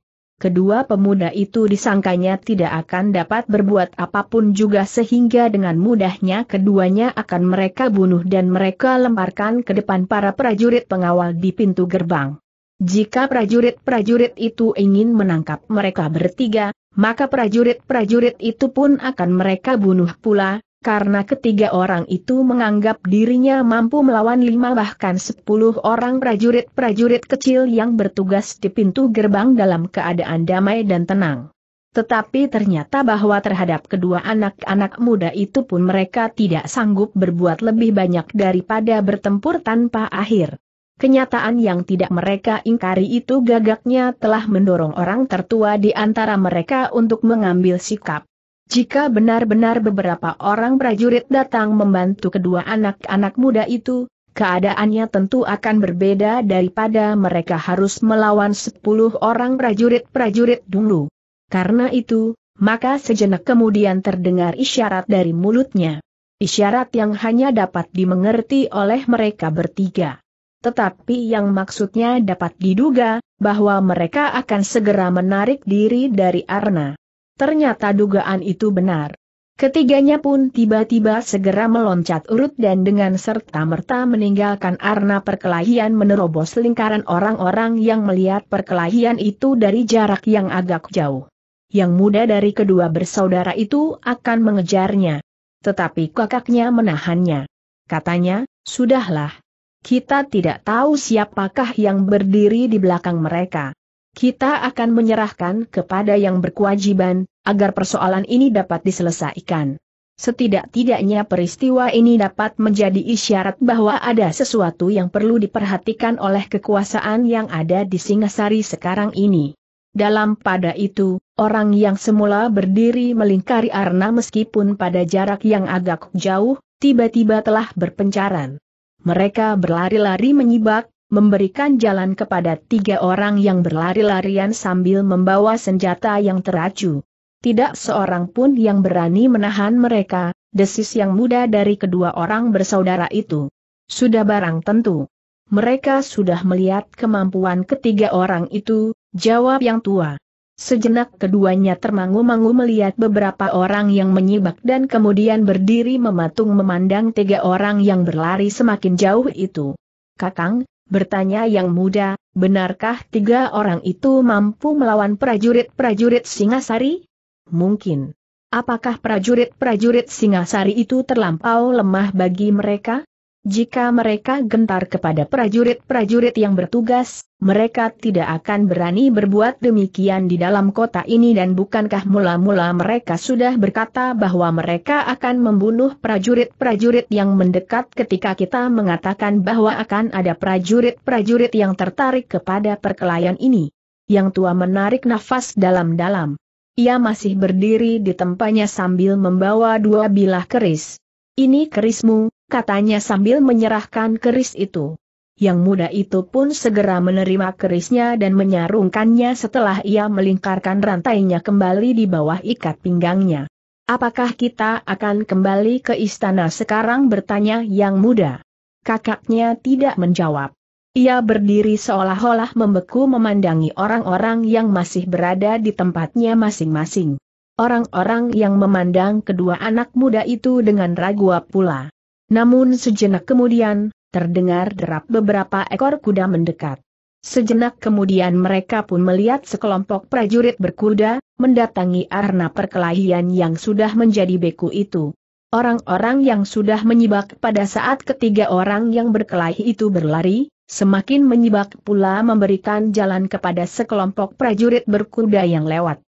Kedua pemuda itu disangkanya tidak akan dapat berbuat apapun juga sehingga dengan mudahnya keduanya akan mereka bunuh dan mereka lemparkan ke depan para prajurit pengawal di pintu gerbang. Jika prajurit-prajurit itu ingin menangkap mereka bertiga, maka prajurit-prajurit itu pun akan mereka bunuh pula, karena ketiga orang itu menganggap dirinya mampu melawan lima bahkan sepuluh orang prajurit-prajurit kecil yang bertugas di pintu gerbang dalam keadaan damai dan tenang. Tetapi ternyata bahwa terhadap kedua anak-anak muda itu pun mereka tidak sanggup berbuat lebih banyak daripada bertempur tanpa akhir. Kenyataan yang tidak mereka ingkari itu gagaknya telah mendorong orang tertua di antara mereka untuk mengambil sikap. Jika benar-benar beberapa orang prajurit datang membantu kedua anak-anak muda itu, keadaannya tentu akan berbeda daripada mereka harus melawan sepuluh orang prajurit-prajurit dulu. Karena itu, maka sejenak kemudian terdengar isyarat dari mulutnya. Isyarat yang hanya dapat dimengerti oleh mereka bertiga. Tetapi yang maksudnya dapat diduga, bahwa mereka akan segera menarik diri dari Arna. Ternyata dugaan itu benar. Ketiganya pun tiba-tiba segera meloncat urut dan dengan serta-merta meninggalkan arena perkelahian menerobos lingkaran orang-orang yang melihat perkelahian itu dari jarak yang agak jauh. Yang muda dari kedua bersaudara itu akan mengejarnya. Tetapi kakaknya menahannya. Katanya, sudahlah. Kita tidak tahu siapakah yang berdiri di belakang mereka. Kita akan menyerahkan kepada yang berkewajiban, agar persoalan ini dapat diselesaikan. Setidak-tidaknya peristiwa ini dapat menjadi isyarat bahwa ada sesuatu yang perlu diperhatikan oleh kekuasaan yang ada di Singasari sekarang ini. Dalam pada itu, orang yang semula berdiri melingkari arna meskipun pada jarak yang agak jauh, tiba-tiba telah berpencaran. Mereka berlari-lari menyibak, memberikan jalan kepada tiga orang yang berlari-larian sambil membawa senjata yang teracu. Tidak seorang pun yang berani menahan mereka, desis yang muda dari kedua orang bersaudara itu. Sudah barang tentu. Mereka sudah melihat kemampuan ketiga orang itu, jawab yang tua. Sejenak keduanya termangu-mangu melihat beberapa orang yang menyibak dan kemudian berdiri mematung memandang tiga orang yang berlari semakin jauh itu. Kakang, bertanya yang muda, benarkah tiga orang itu mampu melawan prajurit-prajurit Singasari? Mungkin. Apakah prajurit-prajurit Singasari itu terlampau lemah bagi mereka? Jika mereka gentar kepada prajurit-prajurit yang bertugas, mereka tidak akan berani berbuat demikian di dalam kota ini dan bukankah mula-mula mereka sudah berkata bahwa mereka akan membunuh prajurit-prajurit yang mendekat ketika kita mengatakan bahwa akan ada prajurit-prajurit yang tertarik kepada perkelahian ini. Yang tua menarik nafas dalam-dalam. Ia masih berdiri di tempatnya sambil membawa dua bilah keris. Ini kerismu, katanya sambil menyerahkan keris itu. Yang muda itu pun segera menerima kerisnya dan menyarungkannya setelah ia melingkarkan rantainya kembali di bawah ikat pinggangnya. Apakah kita akan kembali ke istana sekarang bertanya yang muda? Kakaknya tidak menjawab. Ia berdiri seolah-olah membeku memandangi orang-orang yang masih berada di tempatnya masing-masing. Orang-orang yang memandang kedua anak muda itu dengan ragu pula. Namun sejenak kemudian, terdengar derap beberapa ekor kuda mendekat. Sejenak kemudian mereka pun melihat sekelompok prajurit berkuda, mendatangi arna perkelahian yang sudah menjadi beku itu. Orang-orang yang sudah menyibak pada saat ketiga orang yang berkelahi itu berlari, semakin menyibak pula memberikan jalan kepada sekelompok prajurit berkuda yang lewat.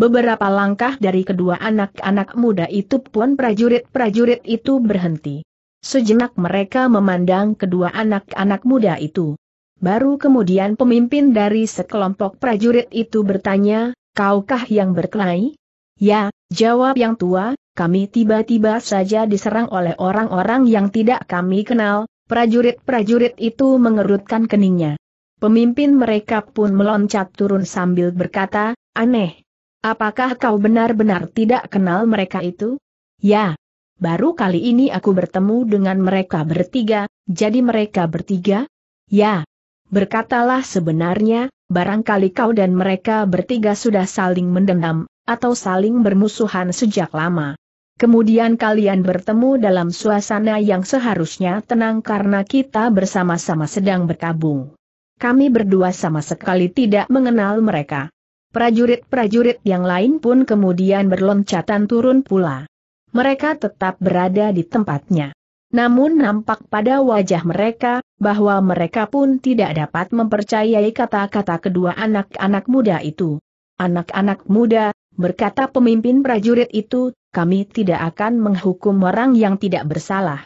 Beberapa langkah dari kedua anak-anak muda itu pun prajurit-prajurit itu berhenti. Sejenak mereka memandang kedua anak-anak muda itu. Baru kemudian pemimpin dari sekelompok prajurit itu bertanya, kaukah yang berkelahi? Ya, jawab yang tua, kami tiba-tiba saja diserang oleh orang-orang yang tidak kami kenal, prajurit-prajurit itu mengerutkan keningnya. Pemimpin mereka pun meloncat turun sambil berkata, aneh, Apakah kau benar-benar tidak kenal mereka itu? Ya. Baru kali ini aku bertemu dengan mereka bertiga, jadi mereka bertiga? Ya. Berkatalah sebenarnya, barangkali kau dan mereka bertiga sudah saling mendendam, atau saling bermusuhan sejak lama. Kemudian kalian bertemu dalam suasana yang seharusnya tenang karena kita bersama-sama sedang berkabung. Kami berdua sama sekali tidak mengenal mereka. Prajurit-prajurit yang lain pun kemudian berloncatan turun pula. Mereka tetap berada di tempatnya. Namun nampak pada wajah mereka, bahwa mereka pun tidak dapat mempercayai kata-kata kedua anak-anak muda itu. Anak-anak muda, berkata pemimpin prajurit itu, kami tidak akan menghukum orang yang tidak bersalah.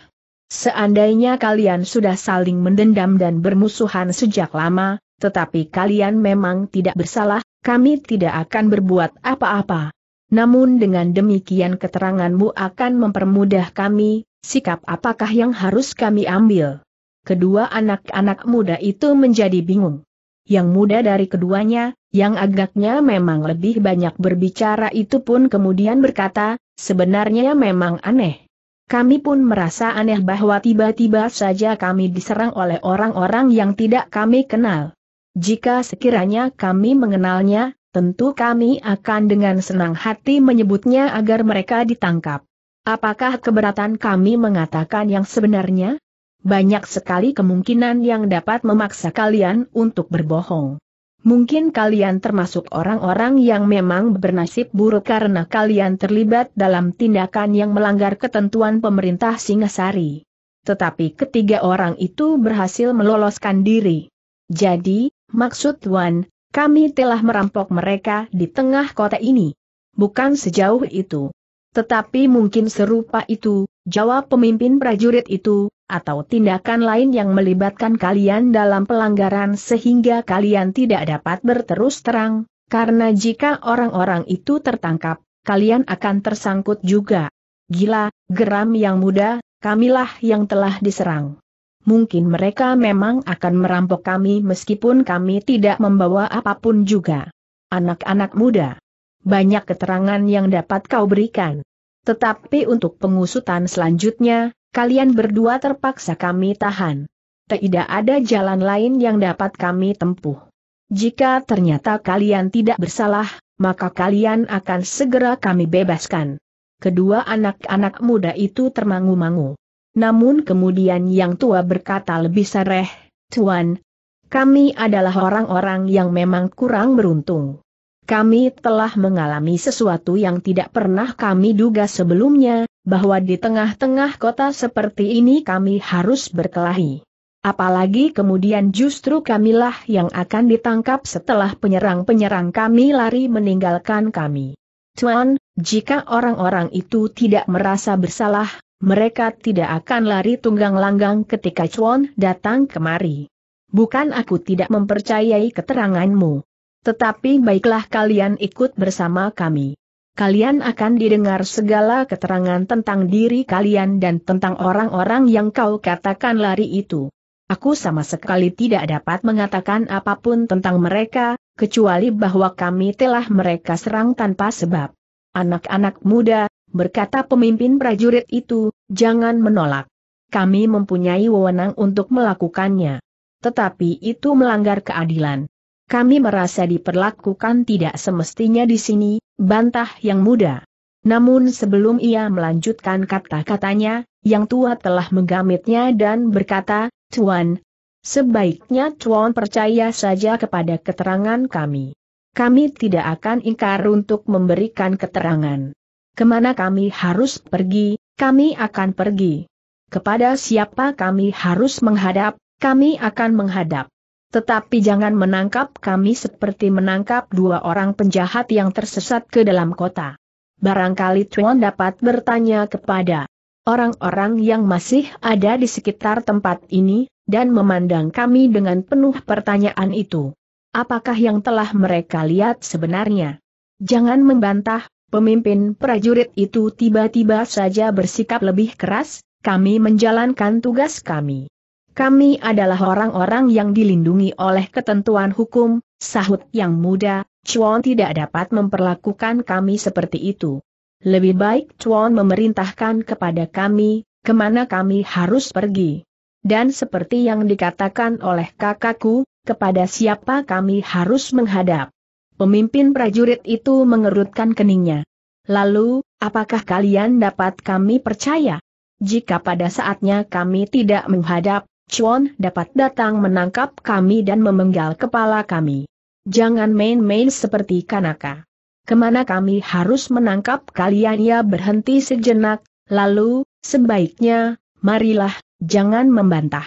Seandainya kalian sudah saling mendendam dan bermusuhan sejak lama, tetapi kalian memang tidak bersalah, kami tidak akan berbuat apa-apa. Namun dengan demikian keteranganmu akan mempermudah kami, sikap apakah yang harus kami ambil? Kedua anak-anak muda itu menjadi bingung. Yang muda dari keduanya, yang agaknya memang lebih banyak berbicara itu pun kemudian berkata, sebenarnya memang aneh. Kami pun merasa aneh bahwa tiba-tiba saja kami diserang oleh orang-orang yang tidak kami kenal. Jika sekiranya kami mengenalnya, tentu kami akan dengan senang hati menyebutnya agar mereka ditangkap. Apakah keberatan kami mengatakan yang sebenarnya? Banyak sekali kemungkinan yang dapat memaksa kalian untuk berbohong. Mungkin kalian termasuk orang-orang yang memang bernasib buruk karena kalian terlibat dalam tindakan yang melanggar ketentuan pemerintah Singasari. Tetapi ketiga orang itu berhasil meloloskan diri. Jadi, Maksud Tuan, kami telah merampok mereka di tengah kota ini. Bukan sejauh itu. Tetapi mungkin serupa itu, jawab pemimpin prajurit itu, atau tindakan lain yang melibatkan kalian dalam pelanggaran sehingga kalian tidak dapat berterus terang, karena jika orang-orang itu tertangkap, kalian akan tersangkut juga. Gila, geram yang muda, kamilah yang telah diserang mungkin mereka memang akan merampok kami meskipun kami tidak membawa apapun juga. Anak-anak muda. Banyak keterangan yang dapat kau berikan. Tetapi untuk pengusutan selanjutnya, kalian berdua terpaksa kami tahan. Tidak ada jalan lain yang dapat kami tempuh. Jika ternyata kalian tidak bersalah, maka kalian akan segera kami bebaskan. Kedua anak-anak muda itu termangu-mangu. Namun kemudian yang tua berkata lebih sereh, Tuan, kami adalah orang-orang yang memang kurang beruntung. Kami telah mengalami sesuatu yang tidak pernah kami duga sebelumnya, bahwa di tengah-tengah kota seperti ini kami harus berkelahi. Apalagi kemudian justru kamilah yang akan ditangkap setelah penyerang-penyerang kami lari meninggalkan kami. Tuan, jika orang-orang itu tidak merasa bersalah, mereka tidak akan lari tunggang langgang ketika Chuan datang kemari. Bukan aku tidak mempercayai keteranganmu. Tetapi baiklah kalian ikut bersama kami. Kalian akan didengar segala keterangan tentang diri kalian dan tentang orang-orang yang kau katakan lari itu. Aku sama sekali tidak dapat mengatakan apapun tentang mereka, kecuali bahwa kami telah mereka serang tanpa sebab. Anak-anak muda, berkata pemimpin prajurit itu, jangan menolak. Kami mempunyai wewenang untuk melakukannya. Tetapi itu melanggar keadilan. Kami merasa diperlakukan tidak semestinya di sini, bantah yang muda. Namun sebelum ia melanjutkan kata-katanya, yang tua telah menggamitnya dan berkata, Tuan, sebaiknya Tuan percaya saja kepada keterangan kami. Kami tidak akan ingkar untuk memberikan keterangan kemana kami harus pergi, kami akan pergi. Kepada siapa kami harus menghadap, kami akan menghadap. Tetapi jangan menangkap kami seperti menangkap dua orang penjahat yang tersesat ke dalam kota. Barangkali Tuan dapat bertanya kepada orang-orang yang masih ada di sekitar tempat ini, dan memandang kami dengan penuh pertanyaan itu. Apakah yang telah mereka lihat sebenarnya? Jangan membantah, Pemimpin prajurit itu tiba-tiba saja bersikap lebih keras, kami menjalankan tugas kami. Kami adalah orang-orang yang dilindungi oleh ketentuan hukum, sahut yang muda, Chuan tidak dapat memperlakukan kami seperti itu. Lebih baik Chuan memerintahkan kepada kami, kemana kami harus pergi. Dan seperti yang dikatakan oleh kakakku, kepada siapa kami harus menghadap. Pemimpin prajurit itu mengerutkan keningnya. Lalu, apakah kalian dapat kami percaya? Jika pada saatnya kami tidak menghadap, Chuan dapat datang menangkap kami dan memenggal kepala kami. Jangan main-main seperti Kanaka. Kemana kami harus menangkap kalian ya berhenti sejenak, lalu, sebaiknya, marilah, jangan membantah.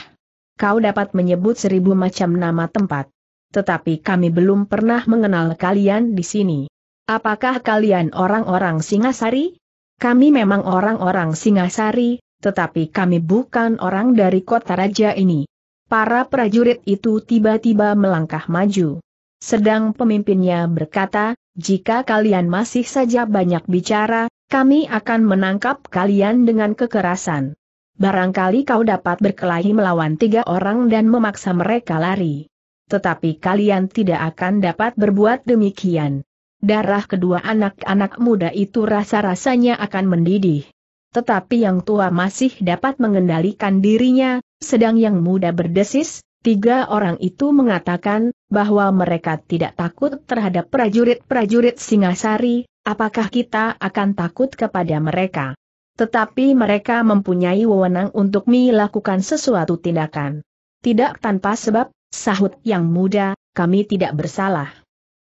Kau dapat menyebut seribu macam nama tempat tetapi kami belum pernah mengenal kalian di sini. Apakah kalian orang-orang Singasari? Kami memang orang-orang Singasari, tetapi kami bukan orang dari kota raja ini. Para prajurit itu tiba-tiba melangkah maju. Sedang pemimpinnya berkata, jika kalian masih saja banyak bicara, kami akan menangkap kalian dengan kekerasan. Barangkali kau dapat berkelahi melawan tiga orang dan memaksa mereka lari tetapi kalian tidak akan dapat berbuat demikian. Darah kedua anak-anak muda itu rasa-rasanya akan mendidih. Tetapi yang tua masih dapat mengendalikan dirinya, sedang yang muda berdesis, tiga orang itu mengatakan, bahwa mereka tidak takut terhadap prajurit-prajurit Singasari, apakah kita akan takut kepada mereka? Tetapi mereka mempunyai wewenang untuk melakukan sesuatu tindakan. Tidak tanpa sebab, Sahut yang muda, kami tidak bersalah.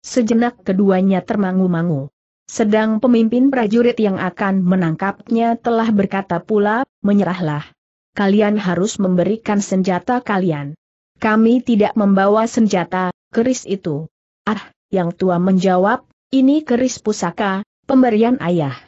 Sejenak keduanya termangu-mangu. Sedang pemimpin prajurit yang akan menangkapnya telah berkata pula, menyerahlah. Kalian harus memberikan senjata kalian. Kami tidak membawa senjata, keris itu. Ah, yang tua menjawab, ini keris pusaka, pemberian ayah.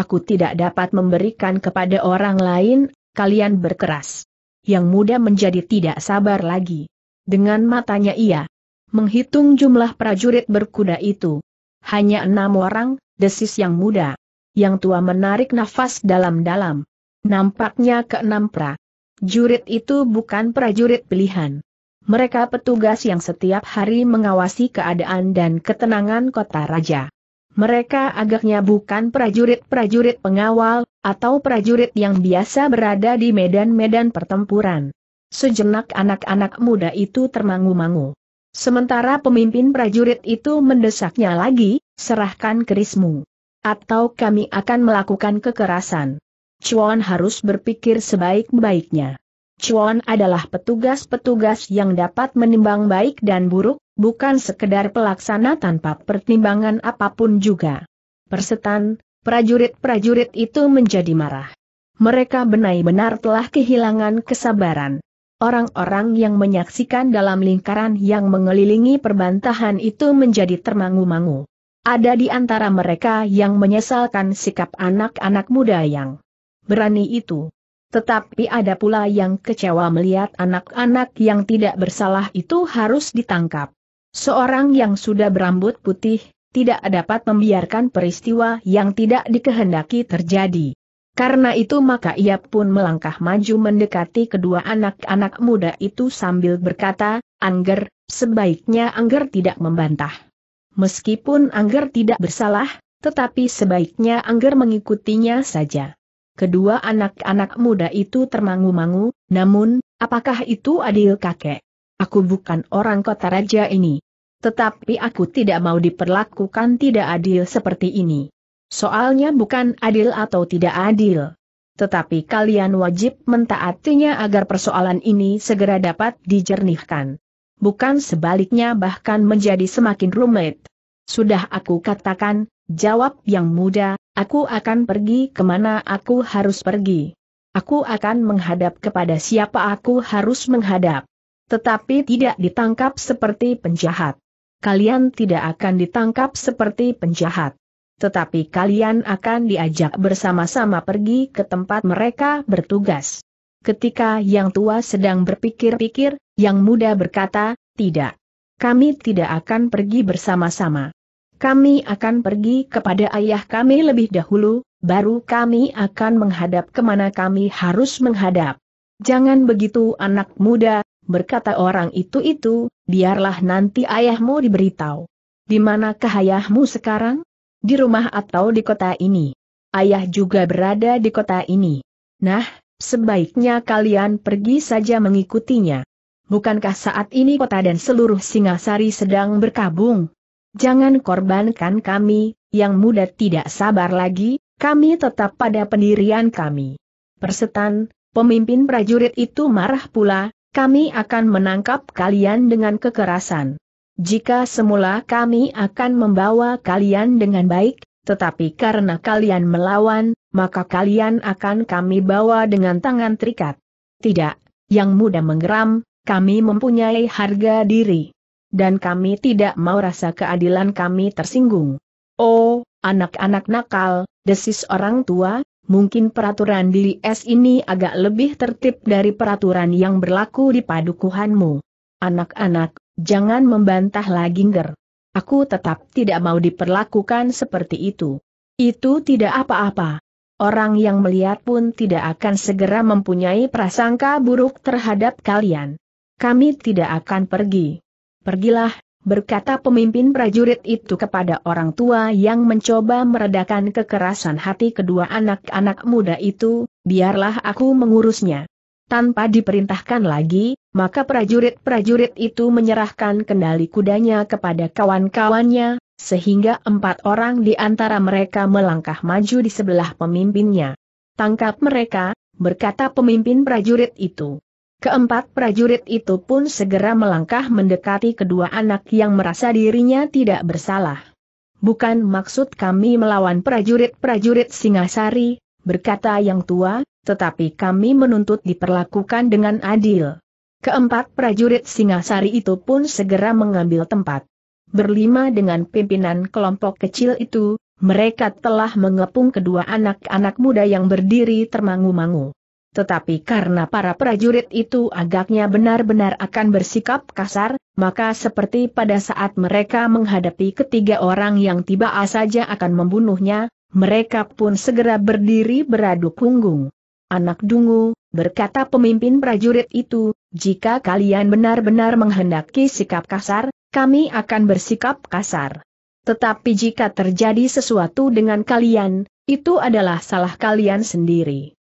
Aku tidak dapat memberikan kepada orang lain, kalian berkeras. Yang muda menjadi tidak sabar lagi. Dengan matanya ia menghitung jumlah prajurit berkuda itu. Hanya enam orang, desis yang muda. Yang tua menarik nafas dalam-dalam. Nampaknya keenam prajurit itu bukan prajurit pilihan. Mereka petugas yang setiap hari mengawasi keadaan dan ketenangan kota raja. Mereka agaknya bukan prajurit-prajurit pengawal, atau prajurit yang biasa berada di medan-medan pertempuran. Sejenak anak-anak muda itu termangu-mangu. Sementara pemimpin prajurit itu mendesaknya lagi, serahkan kerismu. Atau kami akan melakukan kekerasan. Chuan harus berpikir sebaik-baiknya. Chuan adalah petugas-petugas yang dapat menimbang baik dan buruk, bukan sekedar pelaksana tanpa pertimbangan apapun juga. Persetan, prajurit-prajurit itu menjadi marah. Mereka benar-benar telah kehilangan kesabaran. Orang-orang yang menyaksikan dalam lingkaran yang mengelilingi perbantahan itu menjadi termangu-mangu. Ada di antara mereka yang menyesalkan sikap anak-anak muda yang berani itu. Tetapi ada pula yang kecewa melihat anak-anak yang tidak bersalah itu harus ditangkap. Seorang yang sudah berambut putih, tidak dapat membiarkan peristiwa yang tidak dikehendaki terjadi. Karena itu maka ia pun melangkah maju mendekati kedua anak-anak muda itu sambil berkata, Angger, sebaiknya Angger tidak membantah. Meskipun Angger tidak bersalah, tetapi sebaiknya Angger mengikutinya saja. Kedua anak-anak muda itu termangu-mangu, namun, apakah itu adil kakek? Aku bukan orang kota raja ini. Tetapi aku tidak mau diperlakukan tidak adil seperti ini. Soalnya bukan adil atau tidak adil. Tetapi kalian wajib mentaatinya agar persoalan ini segera dapat dijernihkan. Bukan sebaliknya bahkan menjadi semakin rumit. Sudah aku katakan, jawab yang muda, aku akan pergi kemana aku harus pergi. Aku akan menghadap kepada siapa aku harus menghadap. Tetapi tidak ditangkap seperti penjahat. Kalian tidak akan ditangkap seperti penjahat tetapi kalian akan diajak bersama-sama pergi ke tempat mereka bertugas. Ketika yang tua sedang berpikir-pikir, yang muda berkata, tidak. Kami tidak akan pergi bersama-sama. Kami akan pergi kepada ayah kami lebih dahulu, baru kami akan menghadap kemana kami harus menghadap. Jangan begitu anak muda, berkata orang itu-itu, biarlah nanti ayahmu diberitahu. Di manakah ayahmu sekarang? di rumah atau di kota ini. Ayah juga berada di kota ini. Nah, sebaiknya kalian pergi saja mengikutinya. Bukankah saat ini kota dan seluruh Singasari sedang berkabung? Jangan korbankan kami, yang muda tidak sabar lagi, kami tetap pada pendirian kami. Persetan, pemimpin prajurit itu marah pula, kami akan menangkap kalian dengan kekerasan. Jika semula kami akan membawa kalian dengan baik, tetapi karena kalian melawan, maka kalian akan kami bawa dengan tangan terikat. Tidak, yang mudah menggeram, kami mempunyai harga diri. Dan kami tidak mau rasa keadilan kami tersinggung. Oh, anak-anak nakal, desis orang tua, mungkin peraturan di S ini agak lebih tertib dari peraturan yang berlaku di padukuhanmu. Anak-anak, Jangan membantah lagi Nger. Aku tetap tidak mau diperlakukan seperti itu. Itu tidak apa-apa. Orang yang melihat pun tidak akan segera mempunyai prasangka buruk terhadap kalian. Kami tidak akan pergi. Pergilah, berkata pemimpin prajurit itu kepada orang tua yang mencoba meredakan kekerasan hati kedua anak-anak muda itu, biarlah aku mengurusnya. Tanpa diperintahkan lagi, maka prajurit-prajurit itu menyerahkan kendali kudanya kepada kawan-kawannya, sehingga empat orang di antara mereka melangkah maju di sebelah pemimpinnya. Tangkap mereka, berkata pemimpin prajurit itu. Keempat prajurit itu pun segera melangkah mendekati kedua anak yang merasa dirinya tidak bersalah. Bukan maksud kami melawan prajurit-prajurit Singasari, berkata yang tua, tetapi kami menuntut diperlakukan dengan adil. Keempat prajurit Singasari itu pun segera mengambil tempat. Berlima dengan pimpinan kelompok kecil itu, mereka telah mengepung kedua anak-anak muda yang berdiri termangu-mangu. Tetapi karena para prajurit itu agaknya benar-benar akan bersikap kasar, maka seperti pada saat mereka menghadapi ketiga orang yang tiba saja akan membunuhnya, mereka pun segera berdiri beradu punggung. Anak dungu, berkata pemimpin prajurit itu, jika kalian benar-benar menghendaki sikap kasar, kami akan bersikap kasar. Tetapi jika terjadi sesuatu dengan kalian, itu adalah salah kalian sendiri.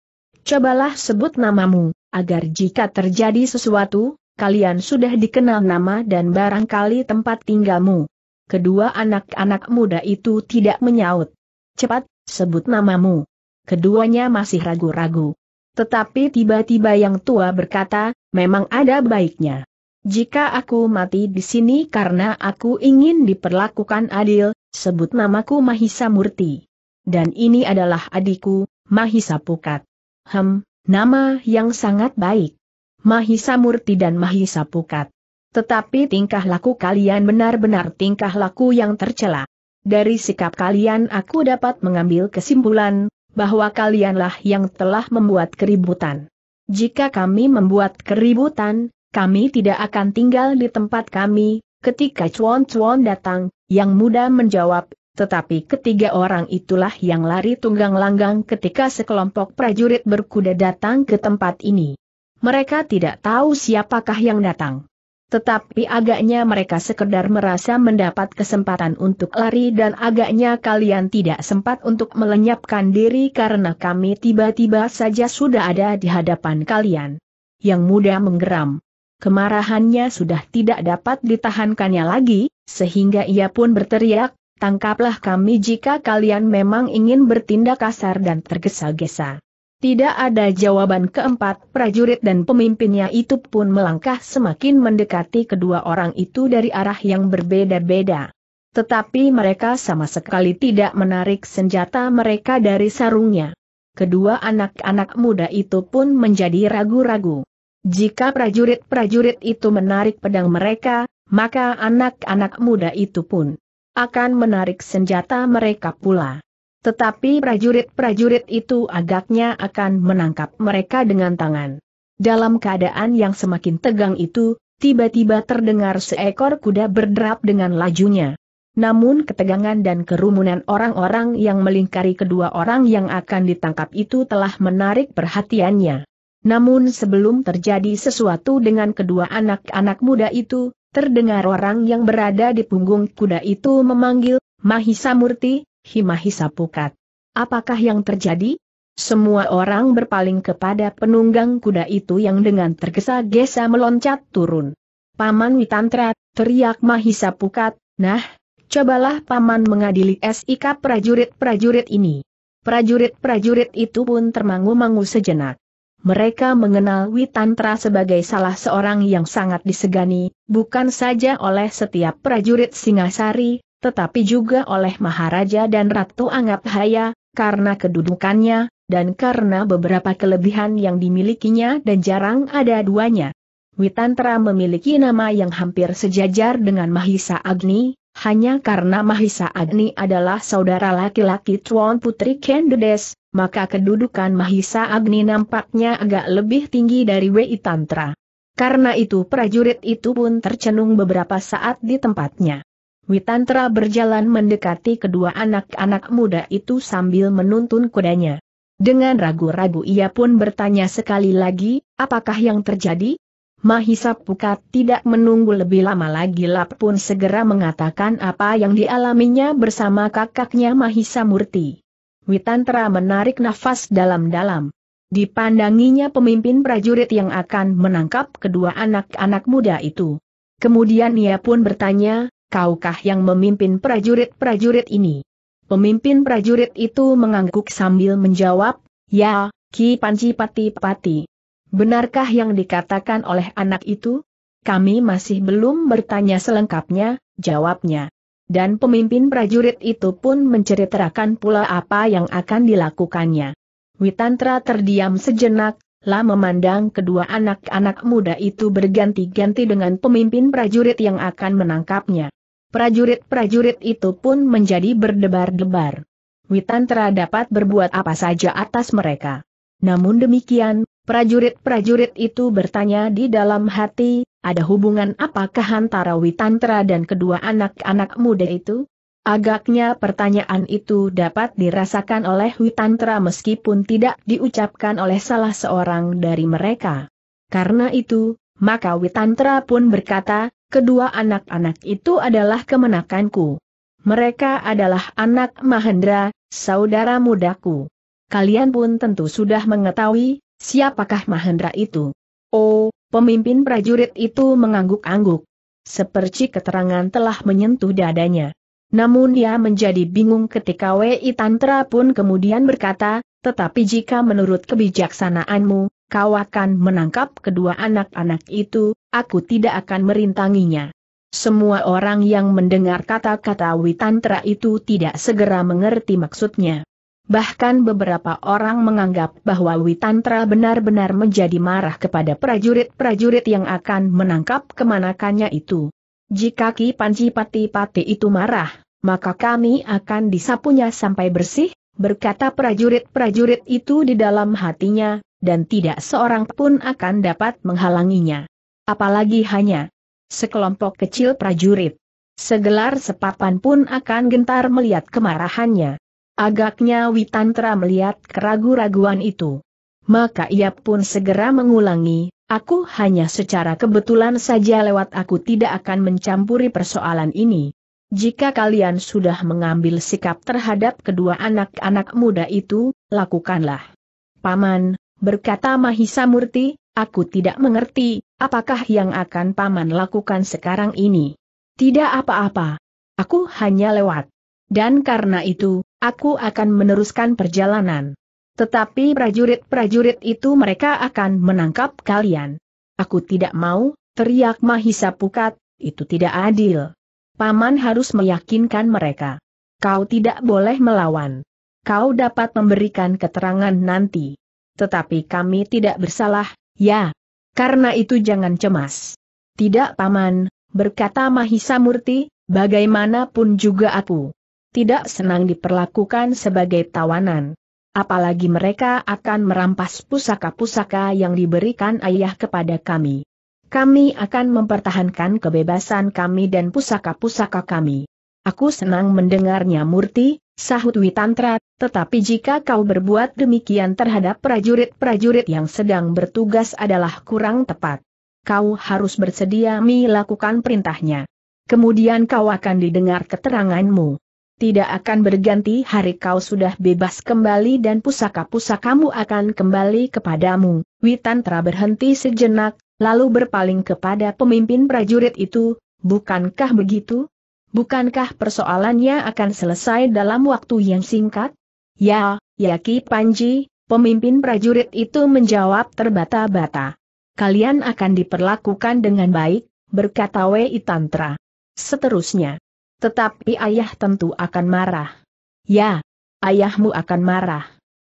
Cobalah sebut namamu, agar jika terjadi sesuatu, kalian sudah dikenal nama dan barangkali tempat tinggalmu. Kedua anak-anak muda itu tidak menyaut. Cepat, sebut namamu. Keduanya masih ragu-ragu. Tetapi tiba-tiba yang tua berkata, memang ada baiknya. Jika aku mati di sini karena aku ingin diperlakukan adil, sebut namaku Mahisa Murti. Dan ini adalah adikku, Mahisa Pukat. Hem, nama yang sangat baik. Mahisa Murti dan Mahisa Pukat. Tetapi tingkah laku kalian benar-benar tingkah laku yang tercela. Dari sikap kalian aku dapat mengambil kesimpulan, bahwa kalianlah yang telah membuat keributan. Jika kami membuat keributan, kami tidak akan tinggal di tempat kami, ketika cuan-cuan datang, yang muda menjawab, tetapi ketiga orang itulah yang lari tunggang langgang ketika sekelompok prajurit berkuda datang ke tempat ini. Mereka tidak tahu siapakah yang datang. Tetapi agaknya mereka sekedar merasa mendapat kesempatan untuk lari dan agaknya kalian tidak sempat untuk melenyapkan diri karena kami tiba-tiba saja sudah ada di hadapan kalian. Yang muda menggeram. Kemarahannya sudah tidak dapat ditahankannya lagi, sehingga ia pun berteriak, tangkaplah kami jika kalian memang ingin bertindak kasar dan tergesa-gesa. Tidak ada jawaban keempat prajurit dan pemimpinnya itu pun melangkah semakin mendekati kedua orang itu dari arah yang berbeda-beda. Tetapi mereka sama sekali tidak menarik senjata mereka dari sarungnya. Kedua anak-anak muda itu pun menjadi ragu-ragu. Jika prajurit-prajurit itu menarik pedang mereka, maka anak-anak muda itu pun akan menarik senjata mereka pula. Tetapi prajurit-prajurit itu agaknya akan menangkap mereka dengan tangan. Dalam keadaan yang semakin tegang itu, tiba-tiba terdengar seekor kuda berderap dengan lajunya. Namun ketegangan dan kerumunan orang-orang yang melingkari kedua orang yang akan ditangkap itu telah menarik perhatiannya. Namun sebelum terjadi sesuatu dengan kedua anak-anak muda itu, terdengar orang yang berada di punggung kuda itu memanggil, Mahisa Murti, Himahisa pukat. Apakah yang terjadi? Semua orang berpaling kepada penunggang kuda itu yang dengan tergesa-gesa meloncat turun. Paman Witantra, teriak Mahisa Pukat, nah, cobalah Paman mengadili SIK prajurit-prajurit ini. Prajurit-prajurit itu pun termangu-mangu sejenak. Mereka mengenal Witantra sebagai salah seorang yang sangat disegani, bukan saja oleh setiap prajurit Singasari, tetapi juga oleh Maharaja dan Ratu anggap Haya, karena kedudukannya, dan karena beberapa kelebihan yang dimilikinya dan jarang ada duanya. Witantra memiliki nama yang hampir sejajar dengan Mahisa Agni, hanya karena Mahisa Agni adalah saudara laki-laki Tuan Putri Kendedes, maka kedudukan Mahisa Agni nampaknya agak lebih tinggi dari Witantra. Karena itu prajurit itu pun tercenung beberapa saat di tempatnya. Witantra berjalan mendekati kedua anak-anak muda itu sambil menuntun kudanya. Dengan ragu-ragu ia pun bertanya sekali lagi, apakah yang terjadi? Mahisa Pukat tidak menunggu lebih lama lagi Lap pun segera mengatakan apa yang dialaminya bersama kakaknya Mahisa Murti. Witantra menarik nafas dalam-dalam. Dipandanginya pemimpin prajurit yang akan menangkap kedua anak-anak muda itu. Kemudian ia pun bertanya, kaukah yang memimpin prajurit-prajurit ini? Pemimpin prajurit itu mengangguk sambil menjawab, ya, Ki Panci Pati Pati. Benarkah yang dikatakan oleh anak itu? Kami masih belum bertanya selengkapnya, jawabnya. Dan pemimpin prajurit itu pun menceritakan pula apa yang akan dilakukannya. Witantra terdiam sejenak, lah memandang kedua anak-anak muda itu berganti-ganti dengan pemimpin prajurit yang akan menangkapnya. Prajurit-prajurit itu pun menjadi berdebar-debar. Witantra dapat berbuat apa saja atas mereka. Namun demikian, prajurit-prajurit itu bertanya di dalam hati, ada hubungan apakah antara Witantra dan kedua anak-anak muda itu? Agaknya pertanyaan itu dapat dirasakan oleh Witantra meskipun tidak diucapkan oleh salah seorang dari mereka. Karena itu, maka Witantra pun berkata, kedua anak-anak itu adalah kemenakanku. Mereka adalah anak Mahendra, saudara mudaku. Kalian pun tentu sudah mengetahui, siapakah Mahendra itu. Oh, pemimpin prajurit itu mengangguk-angguk. Seperti keterangan telah menyentuh dadanya. Namun ia menjadi bingung ketika Wei Tantra pun kemudian berkata, tetapi jika menurut kebijaksanaanmu, kau akan menangkap kedua anak-anak itu, aku tidak akan merintanginya. Semua orang yang mendengar kata-kata Witantra itu tidak segera mengerti maksudnya. Bahkan beberapa orang menganggap bahwa Witantra benar-benar menjadi marah kepada prajurit-prajurit yang akan menangkap kemanakannya itu. Jika Ki Panji Pati Pati itu marah, maka kami akan disapunya sampai bersih, berkata prajurit-prajurit itu di dalam hatinya, dan tidak seorang pun akan dapat menghalanginya. Apalagi hanya sekelompok kecil prajurit. Segelar sepapan pun akan gentar melihat kemarahannya. Agaknya Witantra melihat keragu-raguan itu. Maka ia pun segera mengulangi, aku hanya secara kebetulan saja lewat aku tidak akan mencampuri persoalan ini. Jika kalian sudah mengambil sikap terhadap kedua anak-anak muda itu, lakukanlah. Paman, berkata Mahisa Murti, aku tidak mengerti, apakah yang akan Paman lakukan sekarang ini? Tidak apa-apa. Aku hanya lewat. Dan karena itu, aku akan meneruskan perjalanan. Tetapi prajurit-prajurit itu mereka akan menangkap kalian. Aku tidak mau, teriak Mahisa Pukat, itu tidak adil. Paman harus meyakinkan mereka. Kau tidak boleh melawan. Kau dapat memberikan keterangan nanti. Tetapi kami tidak bersalah, ya. Karena itu jangan cemas. Tidak paman, berkata Mahisa Murti, bagaimanapun juga aku. Tidak senang diperlakukan sebagai tawanan. Apalagi mereka akan merampas pusaka-pusaka yang diberikan ayah kepada kami. Kami akan mempertahankan kebebasan kami dan pusaka-pusaka kami. Aku senang mendengarnya Murti, sahut Witantra, tetapi jika kau berbuat demikian terhadap prajurit-prajurit yang sedang bertugas adalah kurang tepat. Kau harus bersedia melakukan perintahnya. Kemudian kau akan didengar keteranganmu tidak akan berganti hari kau sudah bebas kembali dan pusaka-pusakamu akan kembali kepadamu. Witantra berhenti sejenak, lalu berpaling kepada pemimpin prajurit itu, bukankah begitu? Bukankah persoalannya akan selesai dalam waktu yang singkat? Ya, Yaki Panji, pemimpin prajurit itu menjawab terbata-bata. Kalian akan diperlakukan dengan baik, berkata Wei Tantra. Seterusnya. Tetapi ayah tentu akan marah. Ya, ayahmu akan marah.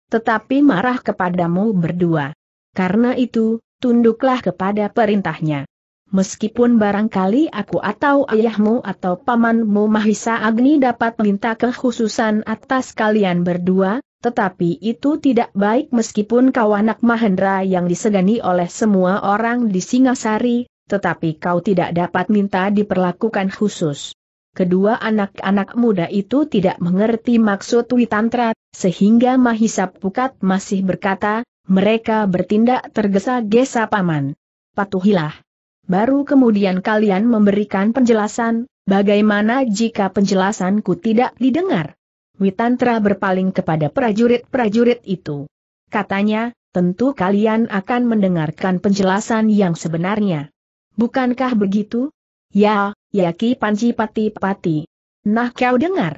Tetapi marah kepadamu berdua. Karena itu, tunduklah kepada perintahnya. Meskipun barangkali aku atau ayahmu atau pamanmu Mahisa Agni dapat minta kekhususan atas kalian berdua, tetapi itu tidak baik meskipun kau anak Mahendra yang disegani oleh semua orang di Singasari, tetapi kau tidak dapat minta diperlakukan khusus. Kedua anak-anak muda itu tidak mengerti maksud Witantra, sehingga Mahisa Pukat masih berkata, mereka bertindak tergesa-gesa paman. Patuhilah. Baru kemudian kalian memberikan penjelasan, bagaimana jika penjelasanku tidak didengar? Witantra berpaling kepada prajurit-prajurit itu. Katanya, tentu kalian akan mendengarkan penjelasan yang sebenarnya. Bukankah begitu? Ya, yaki panci Pati Pati. Nah kau dengar.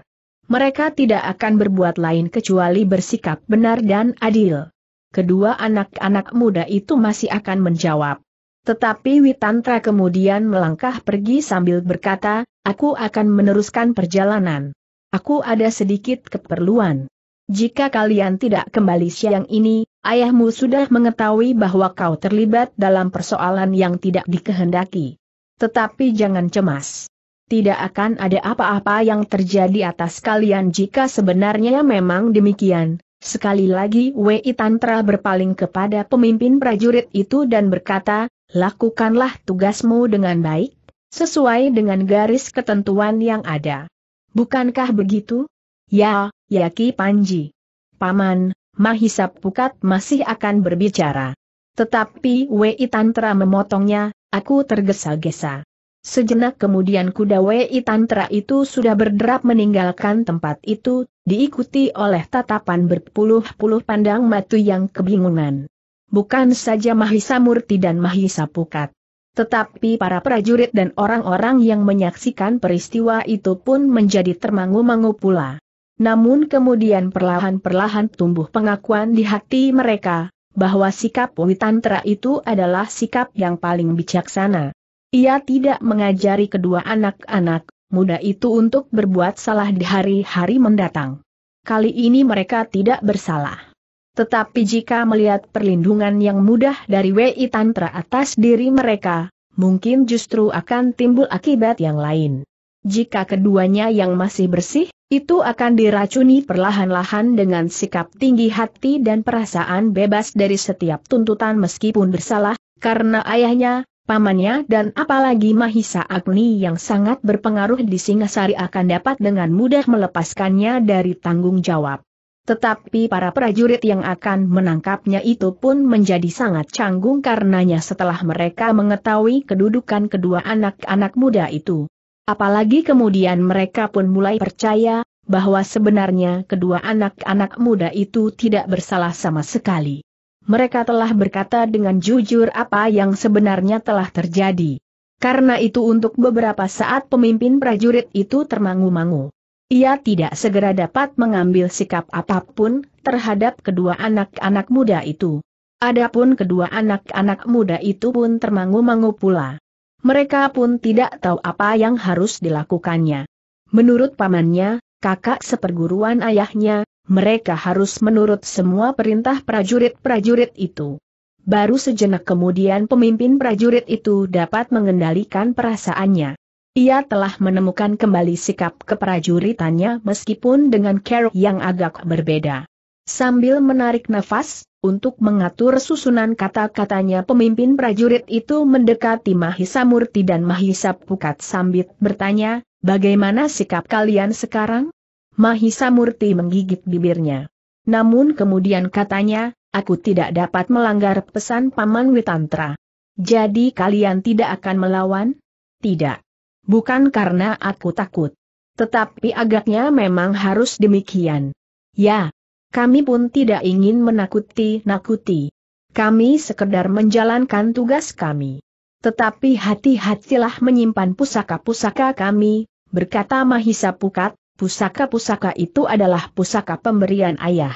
Mereka tidak akan berbuat lain kecuali bersikap benar dan adil kedua anak-anak muda itu masih akan menjawab. Tetapi Witantra kemudian melangkah pergi sambil berkata, aku akan meneruskan perjalanan. Aku ada sedikit keperluan. Jika kalian tidak kembali siang ini, ayahmu sudah mengetahui bahwa kau terlibat dalam persoalan yang tidak dikehendaki. Tetapi jangan cemas tidak akan ada apa-apa yang terjadi atas kalian jika sebenarnya memang demikian, Sekali lagi Wei Tantra berpaling kepada pemimpin prajurit itu dan berkata, lakukanlah tugasmu dengan baik, sesuai dengan garis ketentuan yang ada. Bukankah begitu? Ya, Yaki Panji. Paman, Mahisa Pukat masih akan berbicara. Tetapi Wei Tantra memotongnya, aku tergesa-gesa. Sejenak kemudian kuda Wei Tantra itu sudah berderap meninggalkan tempat itu, diikuti oleh tatapan berpuluh-puluh pandang matu yang kebingungan. Bukan saja Mahisa Murti dan Mahisa Pukat. Tetapi para prajurit dan orang-orang yang menyaksikan peristiwa itu pun menjadi termangu-mangu pula. Namun kemudian perlahan-perlahan tumbuh pengakuan di hati mereka, bahwa sikap Witantra itu adalah sikap yang paling bijaksana. Ia tidak mengajari kedua anak-anak muda itu untuk berbuat salah di hari-hari mendatang. Kali ini mereka tidak bersalah. Tetapi jika melihat perlindungan yang mudah dari Wei Tantra atas diri mereka, mungkin justru akan timbul akibat yang lain. Jika keduanya yang masih bersih, itu akan diracuni perlahan-lahan dengan sikap tinggi hati dan perasaan bebas dari setiap tuntutan meskipun bersalah, karena ayahnya, pamannya dan apalagi Mahisa Agni yang sangat berpengaruh di Singasari akan dapat dengan mudah melepaskannya dari tanggung jawab. Tetapi para prajurit yang akan menangkapnya itu pun menjadi sangat canggung karenanya setelah mereka mengetahui kedudukan kedua anak-anak muda itu. Apalagi kemudian mereka pun mulai percaya bahwa sebenarnya kedua anak-anak muda itu tidak bersalah sama sekali mereka telah berkata dengan jujur apa yang sebenarnya telah terjadi. Karena itu untuk beberapa saat pemimpin prajurit itu termangu-mangu. Ia tidak segera dapat mengambil sikap apapun terhadap kedua anak-anak muda itu. Adapun kedua anak-anak muda itu pun termangu-mangu pula. Mereka pun tidak tahu apa yang harus dilakukannya. Menurut pamannya, kakak seperguruan ayahnya, mereka harus menurut semua perintah prajurit-prajurit itu. Baru sejenak kemudian pemimpin prajurit itu dapat mengendalikan perasaannya. Ia telah menemukan kembali sikap keprajuritannya meskipun dengan cara yang agak berbeda. Sambil menarik nafas, untuk mengatur susunan kata-katanya pemimpin prajurit itu mendekati Mahisa Murti dan Mahisa Pukat Sambit bertanya, bagaimana sikap kalian sekarang? Mahisa Murti menggigit bibirnya. Namun kemudian katanya, aku tidak dapat melanggar pesan Paman Witantra. Jadi kalian tidak akan melawan? Tidak. Bukan karena aku takut. Tetapi agaknya memang harus demikian. Ya, kami pun tidak ingin menakuti-nakuti. Kami sekedar menjalankan tugas kami. Tetapi hati-hatilah menyimpan pusaka-pusaka kami, berkata Mahisa Pukat, pusaka-pusaka itu adalah pusaka pemberian ayah.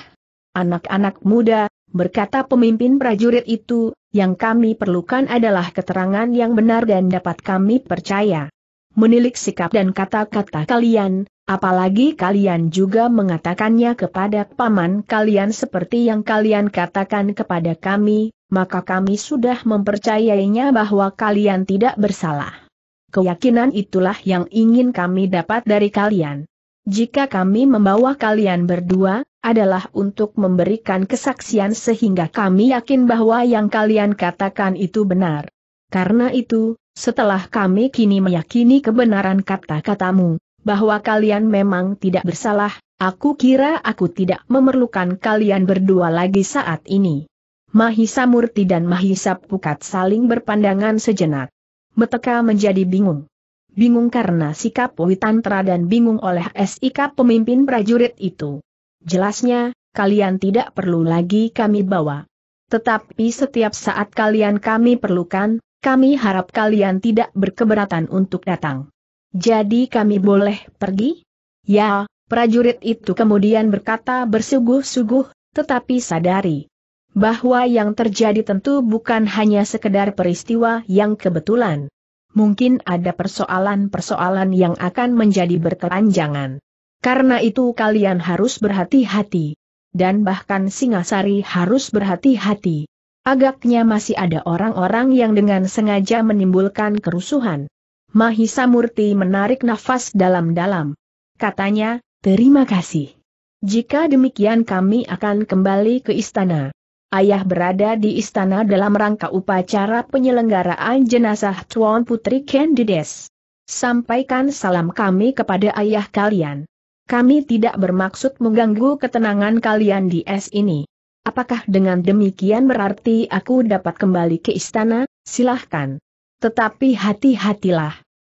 Anak-anak muda, berkata pemimpin prajurit itu, yang kami perlukan adalah keterangan yang benar dan dapat kami percaya. Menilik sikap dan kata-kata kalian, apalagi kalian juga mengatakannya kepada paman kalian seperti yang kalian katakan kepada kami, maka kami sudah mempercayainya bahwa kalian tidak bersalah. Keyakinan itulah yang ingin kami dapat dari kalian. Jika kami membawa kalian berdua, adalah untuk memberikan kesaksian sehingga kami yakin bahwa yang kalian katakan itu benar. Karena itu, setelah kami kini meyakini kebenaran kata-katamu, bahwa kalian memang tidak bersalah, aku kira aku tidak memerlukan kalian berdua lagi saat ini. Mahisa Murti dan Mahisa Pukat saling berpandangan sejenak. Meteka menjadi bingung bingung karena sikap Witantra dan bingung oleh sikap pemimpin prajurit itu. Jelasnya, kalian tidak perlu lagi kami bawa. Tetapi setiap saat kalian kami perlukan, kami harap kalian tidak berkeberatan untuk datang. Jadi kami boleh pergi? Ya, prajurit itu kemudian berkata bersuguh-suguh, tetapi sadari bahwa yang terjadi tentu bukan hanya sekedar peristiwa yang kebetulan mungkin ada persoalan-persoalan yang akan menjadi berkelanjangan. Karena itu kalian harus berhati-hati. Dan bahkan Singasari harus berhati-hati. Agaknya masih ada orang-orang yang dengan sengaja menimbulkan kerusuhan. Mahisa Murti menarik nafas dalam-dalam. Katanya, terima kasih. Jika demikian kami akan kembali ke istana ayah berada di istana dalam rangka upacara penyelenggaraan jenazah Tuan Putri Candides. Sampaikan salam kami kepada ayah kalian. Kami tidak bermaksud mengganggu ketenangan kalian di es ini. Apakah dengan demikian berarti aku dapat kembali ke istana? Silahkan. Tetapi hati-hatilah.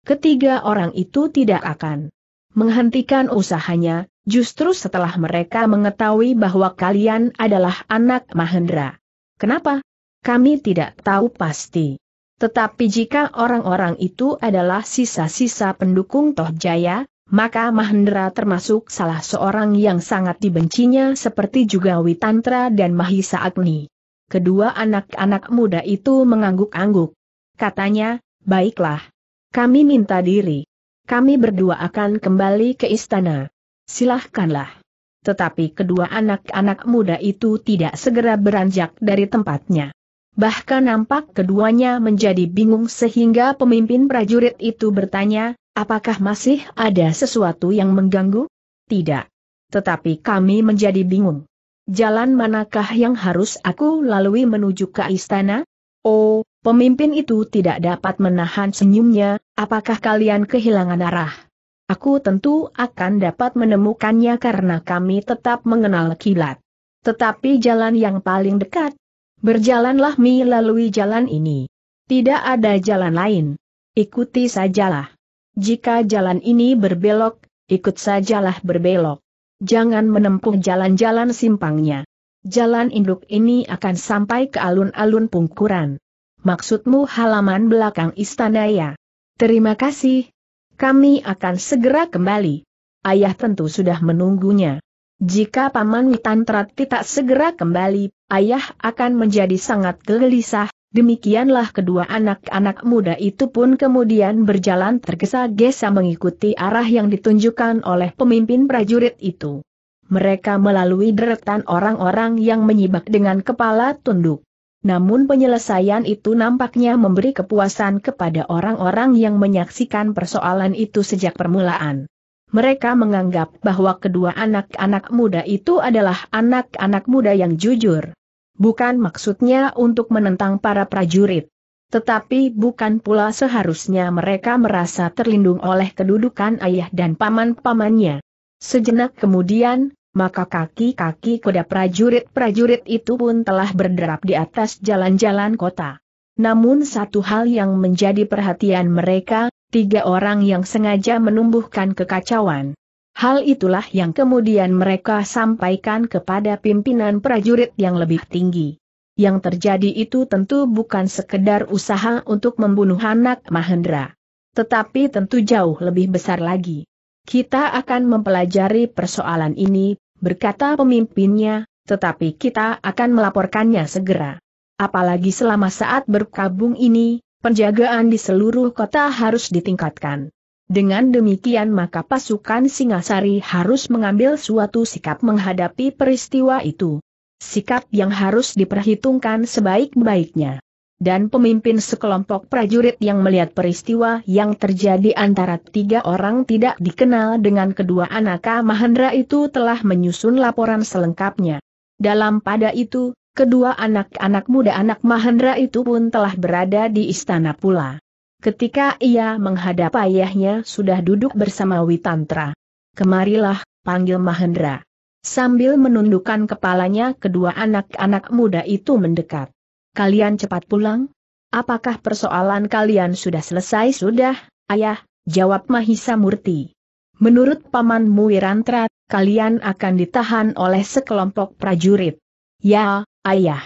Ketiga orang itu tidak akan menghentikan usahanya, Justru setelah mereka mengetahui bahwa kalian adalah anak Mahendra. Kenapa? Kami tidak tahu pasti. Tetapi jika orang-orang itu adalah sisa-sisa pendukung Tohjaya, maka Mahendra termasuk salah seorang yang sangat dibencinya seperti juga Witantra dan Mahisa Agni. Kedua anak-anak muda itu mengangguk-angguk. Katanya, baiklah. Kami minta diri. Kami berdua akan kembali ke istana. Silahkanlah. Tetapi kedua anak-anak muda itu tidak segera beranjak dari tempatnya. Bahkan nampak keduanya menjadi bingung sehingga pemimpin prajurit itu bertanya, apakah masih ada sesuatu yang mengganggu? Tidak. Tetapi kami menjadi bingung. Jalan manakah yang harus aku lalui menuju ke istana? Oh, pemimpin itu tidak dapat menahan senyumnya, apakah kalian kehilangan arah? Aku tentu akan dapat menemukannya karena kami tetap mengenal kilat. Tetapi jalan yang paling dekat. Berjalanlah Mi lalui jalan ini. Tidak ada jalan lain. Ikuti sajalah. Jika jalan ini berbelok, ikut sajalah berbelok. Jangan menempuh jalan-jalan simpangnya. Jalan induk ini akan sampai ke alun-alun pungkuran. Maksudmu halaman belakang istana ya? Terima kasih, kami akan segera kembali. Ayah tentu sudah menunggunya. Jika Paman Witan tidak segera kembali, ayah akan menjadi sangat gelisah, demikianlah kedua anak-anak muda itu pun kemudian berjalan tergesa-gesa mengikuti arah yang ditunjukkan oleh pemimpin prajurit itu. Mereka melalui deretan orang-orang yang menyibak dengan kepala tunduk namun penyelesaian itu nampaknya memberi kepuasan kepada orang-orang yang menyaksikan persoalan itu sejak permulaan. Mereka menganggap bahwa kedua anak-anak muda itu adalah anak-anak muda yang jujur. Bukan maksudnya untuk menentang para prajurit. Tetapi bukan pula seharusnya mereka merasa terlindung oleh kedudukan ayah dan paman-pamannya. Sejenak kemudian, maka kaki-kaki kuda prajurit-prajurit itu pun telah berderap di atas jalan-jalan kota. Namun satu hal yang menjadi perhatian mereka, tiga orang yang sengaja menumbuhkan kekacauan. Hal itulah yang kemudian mereka sampaikan kepada pimpinan prajurit yang lebih tinggi. Yang terjadi itu tentu bukan sekedar usaha untuk membunuh anak Mahendra. Tetapi tentu jauh lebih besar lagi. Kita akan mempelajari persoalan ini berkata pemimpinnya, tetapi kita akan melaporkannya segera. Apalagi selama saat berkabung ini, penjagaan di seluruh kota harus ditingkatkan. Dengan demikian maka pasukan Singasari harus mengambil suatu sikap menghadapi peristiwa itu. Sikap yang harus diperhitungkan sebaik-baiknya dan pemimpin sekelompok prajurit yang melihat peristiwa yang terjadi antara tiga orang tidak dikenal dengan kedua anak Mahendra itu telah menyusun laporan selengkapnya. Dalam pada itu, kedua anak-anak muda anak Mahendra itu pun telah berada di istana pula. Ketika ia menghadap ayahnya sudah duduk bersama Witantra. Kemarilah, panggil Mahendra. Sambil menundukkan kepalanya kedua anak-anak muda itu mendekat kalian cepat pulang? Apakah persoalan kalian sudah selesai? Sudah, ayah, jawab Mahisa Murti. Menurut Paman Muirantra, kalian akan ditahan oleh sekelompok prajurit. Ya, ayah.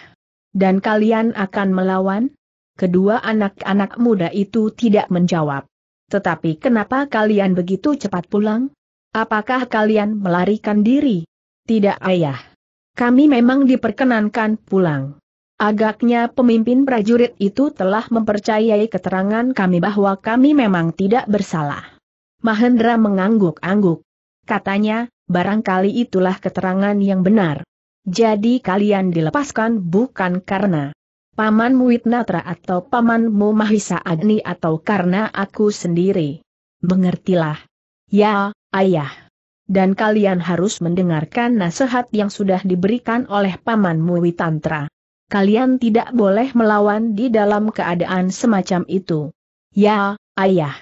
Dan kalian akan melawan? Kedua anak-anak muda itu tidak menjawab. Tetapi kenapa kalian begitu cepat pulang? Apakah kalian melarikan diri? Tidak ayah. Kami memang diperkenankan pulang. Agaknya pemimpin prajurit itu telah mempercayai keterangan kami bahwa kami memang tidak bersalah. Mahendra mengangguk-angguk. Katanya, barangkali itulah keterangan yang benar. Jadi kalian dilepaskan bukan karena paman Witnatra atau paman Mahisa Agni atau karena aku sendiri. Mengertilah. Ya, ayah dan kalian harus mendengarkan nasihat yang sudah diberikan oleh paman Witantra kalian tidak boleh melawan di dalam keadaan semacam itu. Ya, ayah.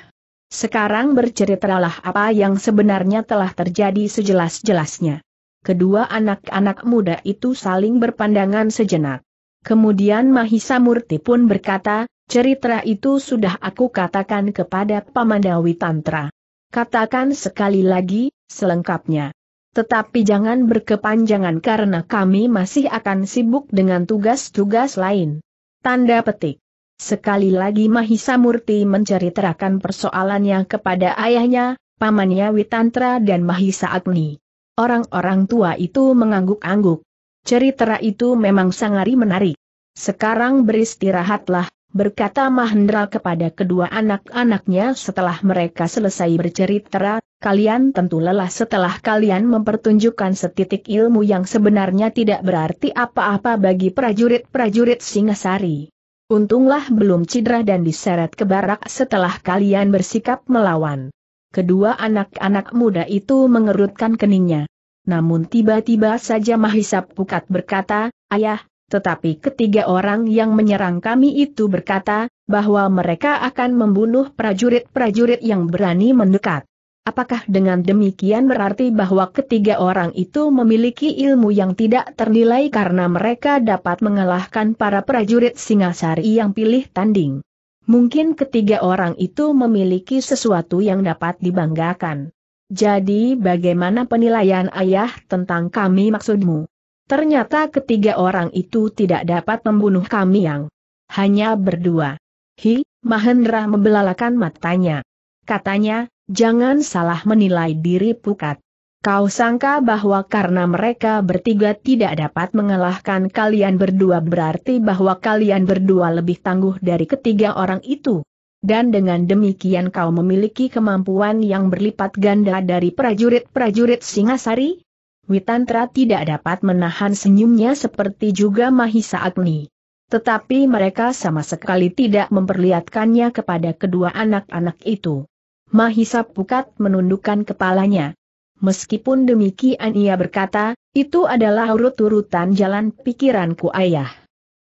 Sekarang berceritalah apa yang sebenarnya telah terjadi sejelas-jelasnya. Kedua anak-anak muda itu saling berpandangan sejenak. Kemudian Mahisa Murti pun berkata, cerita itu sudah aku katakan kepada Pamandawi Tantra. Katakan sekali lagi, selengkapnya. Tetapi jangan berkepanjangan karena kami masih akan sibuk dengan tugas-tugas lain. Tanda petik. Sekali lagi Mahisa Murti menceritakan persoalannya kepada ayahnya, pamannya Witantra dan Mahisa Agni. Orang-orang tua itu mengangguk-angguk. Cerita itu memang sangari menarik. Sekarang beristirahatlah, berkata Mahendra kepada kedua anak-anaknya setelah mereka selesai bercerita, kalian tentu lelah setelah kalian mempertunjukkan setitik ilmu yang sebenarnya tidak berarti apa-apa bagi prajurit-prajurit Singasari. Untunglah belum cedera dan diseret ke barak setelah kalian bersikap melawan. Kedua anak-anak muda itu mengerutkan keningnya. Namun tiba-tiba saja Mahisap Pukat berkata, Ayah, tetapi ketiga orang yang menyerang kami itu berkata, bahwa mereka akan membunuh prajurit-prajurit yang berani mendekat. Apakah dengan demikian berarti bahwa ketiga orang itu memiliki ilmu yang tidak ternilai karena mereka dapat mengalahkan para prajurit Singasari yang pilih tanding? Mungkin ketiga orang itu memiliki sesuatu yang dapat dibanggakan. Jadi bagaimana penilaian ayah tentang kami maksudmu? Ternyata ketiga orang itu tidak dapat membunuh kami yang hanya berdua. Hi, Mahendra membelalakan matanya. Katanya, jangan salah menilai diri Pukat. Kau sangka bahwa karena mereka bertiga tidak dapat mengalahkan kalian berdua berarti bahwa kalian berdua lebih tangguh dari ketiga orang itu. Dan dengan demikian kau memiliki kemampuan yang berlipat ganda dari prajurit-prajurit Singasari? Witantra tidak dapat menahan senyumnya seperti juga Mahisa Agni. Tetapi mereka sama sekali tidak memperlihatkannya kepada kedua anak-anak itu. Mahisa Pukat menundukkan kepalanya. Meskipun demikian ia berkata, itu adalah urut-urutan jalan pikiranku ayah.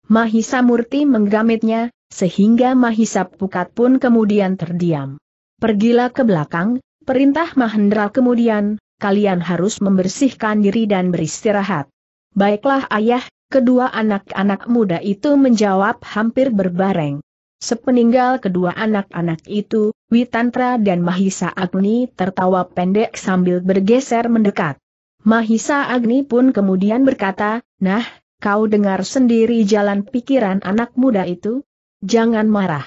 Mahisa Murti menggamitnya, sehingga Mahisa Pukat pun kemudian terdiam. Pergilah ke belakang, perintah Mahendra kemudian, kalian harus membersihkan diri dan beristirahat. Baiklah ayah, kedua anak-anak muda itu menjawab hampir berbareng. Sepeninggal kedua anak-anak itu, Witantra dan Mahisa Agni tertawa pendek sambil bergeser mendekat. Mahisa Agni pun kemudian berkata, Nah, kau dengar sendiri jalan pikiran anak muda itu? Jangan marah.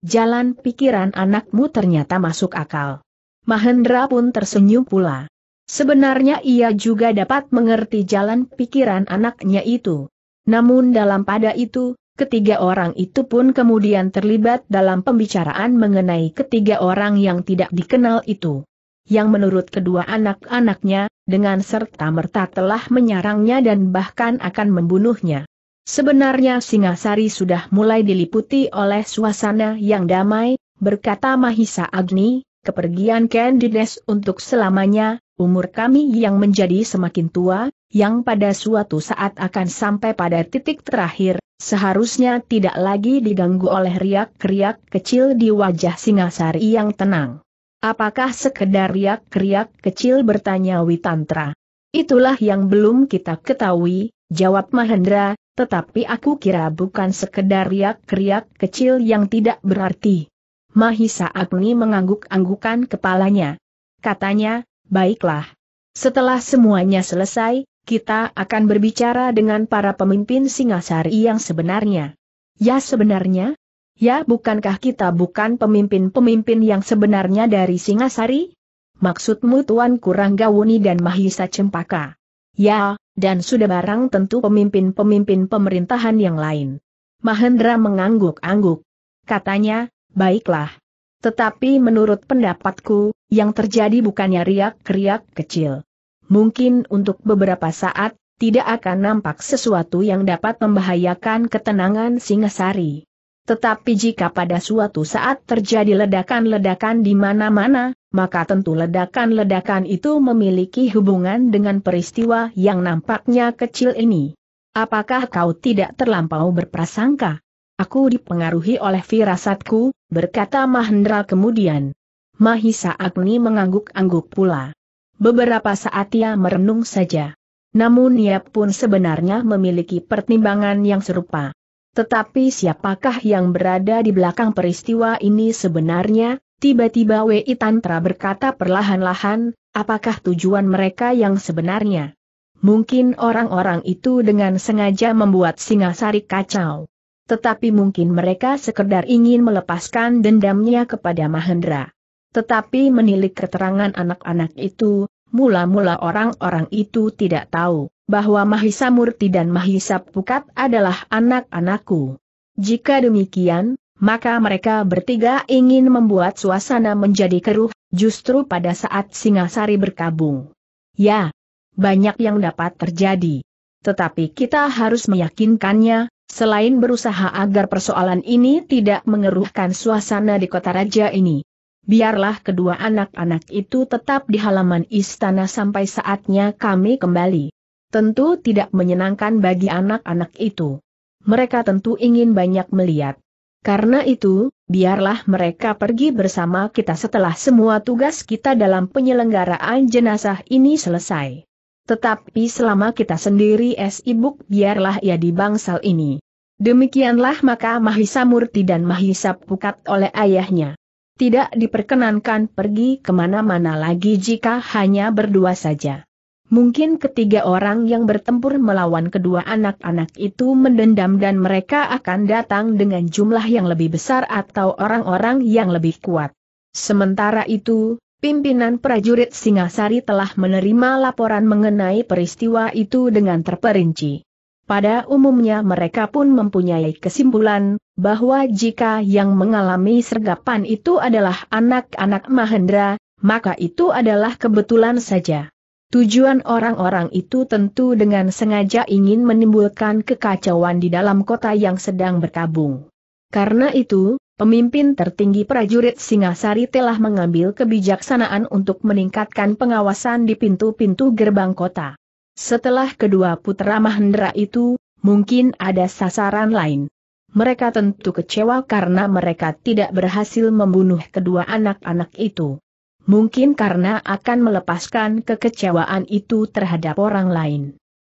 Jalan pikiran anakmu ternyata masuk akal. Mahendra pun tersenyum pula. Sebenarnya ia juga dapat mengerti jalan pikiran anaknya itu. Namun dalam pada itu, ketiga orang itu pun kemudian terlibat dalam pembicaraan mengenai ketiga orang yang tidak dikenal itu. Yang menurut kedua anak-anaknya, dengan serta-merta telah menyerangnya dan bahkan akan membunuhnya. Sebenarnya Singasari sudah mulai diliputi oleh suasana yang damai, berkata Mahisa Agni, kepergian Candides untuk selamanya, umur kami yang menjadi semakin tua, yang pada suatu saat akan sampai pada titik terakhir, seharusnya tidak lagi diganggu oleh riak-riak kecil di wajah Singasari yang tenang. Apakah sekedar riak-riak kecil bertanya Witantra? Itulah yang belum kita ketahui, jawab Mahendra, tetapi aku kira bukan sekedar riak-riak kecil yang tidak berarti. Mahisa Agni mengangguk-anggukan kepalanya. Katanya, Baiklah. Setelah semuanya selesai, kita akan berbicara dengan para pemimpin Singasari yang sebenarnya. Ya sebenarnya? Ya bukankah kita bukan pemimpin-pemimpin yang sebenarnya dari Singasari? Maksudmu Tuan Kuranggawuni dan Mahisa Cempaka? Ya, dan sudah barang tentu pemimpin-pemimpin pemerintahan yang lain. Mahendra mengangguk-angguk. Katanya, baiklah, tetapi menurut pendapatku, yang terjadi bukannya riak-riak kecil. Mungkin untuk beberapa saat, tidak akan nampak sesuatu yang dapat membahayakan ketenangan Singasari. Tetapi jika pada suatu saat terjadi ledakan-ledakan di mana-mana, maka tentu ledakan-ledakan itu memiliki hubungan dengan peristiwa yang nampaknya kecil ini. Apakah kau tidak terlampau berprasangka? Aku dipengaruhi oleh firasatku, berkata Mahendra kemudian. Mahisa Agni mengangguk-angguk pula. Beberapa saat ia merenung saja. Namun ia pun sebenarnya memiliki pertimbangan yang serupa. Tetapi siapakah yang berada di belakang peristiwa ini sebenarnya? Tiba-tiba Wei Tantra berkata perlahan-lahan, apakah tujuan mereka yang sebenarnya? Mungkin orang-orang itu dengan sengaja membuat Singasari kacau tetapi mungkin mereka sekedar ingin melepaskan dendamnya kepada Mahendra. Tetapi menilik keterangan anak-anak itu, mula-mula orang-orang itu tidak tahu bahwa Mahisa Murti dan Mahisa Pukat adalah anak-anakku. Jika demikian, maka mereka bertiga ingin membuat suasana menjadi keruh, justru pada saat Singasari berkabung. Ya, banyak yang dapat terjadi. Tetapi kita harus meyakinkannya, Selain berusaha agar persoalan ini tidak mengeruhkan suasana di kota raja ini. Biarlah kedua anak-anak itu tetap di halaman istana sampai saatnya kami kembali. Tentu tidak menyenangkan bagi anak-anak itu. Mereka tentu ingin banyak melihat. Karena itu, biarlah mereka pergi bersama kita setelah semua tugas kita dalam penyelenggaraan jenazah ini selesai. Tetapi selama kita sendiri es ibuk biarlah ia di bangsal ini. Demikianlah maka Mahisa Murti dan Mahisa Pukat oleh ayahnya. Tidak diperkenankan pergi kemana-mana lagi jika hanya berdua saja. Mungkin ketiga orang yang bertempur melawan kedua anak-anak itu mendendam dan mereka akan datang dengan jumlah yang lebih besar atau orang-orang yang lebih kuat. Sementara itu, Pimpinan prajurit Singasari telah menerima laporan mengenai peristiwa itu dengan terperinci. Pada umumnya mereka pun mempunyai kesimpulan, bahwa jika yang mengalami sergapan itu adalah anak-anak Mahendra, maka itu adalah kebetulan saja. Tujuan orang-orang itu tentu dengan sengaja ingin menimbulkan kekacauan di dalam kota yang sedang berkabung. Karena itu, pemimpin tertinggi prajurit Singasari telah mengambil kebijaksanaan untuk meningkatkan pengawasan di pintu-pintu gerbang kota. Setelah kedua putra Mahendra itu, mungkin ada sasaran lain. Mereka tentu kecewa karena mereka tidak berhasil membunuh kedua anak-anak itu. Mungkin karena akan melepaskan kekecewaan itu terhadap orang lain.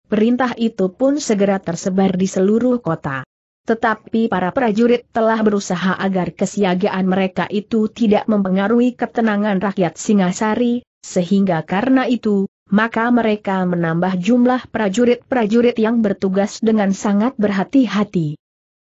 Perintah itu pun segera tersebar di seluruh kota. Tetapi para prajurit telah berusaha agar kesiagaan mereka itu tidak mempengaruhi ketenangan rakyat Singasari, sehingga karena itu, maka mereka menambah jumlah prajurit-prajurit yang bertugas dengan sangat berhati-hati.